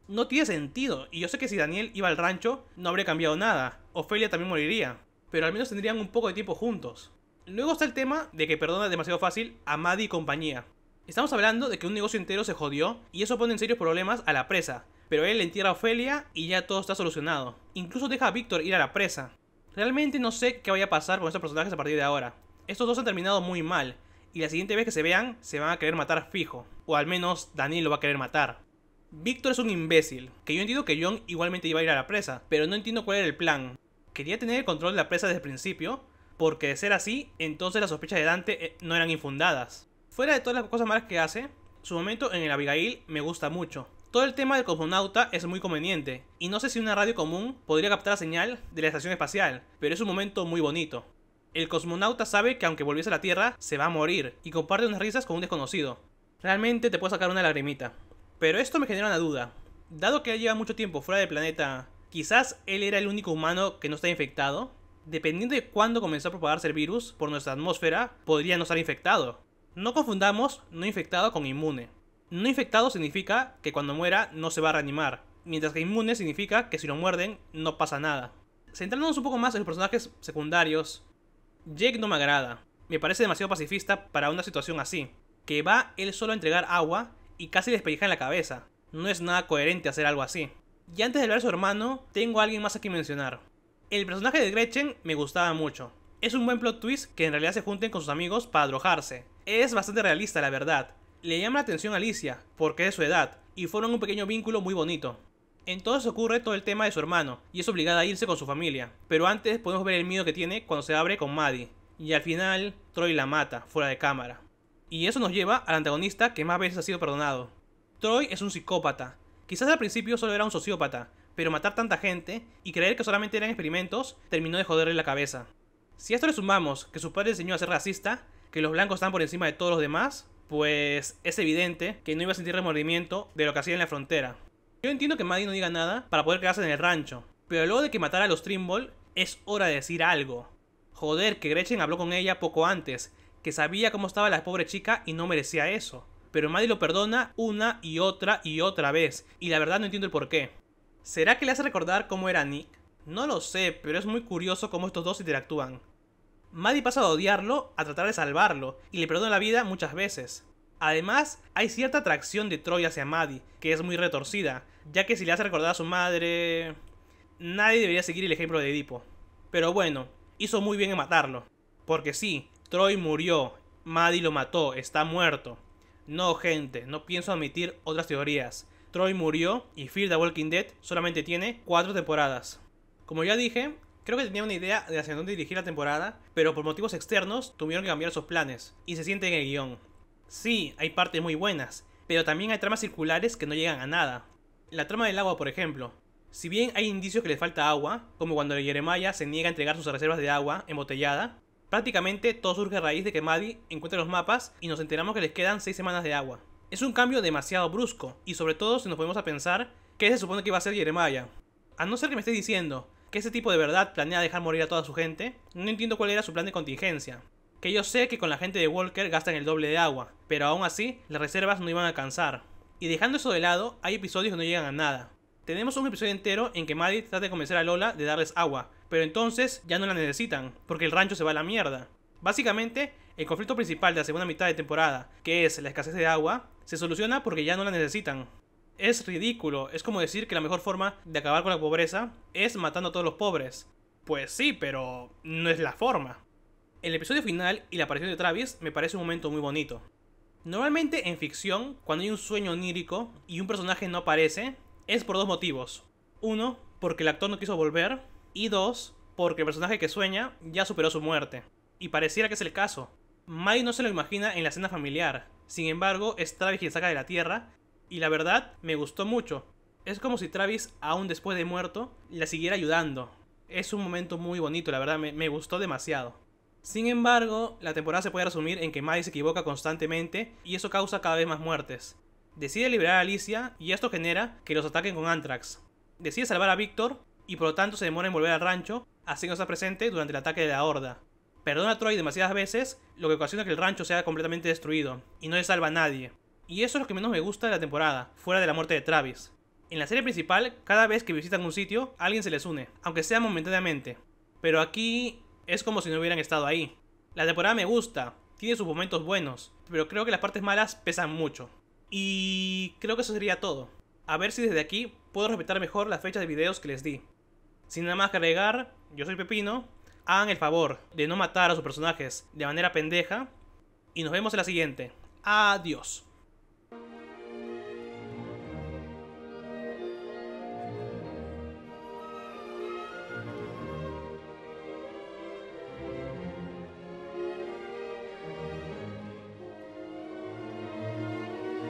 No tiene sentido, y yo sé que si Daniel iba al rancho, no habría cambiado nada. Ofelia también moriría. Pero al menos tendrían un poco de tiempo juntos. Luego está el tema de que perdona demasiado fácil a Maddie y compañía. Estamos hablando de que un negocio entero se jodió y eso pone en serios problemas a la presa, pero él entierra a Ofelia y ya todo está solucionado. Incluso deja a Víctor ir a la presa. Realmente no sé qué vaya a pasar con estos personajes a partir de ahora. Estos dos han terminado muy mal, y la siguiente vez que se vean, se van a querer matar fijo, o al menos Daniel lo va a querer matar. Víctor es un imbécil, que yo entiendo que John igualmente iba a ir a la presa, pero no entiendo cuál era el plan. Quería tener el control de la presa desde el principio, porque de ser así, entonces las sospechas de Dante eh, no eran infundadas. Fuera de todas las cosas malas que hace, su momento en el Abigail me gusta mucho, todo el tema del cosmonauta es muy conveniente, y no sé si una radio común podría captar la señal de la estación espacial, pero es un momento muy bonito. El cosmonauta sabe que aunque volviese a la Tierra, se va a morir, y comparte unas risas con un desconocido. Realmente te puede sacar una lagrimita. Pero esto me genera una duda. Dado que él lleva mucho tiempo fuera del planeta, quizás él era el único humano que no está infectado. Dependiendo de cuándo comenzó a propagarse el virus por nuestra atmósfera, podría no estar infectado. No confundamos no infectado con inmune. No infectado significa que cuando muera no se va a reanimar, mientras que inmune significa que si lo muerden no pasa nada. Centrándonos un poco más en los personajes secundarios, Jake no me agrada. Me parece demasiado pacifista para una situación así, que va él solo a entregar agua y casi despellija en la cabeza. No es nada coherente hacer algo así. Y antes de hablar a su hermano, tengo a alguien más que mencionar. El personaje de Gretchen me gustaba mucho. Es un buen plot twist que en realidad se junten con sus amigos para drojarse. Es bastante realista, la verdad, le llama la atención Alicia, porque es de su edad, y forman un pequeño vínculo muy bonito. Entonces ocurre todo el tema de su hermano, y es obligada a irse con su familia, pero antes podemos ver el miedo que tiene cuando se abre con Maddie, y al final Troy la mata, fuera de cámara. Y eso nos lleva al antagonista que más veces ha sido perdonado. Troy es un psicópata, Quizás al principio solo era un sociópata, pero matar tanta gente y creer que solamente eran experimentos terminó de joderle la cabeza. Si a esto le sumamos que su padre enseñó a ser racista, que los blancos están por encima de todos los demás, pues es evidente que no iba a sentir remordimiento de lo que hacía en la frontera. Yo entiendo que Maddie no diga nada para poder quedarse en el rancho, pero luego de que matara a los Trimble, es hora de decir algo. Joder, que Gretchen habló con ella poco antes, que sabía cómo estaba la pobre chica y no merecía eso. Pero Maddie lo perdona una y otra y otra vez, y la verdad no entiendo el por qué. ¿Será que le hace recordar cómo era Nick? No lo sé, pero es muy curioso cómo estos dos interactúan. Maddie pasa a odiarlo a tratar de salvarlo y le perdona la vida muchas veces. Además, hay cierta atracción de Troy hacia Maddie, que es muy retorcida, ya que si le hace recordar a su madre... Nadie debería seguir el ejemplo de Edipo. Pero bueno, hizo muy bien en matarlo. Porque sí, Troy murió, Maddie lo mató, está muerto. No, gente, no pienso admitir otras teorías. Troy murió y Fear the Walking Dead solamente tiene 4 temporadas. Como ya dije, Creo que tenía una idea de hacia dónde dirigir la temporada, pero por motivos externos tuvieron que cambiar sus planes, y se siente en el guión. Sí, hay partes muy buenas, pero también hay tramas circulares que no llegan a nada. La trama del agua, por ejemplo. Si bien hay indicios que le falta agua, como cuando Jeremiah se niega a entregar sus reservas de agua embotellada, prácticamente todo surge a raíz de que Maddie encuentra los mapas y nos enteramos que les quedan 6 semanas de agua. Es un cambio demasiado brusco, y sobre todo si nos ponemos a pensar qué se supone que iba a ser Jeremiah. A no ser que me esté diciendo que ese tipo de verdad planea dejar morir a toda su gente, no entiendo cuál era su plan de contingencia. Que yo sé que con la gente de Walker gastan el doble de agua, pero aún así las reservas no iban a alcanzar. Y dejando eso de lado, hay episodios que no llegan a nada. Tenemos un episodio entero en que Maddie trata de convencer a Lola de darles agua, pero entonces ya no la necesitan, porque el rancho se va a la mierda. Básicamente, el conflicto principal de la segunda mitad de temporada, que es la escasez de agua, se soluciona porque ya no la necesitan es ridículo. Es como decir que la mejor forma de acabar con la pobreza es matando a todos los pobres. Pues sí, pero no es la forma. El episodio final y la aparición de Travis me parece un momento muy bonito. Normalmente en ficción, cuando hay un sueño onírico y un personaje no aparece, es por dos motivos. Uno, porque el actor no quiso volver. Y dos, porque el personaje que sueña ya superó su muerte. Y pareciera que es el caso. Mai no se lo imagina en la escena familiar. Sin embargo, es Travis quien saca de la tierra y la verdad, me gustó mucho. Es como si Travis, aún después de muerto, la siguiera ayudando. Es un momento muy bonito, la verdad, me, gustó demasiado. Sin embargo, la temporada se puede resumir en que Maddie se equivoca constantemente y eso causa cada vez más muertes. Decide liberar a Alicia y esto genera que los ataquen con Anthrax. Decide salvar a Victor y por lo tanto se demora en volver al rancho, así no está presente durante el ataque de la horda. Perdona a Troy demasiadas veces, lo que ocasiona que el rancho sea completamente destruido y no le salva a nadie. Y eso es lo que menos me gusta de la temporada, fuera de la muerte de Travis. En la serie principal, cada vez que visitan un sitio, alguien se les une, aunque sea momentáneamente. Pero aquí es como si no hubieran estado ahí. La temporada me gusta, tiene sus momentos buenos, pero creo que las partes malas pesan mucho. Y creo que eso sería todo. A ver si desde aquí puedo respetar mejor las fechas de videos que les di. Sin nada más que agregar, yo soy Pepino. Hagan el favor de no matar a sus personajes de manera pendeja. Y nos vemos en la siguiente. Adiós.